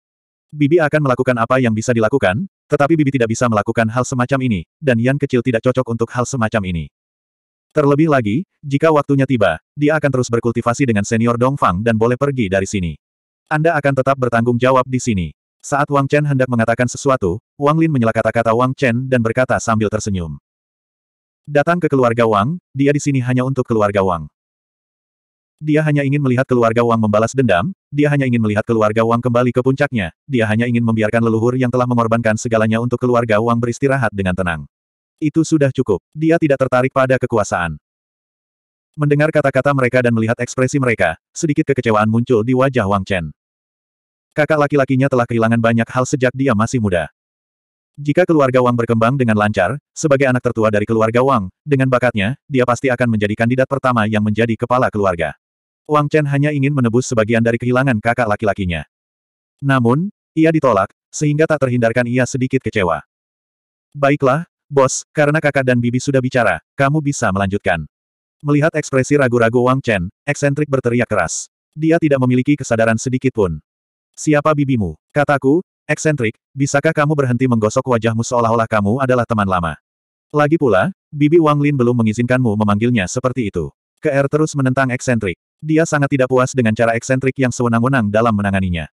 Bibi akan melakukan apa yang bisa dilakukan, tetapi Bibi tidak bisa melakukan hal semacam ini, dan Yan kecil tidak cocok untuk hal semacam ini. Terlebih lagi, jika waktunya tiba, dia akan terus berkultivasi dengan senior Dongfang dan boleh pergi dari sini. Anda akan tetap bertanggung jawab di sini. Saat Wang Chen hendak mengatakan sesuatu, Wang Lin menyela kata-kata Wang Chen dan berkata sambil tersenyum. Datang ke keluarga Wang, dia di sini hanya untuk keluarga Wang. Dia hanya ingin melihat keluarga Wang membalas dendam, dia hanya ingin melihat keluarga Wang kembali ke puncaknya, dia hanya ingin membiarkan leluhur yang telah mengorbankan segalanya untuk keluarga Wang beristirahat dengan tenang. Itu sudah cukup, dia tidak tertarik pada kekuasaan. Mendengar kata-kata mereka dan melihat ekspresi mereka, sedikit kekecewaan muncul di wajah Wang Chen. Kakak laki-lakinya telah kehilangan banyak hal sejak dia masih muda. Jika keluarga Wang berkembang dengan lancar, sebagai anak tertua dari keluarga Wang, dengan bakatnya, dia pasti akan menjadi kandidat pertama yang menjadi kepala keluarga. Wang Chen hanya ingin menebus sebagian dari kehilangan kakak laki-lakinya. Namun, ia ditolak, sehingga tak terhindarkan ia sedikit kecewa. Baiklah, bos, karena kakak dan bibi sudah bicara, kamu bisa melanjutkan. Melihat ekspresi ragu-ragu Wang Chen, eksentrik berteriak keras. Dia tidak memiliki kesadaran sedikit pun. Siapa bibimu? Kataku, eksentrik, bisakah kamu berhenti menggosok wajahmu seolah-olah kamu adalah teman lama? Lagi pula, bibi Wang Lin belum mengizinkanmu memanggilnya seperti itu. KR terus menentang eksentrik. Dia sangat tidak puas dengan cara eksentrik yang sewenang-wenang dalam menanganinya.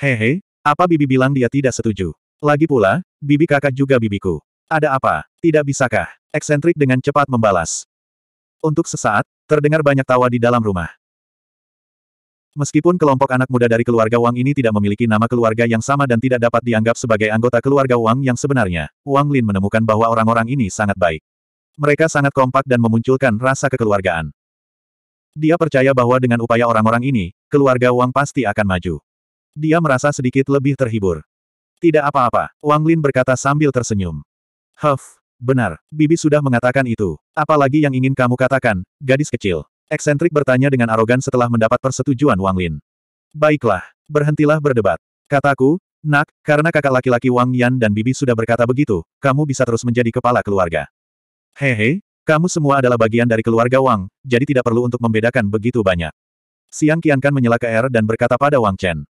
Hehe, apa Bibi bilang dia tidak setuju? Lagi pula, Bibi kakak juga bibiku. Ada apa? Tidak bisakah? Eksentrik dengan cepat membalas. Untuk sesaat, terdengar banyak tawa di dalam rumah. Meskipun kelompok anak muda dari keluarga Wang ini tidak memiliki nama keluarga yang sama dan tidak dapat dianggap sebagai anggota keluarga Wang yang sebenarnya, Wang Lin menemukan bahwa orang-orang ini sangat baik. Mereka sangat kompak dan memunculkan rasa kekeluargaan. Dia percaya bahwa dengan upaya orang-orang ini, keluarga Wang pasti akan maju. Dia merasa sedikit lebih terhibur. Tidak apa-apa, Wang Lin berkata sambil tersenyum. Huff, benar, Bibi sudah mengatakan itu. Apalagi yang ingin kamu katakan, gadis kecil. Eksentrik bertanya dengan arogan setelah mendapat persetujuan Wang Lin. Baiklah, berhentilah berdebat. Kataku, nak, karena kakak laki-laki Wang Yan dan Bibi sudah berkata begitu, kamu bisa terus menjadi kepala keluarga. Hehe, kamu semua adalah bagian dari keluarga Wang, jadi tidak perlu untuk membedakan begitu banyak. Siang Kiankan menyela ke Er dan berkata pada Wang Chen.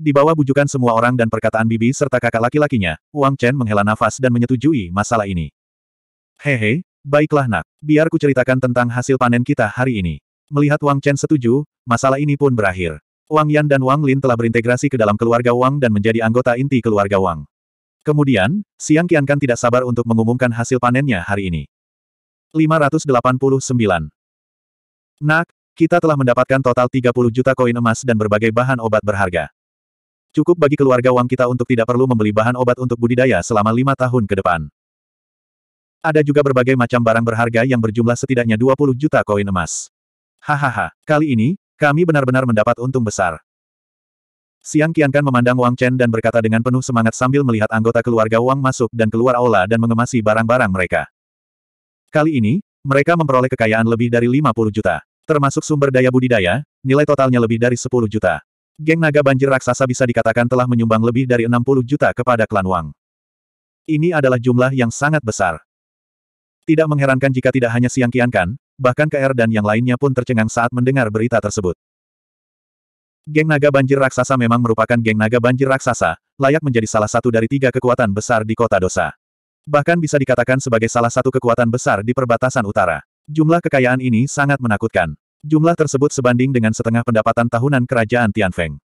Di bawah bujukan semua orang dan perkataan bibi serta kakak laki-lakinya, Wang Chen menghela nafas dan menyetujui masalah ini. Hehe, baiklah nak, biar ku ceritakan tentang hasil panen kita hari ini. Melihat Wang Chen setuju, masalah ini pun berakhir. Wang Yan dan Wang Lin telah berintegrasi ke dalam keluarga Wang dan menjadi anggota inti keluarga Wang. Kemudian, Siang Qiankan tidak sabar untuk mengumumkan hasil panennya hari ini. 589. Nak, kita telah mendapatkan total 30 juta koin emas dan berbagai bahan obat berharga. Cukup bagi keluarga Wang kita untuk tidak perlu membeli bahan obat untuk budidaya selama lima tahun ke depan. Ada juga berbagai macam barang berharga yang berjumlah setidaknya 20 juta koin emas. Hahaha, kali ini, kami benar-benar mendapat untung besar. Siang Kian Kan memandang Wang Chen dan berkata dengan penuh semangat sambil melihat anggota keluarga Wang masuk dan keluar aula dan mengemasi barang-barang mereka. Kali ini, mereka memperoleh kekayaan lebih dari 50 juta. Termasuk sumber daya budidaya, nilai totalnya lebih dari 10 juta. Geng naga banjir raksasa bisa dikatakan telah menyumbang lebih dari 60 juta kepada klan Wang. Ini adalah jumlah yang sangat besar. Tidak mengherankan jika tidak hanya Siang Kian Kan, bahkan KR dan yang lainnya pun tercengang saat mendengar berita tersebut. Geng naga banjir raksasa memang merupakan geng naga banjir raksasa, layak menjadi salah satu dari tiga kekuatan besar di kota dosa. Bahkan bisa dikatakan sebagai salah satu kekuatan besar di perbatasan utara. Jumlah kekayaan ini sangat menakutkan. Jumlah tersebut sebanding dengan setengah pendapatan tahunan kerajaan Tianfeng.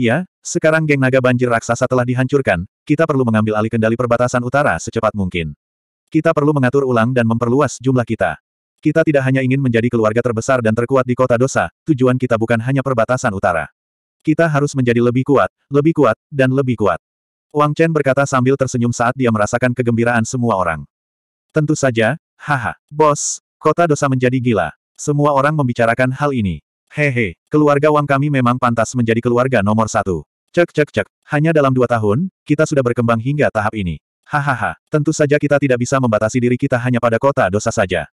Iya, sekarang geng naga banjir raksasa telah dihancurkan, kita perlu mengambil alih kendali perbatasan utara secepat mungkin. Kita perlu mengatur ulang dan memperluas jumlah kita. Kita tidak hanya ingin menjadi keluarga terbesar dan terkuat di kota dosa, tujuan kita bukan hanya perbatasan utara. Kita harus menjadi lebih kuat, lebih kuat, dan lebih kuat. Wang Chen berkata sambil tersenyum saat dia merasakan kegembiraan semua orang. Tentu saja, haha, bos, kota dosa menjadi gila. Semua orang membicarakan hal ini. Hehe, keluarga Wang kami memang pantas menjadi keluarga nomor satu. Cek cek cek, hanya dalam dua tahun, kita sudah berkembang hingga tahap ini. Hahaha, tentu saja kita tidak bisa membatasi diri kita hanya pada kota dosa saja.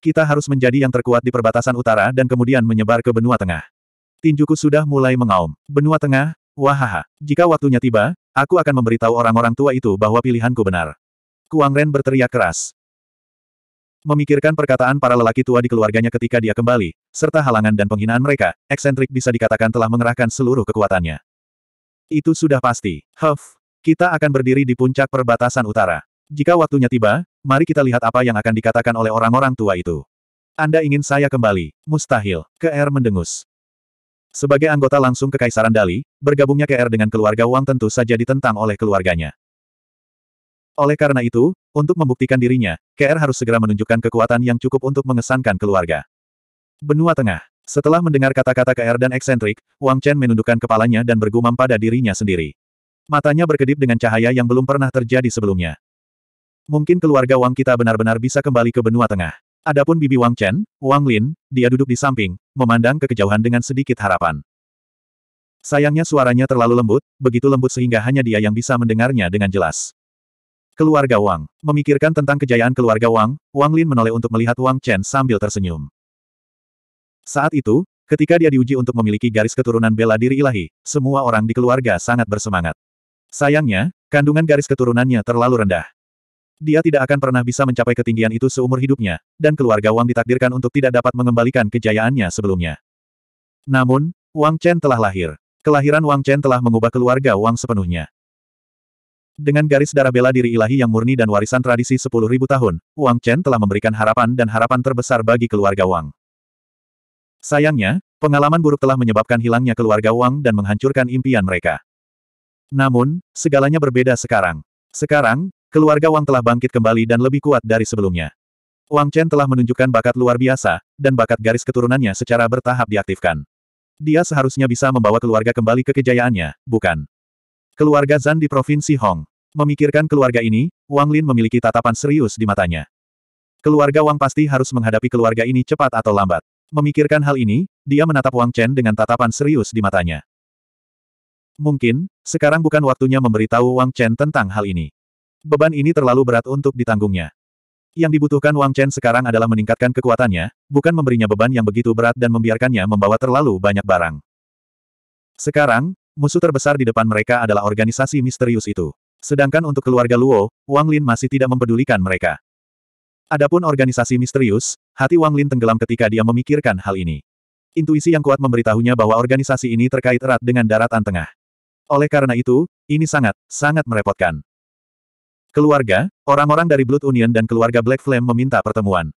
Kita harus menjadi yang terkuat di perbatasan utara dan kemudian menyebar ke benua tengah. Tinjuku sudah mulai mengaum. Benua tengah, wahaha. Jika waktunya tiba, aku akan memberitahu orang-orang tua itu bahwa pilihanku benar. Kuang Ren berteriak keras. Memikirkan perkataan para lelaki tua di keluarganya ketika dia kembali, serta halangan dan penghinaan mereka, eksentrik bisa dikatakan telah mengerahkan seluruh kekuatannya. Itu sudah pasti. Huff, kita akan berdiri di puncak perbatasan utara. Jika waktunya tiba, Mari kita lihat apa yang akan dikatakan oleh orang-orang tua itu. Anda ingin saya kembali? Mustahil. KR mendengus. Sebagai anggota langsung Kekaisaran Dali, bergabungnya KR dengan keluarga Wang tentu saja ditentang oleh keluarganya. Oleh karena itu, untuk membuktikan dirinya, KR harus segera menunjukkan kekuatan yang cukup untuk mengesankan keluarga. Benua Tengah. Setelah mendengar kata-kata KR dan eksentrik, Wang Chen menundukkan kepalanya dan bergumam pada dirinya sendiri. Matanya berkedip dengan cahaya yang belum pernah terjadi sebelumnya. Mungkin keluarga Wang kita benar-benar bisa kembali ke benua tengah. Adapun bibi Wang Chen, Wang Lin, dia duduk di samping, memandang ke kejauhan dengan sedikit harapan. Sayangnya suaranya terlalu lembut, begitu lembut sehingga hanya dia yang bisa mendengarnya dengan jelas. Keluarga Wang. Memikirkan tentang kejayaan keluarga Wang, Wang Lin menoleh untuk melihat Wang Chen sambil tersenyum. Saat itu, ketika dia diuji untuk memiliki garis keturunan bela diri ilahi, semua orang di keluarga sangat bersemangat. Sayangnya, kandungan garis keturunannya terlalu rendah. Dia tidak akan pernah bisa mencapai ketinggian itu seumur hidupnya, dan keluarga Wang ditakdirkan untuk tidak dapat mengembalikan kejayaannya sebelumnya. Namun, Wang Chen telah lahir. Kelahiran Wang Chen telah mengubah keluarga Wang sepenuhnya. Dengan garis darah bela diri ilahi yang murni dan warisan tradisi 10.000 tahun, Wang Chen telah memberikan harapan dan harapan terbesar bagi keluarga Wang. Sayangnya, pengalaman buruk telah menyebabkan hilangnya keluarga Wang dan menghancurkan impian mereka. Namun, segalanya berbeda sekarang. Sekarang, Keluarga Wang telah bangkit kembali dan lebih kuat dari sebelumnya. Wang Chen telah menunjukkan bakat luar biasa, dan bakat garis keturunannya secara bertahap diaktifkan. Dia seharusnya bisa membawa keluarga kembali ke kejayaannya, bukan? Keluarga Zan di Provinsi Hong. Memikirkan keluarga ini, Wang Lin memiliki tatapan serius di matanya. Keluarga Wang pasti harus menghadapi keluarga ini cepat atau lambat. Memikirkan hal ini, dia menatap Wang Chen dengan tatapan serius di matanya. Mungkin, sekarang bukan waktunya memberitahu Wang Chen tentang hal ini. Beban ini terlalu berat untuk ditanggungnya. Yang dibutuhkan Wang Chen sekarang adalah meningkatkan kekuatannya, bukan memberinya beban yang begitu berat dan membiarkannya membawa terlalu banyak barang. Sekarang, musuh terbesar di depan mereka adalah organisasi misterius itu. Sedangkan untuk keluarga Luo, Wang Lin masih tidak mempedulikan mereka. Adapun organisasi misterius, hati Wang Lin tenggelam ketika dia memikirkan hal ini. Intuisi yang kuat memberitahunya bahwa organisasi ini terkait erat dengan daratan tengah. Oleh karena itu, ini sangat, sangat merepotkan. Keluarga, orang-orang dari Blood Union dan keluarga Black Flame meminta pertemuan.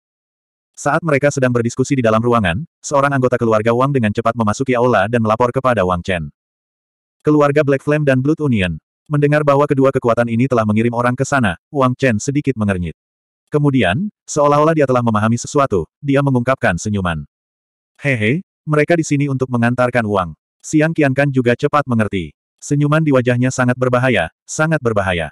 Saat mereka sedang berdiskusi di dalam ruangan, seorang anggota keluarga Wang dengan cepat memasuki aula dan melapor kepada Wang Chen. Keluarga Black Flame dan Blood Union. Mendengar bahwa kedua kekuatan ini telah mengirim orang ke sana, Wang Chen sedikit mengernyit. Kemudian, seolah-olah dia telah memahami sesuatu, dia mengungkapkan senyuman. Hehe, mereka di sini untuk mengantarkan uang. Siang Kian Kan juga cepat mengerti. Senyuman di wajahnya sangat berbahaya, sangat berbahaya.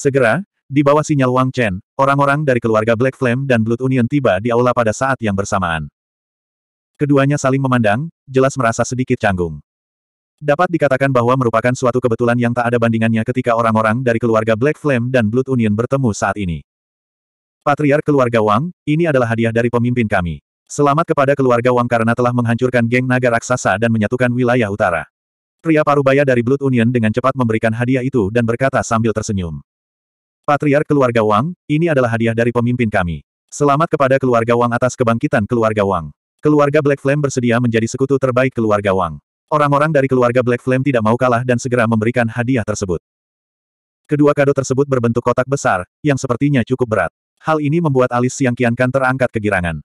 Segera, di bawah sinyal Wang Chen, orang-orang dari keluarga Black Flame dan Blood Union tiba di aula pada saat yang bersamaan. Keduanya saling memandang, jelas merasa sedikit canggung. Dapat dikatakan bahwa merupakan suatu kebetulan yang tak ada bandingannya ketika orang-orang dari keluarga Black Flame dan Blood Union bertemu saat ini. patriar keluarga Wang, ini adalah hadiah dari pemimpin kami. Selamat kepada keluarga Wang karena telah menghancurkan geng naga raksasa dan menyatukan wilayah utara. Pria parubaya dari Blood Union dengan cepat memberikan hadiah itu dan berkata sambil tersenyum. Patriar keluarga Wang, ini adalah hadiah dari pemimpin kami. Selamat kepada keluarga Wang atas kebangkitan keluarga Wang. Keluarga Black Flame bersedia menjadi sekutu terbaik keluarga Wang. Orang-orang dari keluarga Black Flame tidak mau kalah dan segera memberikan hadiah tersebut. Kedua kado tersebut berbentuk kotak besar, yang sepertinya cukup berat. Hal ini membuat alis Siang Kiankan terangkat kegirangan.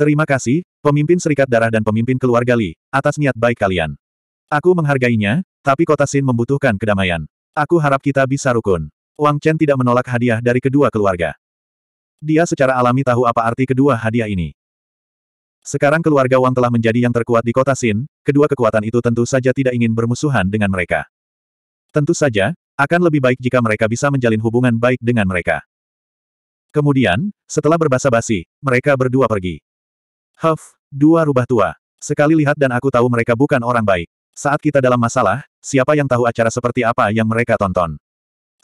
Terima kasih, pemimpin Serikat Darah dan pemimpin keluarga Li, atas niat baik kalian. Aku menghargainya, tapi kota Sin membutuhkan kedamaian. Aku harap kita bisa rukun. Wang Chen tidak menolak hadiah dari kedua keluarga. Dia secara alami tahu apa arti kedua hadiah ini. Sekarang keluarga Wang telah menjadi yang terkuat di kota Sin, kedua kekuatan itu tentu saja tidak ingin bermusuhan dengan mereka. Tentu saja, akan lebih baik jika mereka bisa menjalin hubungan baik dengan mereka. Kemudian, setelah berbasa-basi, mereka berdua pergi. Huff, dua rubah tua. Sekali lihat dan aku tahu mereka bukan orang baik. Saat kita dalam masalah, siapa yang tahu acara seperti apa yang mereka tonton?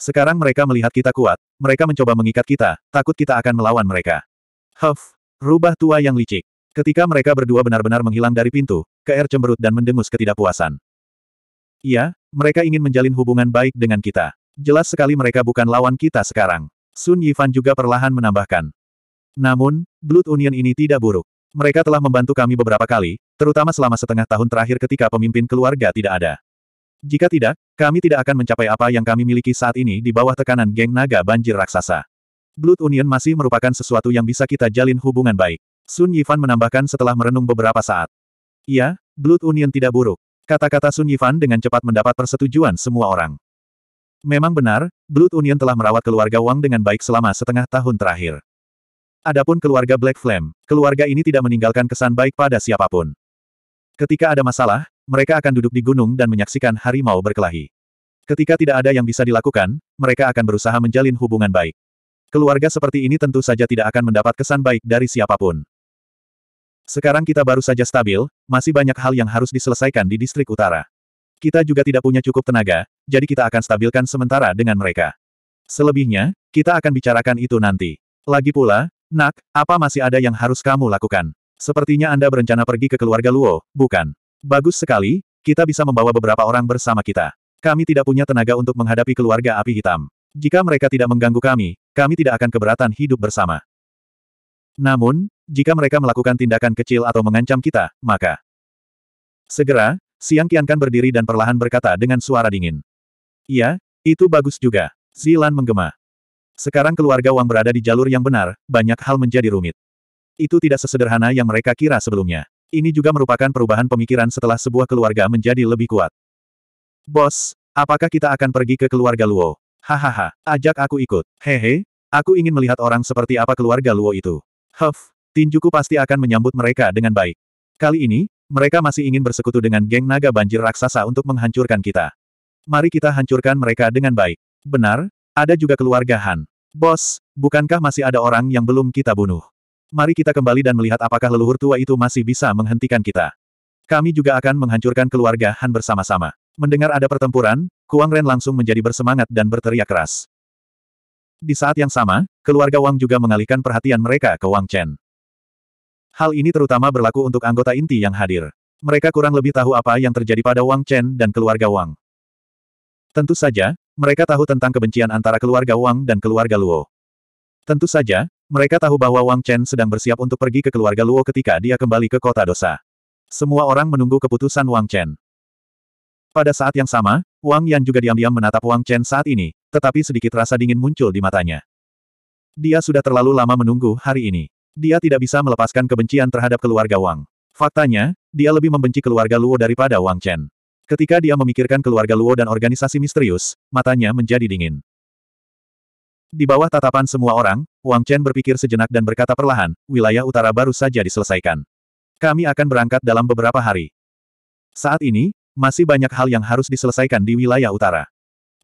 Sekarang mereka melihat kita kuat, mereka mencoba mengikat kita, takut kita akan melawan mereka. Huff, rubah tua yang licik. Ketika mereka berdua benar-benar menghilang dari pintu, KR cemberut dan mendengus ketidakpuasan. Iya, mereka ingin menjalin hubungan baik dengan kita. Jelas sekali mereka bukan lawan kita sekarang. Sun Yifan juga perlahan menambahkan. Namun, Blood Union ini tidak buruk. Mereka telah membantu kami beberapa kali, terutama selama setengah tahun terakhir ketika pemimpin keluarga tidak ada. Jika tidak, kami tidak akan mencapai apa yang kami miliki saat ini di bawah tekanan geng naga banjir raksasa. Blood Union masih merupakan sesuatu yang bisa kita jalin hubungan baik. Sun Yifan menambahkan setelah merenung beberapa saat. Iya, Blood Union tidak buruk. Kata-kata Sun Yifan dengan cepat mendapat persetujuan semua orang. Memang benar, Blood Union telah merawat keluarga Wang dengan baik selama setengah tahun terakhir. Adapun keluarga Black Flame, keluarga ini tidak meninggalkan kesan baik pada siapapun. Ketika ada masalah, mereka akan duduk di gunung dan menyaksikan harimau berkelahi. Ketika tidak ada yang bisa dilakukan, mereka akan berusaha menjalin hubungan baik. Keluarga seperti ini tentu saja tidak akan mendapat kesan baik dari siapapun. Sekarang kita baru saja stabil, masih banyak hal yang harus diselesaikan di distrik utara. Kita juga tidak punya cukup tenaga, jadi kita akan stabilkan sementara dengan mereka. Selebihnya, kita akan bicarakan itu nanti. Lagi pula, nak, apa masih ada yang harus kamu lakukan? Sepertinya Anda berencana pergi ke keluarga Luo, bukan? Bagus sekali, kita bisa membawa beberapa orang bersama kita. Kami tidak punya tenaga untuk menghadapi keluarga api hitam. Jika mereka tidak mengganggu kami, kami tidak akan keberatan hidup bersama. Namun, jika mereka melakukan tindakan kecil atau mengancam kita, maka... Segera, Siang Kiankan berdiri dan perlahan berkata dengan suara dingin. Iya, itu bagus juga. Zilan menggema. Sekarang keluarga Wang berada di jalur yang benar, banyak hal menjadi rumit. Itu tidak sesederhana yang mereka kira sebelumnya. Ini juga merupakan perubahan pemikiran setelah sebuah keluarga menjadi lebih kuat. Bos, apakah kita akan pergi ke keluarga Luo? Hahaha, ajak aku ikut. Hehe, aku ingin melihat orang seperti apa keluarga Luo itu. Huff, tinjuku pasti akan menyambut mereka dengan baik. Kali ini, mereka masih ingin bersekutu dengan geng naga banjir raksasa untuk menghancurkan kita. Mari kita hancurkan mereka dengan baik. Benar, ada juga keluarga Han. Bos, bukankah masih ada orang yang belum kita bunuh? Mari kita kembali dan melihat apakah leluhur tua itu masih bisa menghentikan kita. Kami juga akan menghancurkan keluarga Han bersama-sama. Mendengar ada pertempuran, Kuang Ren langsung menjadi bersemangat dan berteriak keras. Di saat yang sama, keluarga Wang juga mengalihkan perhatian mereka ke Wang Chen. Hal ini terutama berlaku untuk anggota inti yang hadir. Mereka kurang lebih tahu apa yang terjadi pada Wang Chen dan keluarga Wang. Tentu saja, mereka tahu tentang kebencian antara keluarga Wang dan keluarga Luo. Tentu saja, mereka tahu bahwa Wang Chen sedang bersiap untuk pergi ke keluarga Luo ketika dia kembali ke kota dosa. Semua orang menunggu keputusan Wang Chen. Pada saat yang sama, Wang Yan juga diam-diam menatap Wang Chen saat ini, tetapi sedikit rasa dingin muncul di matanya. Dia sudah terlalu lama menunggu hari ini. Dia tidak bisa melepaskan kebencian terhadap keluarga Wang. Faktanya, dia lebih membenci keluarga Luo daripada Wang Chen. Ketika dia memikirkan keluarga Luo dan organisasi misterius, matanya menjadi dingin. Di bawah tatapan semua orang, Wang Chen berpikir sejenak dan berkata perlahan, wilayah utara baru saja diselesaikan. Kami akan berangkat dalam beberapa hari. Saat ini, masih banyak hal yang harus diselesaikan di wilayah utara.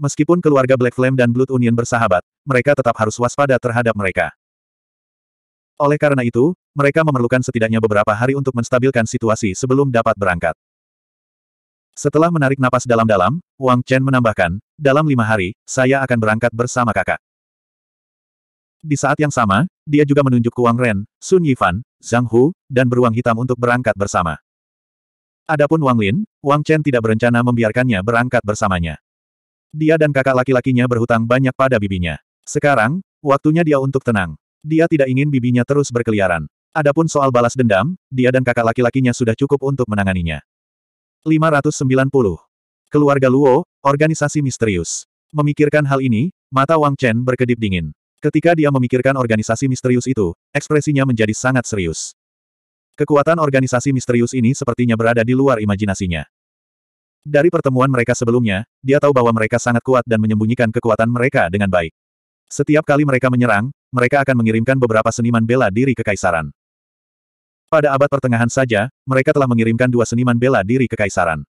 Meskipun keluarga Black Flame dan Blood Union bersahabat, mereka tetap harus waspada terhadap mereka. Oleh karena itu, mereka memerlukan setidaknya beberapa hari untuk menstabilkan situasi sebelum dapat berangkat. Setelah menarik napas dalam-dalam, Wang Chen menambahkan, dalam lima hari, saya akan berangkat bersama kakak. Di saat yang sama, dia juga menunjuk ke Wang Ren, Sun Yifan, Zhang Hu, dan beruang hitam untuk berangkat bersama. Adapun Wang Lin, Wang Chen tidak berencana membiarkannya berangkat bersamanya. Dia dan kakak laki-lakinya berhutang banyak pada bibinya. Sekarang, waktunya dia untuk tenang. Dia tidak ingin bibinya terus berkeliaran. Adapun soal balas dendam, dia dan kakak laki-lakinya sudah cukup untuk menanganinya. 590. Keluarga Luo, Organisasi Misterius. Memikirkan hal ini, mata Wang Chen berkedip dingin. Ketika dia memikirkan organisasi misterius itu, ekspresinya menjadi sangat serius. Kekuatan organisasi misterius ini sepertinya berada di luar imajinasinya. Dari pertemuan mereka sebelumnya, dia tahu bahwa mereka sangat kuat dan menyembunyikan kekuatan mereka dengan baik. Setiap kali mereka menyerang, mereka akan mengirimkan beberapa seniman bela diri ke kaisaran. Pada abad pertengahan saja, mereka telah mengirimkan dua seniman bela diri ke kaisaran.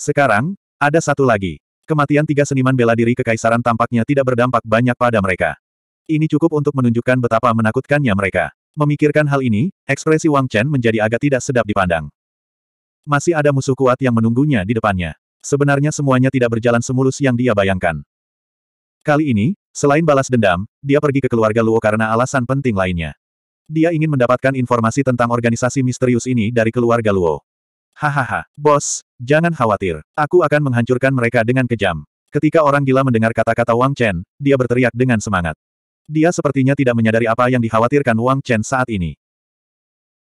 Sekarang, ada satu lagi. Kematian tiga seniman bela diri ke Kaisaran tampaknya tidak berdampak banyak pada mereka. Ini cukup untuk menunjukkan betapa menakutkannya mereka. Memikirkan hal ini, ekspresi Wang Chen menjadi agak tidak sedap dipandang. Masih ada musuh kuat yang menunggunya di depannya. Sebenarnya semuanya tidak berjalan semulus yang dia bayangkan. Kali ini, selain balas dendam, dia pergi ke keluarga Luo karena alasan penting lainnya. Dia ingin mendapatkan informasi tentang organisasi misterius ini dari keluarga Luo. Hahaha, bos, jangan khawatir. Aku akan menghancurkan mereka dengan kejam. Ketika orang gila mendengar kata-kata Wang Chen, dia berteriak dengan semangat. Dia sepertinya tidak menyadari apa yang dikhawatirkan Wang Chen saat ini.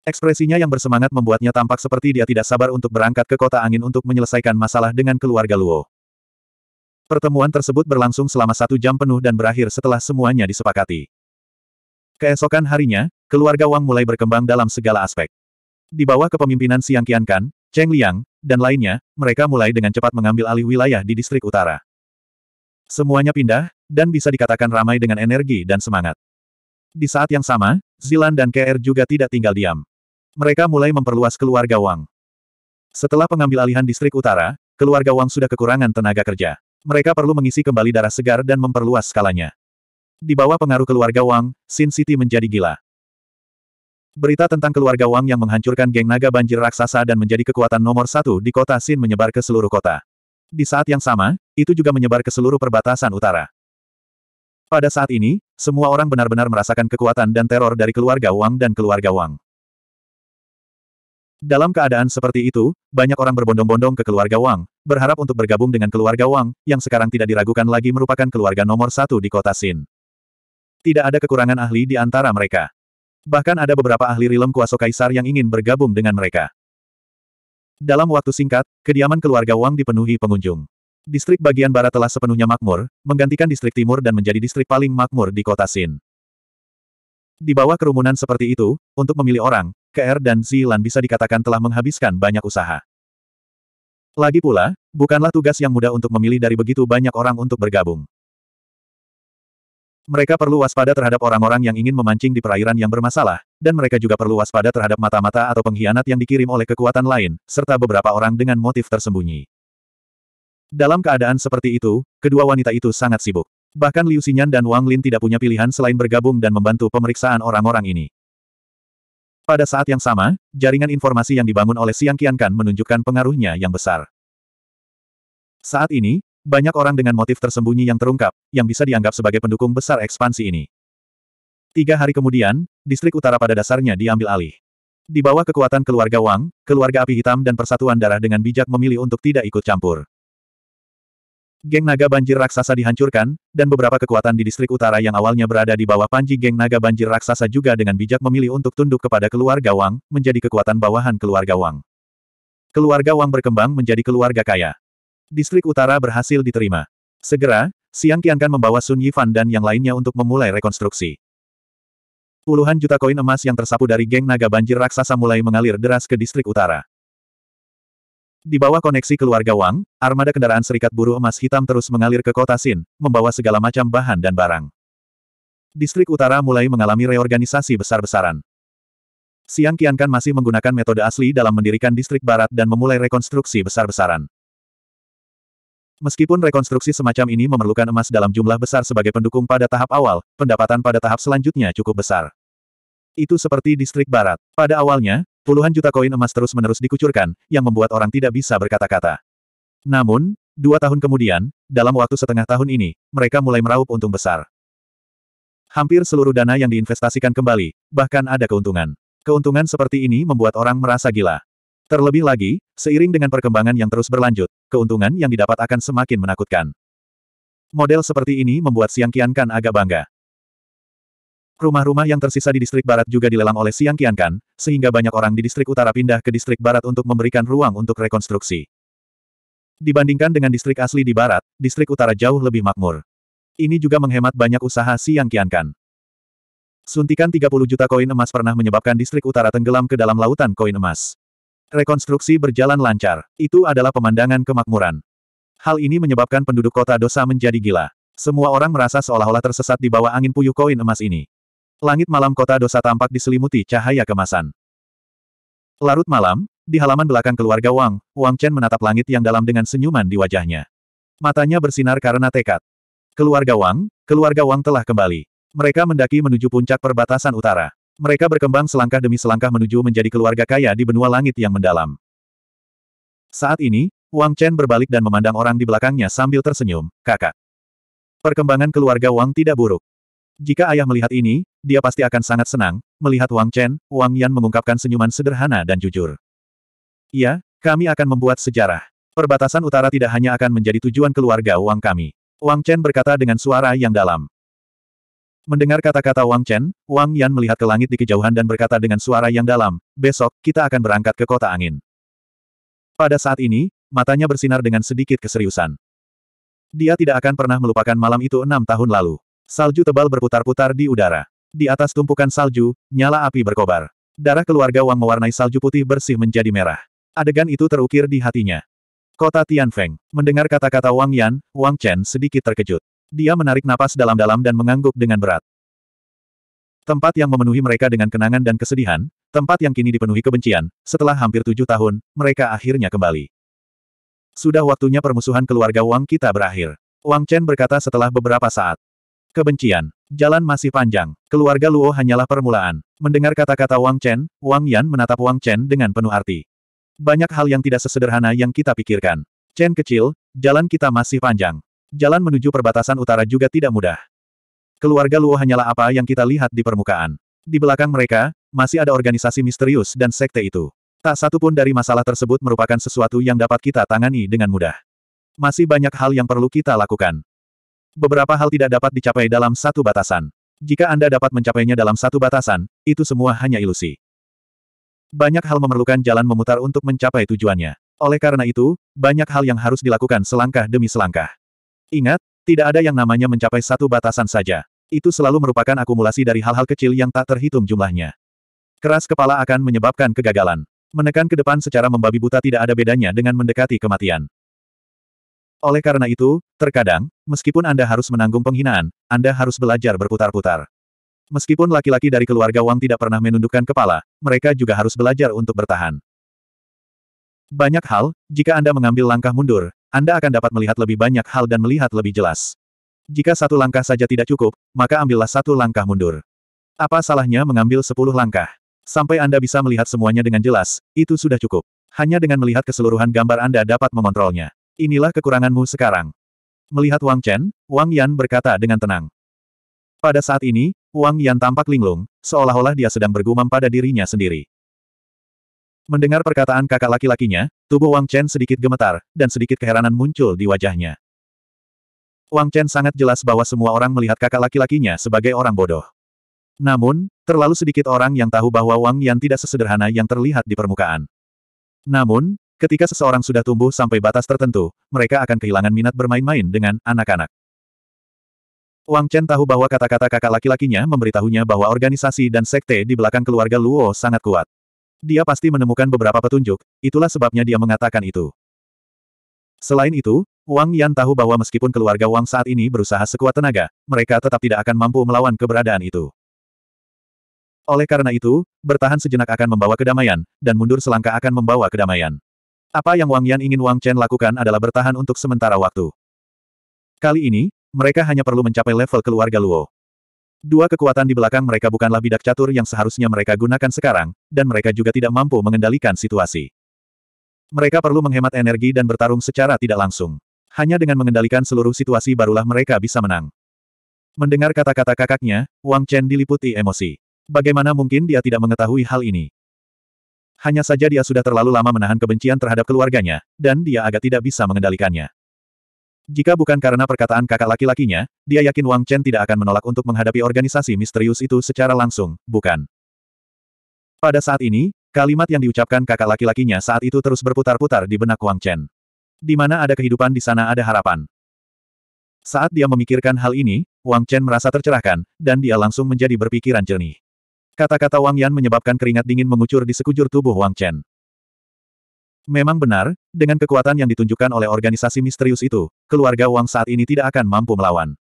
Ekspresinya yang bersemangat membuatnya tampak seperti dia tidak sabar untuk berangkat ke kota angin untuk menyelesaikan masalah dengan keluarga Luo. Pertemuan tersebut berlangsung selama satu jam penuh dan berakhir setelah semuanya disepakati. Keesokan harinya, keluarga Wang mulai berkembang dalam segala aspek. Di bawah kepemimpinan Siang Qiankan, Cheng Liang, dan lainnya, mereka mulai dengan cepat mengambil alih wilayah di distrik utara. Semuanya pindah, dan bisa dikatakan ramai dengan energi dan semangat. Di saat yang sama, Zilan dan KR juga tidak tinggal diam. Mereka mulai memperluas keluarga Wang. Setelah pengambil alihan distrik utara, keluarga Wang sudah kekurangan tenaga kerja. Mereka perlu mengisi kembali darah segar dan memperluas skalanya. Di bawah pengaruh keluarga Wang, Sin City menjadi gila. Berita tentang keluarga Wang yang menghancurkan geng naga banjir raksasa dan menjadi kekuatan nomor satu di kota Sin menyebar ke seluruh kota. Di saat yang sama, itu juga menyebar ke seluruh perbatasan utara. Pada saat ini, semua orang benar-benar merasakan kekuatan dan teror dari keluarga Wang dan keluarga Wang. Dalam keadaan seperti itu, banyak orang berbondong-bondong ke keluarga Wang, berharap untuk bergabung dengan keluarga Wang, yang sekarang tidak diragukan lagi merupakan keluarga nomor satu di kota Sin. Tidak ada kekurangan ahli di antara mereka. Bahkan ada beberapa ahli rilem kuasa kaisar yang ingin bergabung dengan mereka. Dalam waktu singkat, kediaman keluarga Wang dipenuhi pengunjung. Distrik bagian barat telah sepenuhnya makmur, menggantikan distrik timur dan menjadi distrik paling makmur di kota Sin. Di bawah kerumunan seperti itu, untuk memilih orang, KR dan Zilan bisa dikatakan telah menghabiskan banyak usaha. Lagi pula, bukanlah tugas yang mudah untuk memilih dari begitu banyak orang untuk bergabung. Mereka perlu waspada terhadap orang-orang yang ingin memancing di perairan yang bermasalah, dan mereka juga perlu waspada terhadap mata-mata atau pengkhianat yang dikirim oleh kekuatan lain, serta beberapa orang dengan motif tersembunyi. Dalam keadaan seperti itu, kedua wanita itu sangat sibuk. Bahkan Liu Xinyan dan Wang Lin tidak punya pilihan selain bergabung dan membantu pemeriksaan orang-orang ini. Pada saat yang sama, jaringan informasi yang dibangun oleh Siang Qiankan menunjukkan pengaruhnya yang besar. Saat ini, banyak orang dengan motif tersembunyi yang terungkap, yang bisa dianggap sebagai pendukung besar ekspansi ini. Tiga hari kemudian, distrik utara pada dasarnya diambil alih. Di bawah kekuatan keluarga Wang, keluarga api hitam dan persatuan darah dengan bijak memilih untuk tidak ikut campur. Geng naga banjir raksasa dihancurkan, dan beberapa kekuatan di distrik utara yang awalnya berada di bawah panji geng naga banjir raksasa juga dengan bijak memilih untuk tunduk kepada keluarga Wang, menjadi kekuatan bawahan keluarga Wang. Keluarga Wang berkembang menjadi keluarga kaya. Distrik Utara berhasil diterima. Segera, Siang Qiankan membawa Sun Yifan dan yang lainnya untuk memulai rekonstruksi. Puluhan juta koin emas yang tersapu dari geng naga banjir raksasa mulai mengalir deras ke distrik utara. Di bawah koneksi keluarga Wang, armada kendaraan serikat buruh emas hitam terus mengalir ke kota Sin, membawa segala macam bahan dan barang. Distrik utara mulai mengalami reorganisasi besar-besaran. Siang Qiankan masih menggunakan metode asli dalam mendirikan distrik barat dan memulai rekonstruksi besar-besaran. Meskipun rekonstruksi semacam ini memerlukan emas dalam jumlah besar sebagai pendukung pada tahap awal, pendapatan pada tahap selanjutnya cukup besar. Itu seperti distrik barat. Pada awalnya, puluhan juta koin emas terus-menerus dikucurkan, yang membuat orang tidak bisa berkata-kata. Namun, dua tahun kemudian, dalam waktu setengah tahun ini, mereka mulai meraup untung besar. Hampir seluruh dana yang diinvestasikan kembali, bahkan ada keuntungan. Keuntungan seperti ini membuat orang merasa gila. Terlebih lagi, seiring dengan perkembangan yang terus berlanjut, keuntungan yang didapat akan semakin menakutkan. Model seperti ini membuat Siang Kian Kan agak bangga. Rumah-rumah yang tersisa di distrik barat juga dilelang oleh Siang Kian Kan, sehingga banyak orang di distrik utara pindah ke distrik barat untuk memberikan ruang untuk rekonstruksi. Dibandingkan dengan distrik asli di barat, distrik utara jauh lebih makmur. Ini juga menghemat banyak usaha Siang Kian Kan. Suntikan 30 juta koin emas pernah menyebabkan distrik utara tenggelam ke dalam lautan koin emas. Rekonstruksi berjalan lancar. Itu adalah pemandangan kemakmuran. Hal ini menyebabkan penduduk kota dosa menjadi gila. Semua orang merasa seolah-olah tersesat di bawah angin puyuh koin emas ini. Langit malam kota dosa tampak diselimuti cahaya kemasan. Larut malam, di halaman belakang keluarga Wang, Wang Chen menatap langit yang dalam dengan senyuman di wajahnya. Matanya bersinar karena tekad. Keluarga Wang, keluarga Wang telah kembali. Mereka mendaki menuju puncak perbatasan utara. Mereka berkembang selangkah demi selangkah menuju menjadi keluarga kaya di benua langit yang mendalam. Saat ini, Wang Chen berbalik dan memandang orang di belakangnya sambil tersenyum, kakak. Perkembangan keluarga Wang tidak buruk. Jika ayah melihat ini, dia pasti akan sangat senang, melihat Wang Chen, Wang Yan mengungkapkan senyuman sederhana dan jujur. Iya, kami akan membuat sejarah. Perbatasan utara tidak hanya akan menjadi tujuan keluarga Wang kami. Wang Chen berkata dengan suara yang dalam. Mendengar kata-kata Wang Chen, Wang Yan melihat ke langit di kejauhan dan berkata dengan suara yang dalam, besok, kita akan berangkat ke kota angin. Pada saat ini, matanya bersinar dengan sedikit keseriusan. Dia tidak akan pernah melupakan malam itu enam tahun lalu. Salju tebal berputar-putar di udara. Di atas tumpukan salju, nyala api berkobar. Darah keluarga Wang mewarnai salju putih bersih menjadi merah. Adegan itu terukir di hatinya. Kota Tianfeng. Mendengar kata-kata Wang Yan, Wang Chen sedikit terkejut. Dia menarik napas dalam-dalam dan mengangguk dengan berat. Tempat yang memenuhi mereka dengan kenangan dan kesedihan, tempat yang kini dipenuhi kebencian, setelah hampir tujuh tahun, mereka akhirnya kembali. Sudah waktunya permusuhan keluarga Wang kita berakhir. Wang Chen berkata setelah beberapa saat. Kebencian. Jalan masih panjang. Keluarga Luo hanyalah permulaan. Mendengar kata-kata Wang Chen, Wang Yan menatap Wang Chen dengan penuh arti. Banyak hal yang tidak sesederhana yang kita pikirkan. Chen kecil, jalan kita masih panjang. Jalan menuju perbatasan utara juga tidak mudah. Keluarga Luo hanyalah apa yang kita lihat di permukaan. Di belakang mereka, masih ada organisasi misterius dan sekte itu. Tak satu pun dari masalah tersebut merupakan sesuatu yang dapat kita tangani dengan mudah. Masih banyak hal yang perlu kita lakukan. Beberapa hal tidak dapat dicapai dalam satu batasan. Jika Anda dapat mencapainya dalam satu batasan, itu semua hanya ilusi. Banyak hal memerlukan jalan memutar untuk mencapai tujuannya. Oleh karena itu, banyak hal yang harus dilakukan selangkah demi selangkah. Ingat, tidak ada yang namanya mencapai satu batasan saja. Itu selalu merupakan akumulasi dari hal-hal kecil yang tak terhitung jumlahnya. Keras kepala akan menyebabkan kegagalan. Menekan ke depan secara membabi buta tidak ada bedanya dengan mendekati kematian. Oleh karena itu, terkadang, meskipun Anda harus menanggung penghinaan, Anda harus belajar berputar-putar. Meskipun laki-laki dari keluarga Wang tidak pernah menundukkan kepala, mereka juga harus belajar untuk bertahan. Banyak hal, jika Anda mengambil langkah mundur, anda akan dapat melihat lebih banyak hal dan melihat lebih jelas. Jika satu langkah saja tidak cukup, maka ambillah satu langkah mundur. Apa salahnya mengambil sepuluh langkah? Sampai Anda bisa melihat semuanya dengan jelas, itu sudah cukup. Hanya dengan melihat keseluruhan gambar Anda dapat mengontrolnya. Inilah kekuranganmu sekarang. Melihat Wang Chen, Wang Yan berkata dengan tenang. Pada saat ini, Wang Yan tampak linglung, seolah-olah dia sedang bergumam pada dirinya sendiri. Mendengar perkataan kakak laki-lakinya, tubuh Wang Chen sedikit gemetar, dan sedikit keheranan muncul di wajahnya. Wang Chen sangat jelas bahwa semua orang melihat kakak laki-lakinya sebagai orang bodoh. Namun, terlalu sedikit orang yang tahu bahwa Wang Yan tidak sesederhana yang terlihat di permukaan. Namun, ketika seseorang sudah tumbuh sampai batas tertentu, mereka akan kehilangan minat bermain-main dengan anak-anak. Wang Chen tahu bahwa kata-kata kakak laki-lakinya memberitahunya bahwa organisasi dan sekte di belakang keluarga Luo sangat kuat. Dia pasti menemukan beberapa petunjuk, itulah sebabnya dia mengatakan itu. Selain itu, Wang Yan tahu bahwa meskipun keluarga Wang saat ini berusaha sekuat tenaga, mereka tetap tidak akan mampu melawan keberadaan itu. Oleh karena itu, bertahan sejenak akan membawa kedamaian, dan mundur selangkah akan membawa kedamaian. Apa yang Wang Yan ingin Wang Chen lakukan adalah bertahan untuk sementara waktu. Kali ini, mereka hanya perlu mencapai level keluarga Luo. Dua kekuatan di belakang mereka bukanlah bidak catur yang seharusnya mereka gunakan sekarang, dan mereka juga tidak mampu mengendalikan situasi. Mereka perlu menghemat energi dan bertarung secara tidak langsung. Hanya dengan mengendalikan seluruh situasi barulah mereka bisa menang. Mendengar kata-kata kakaknya, Wang Chen diliputi emosi. Bagaimana mungkin dia tidak mengetahui hal ini? Hanya saja dia sudah terlalu lama menahan kebencian terhadap keluarganya, dan dia agak tidak bisa mengendalikannya. Jika bukan karena perkataan kakak laki-lakinya, dia yakin Wang Chen tidak akan menolak untuk menghadapi organisasi misterius itu secara langsung, bukan? Pada saat ini, kalimat yang diucapkan kakak laki-lakinya saat itu terus berputar-putar di benak Wang Chen. Di mana ada kehidupan di sana ada harapan. Saat dia memikirkan hal ini, Wang Chen merasa tercerahkan, dan dia langsung menjadi berpikiran jernih. Kata-kata Wang Yan menyebabkan keringat dingin mengucur di sekujur tubuh Wang Chen. Memang benar, dengan kekuatan yang ditunjukkan oleh organisasi misterius itu, keluarga Wang saat ini tidak akan mampu melawan.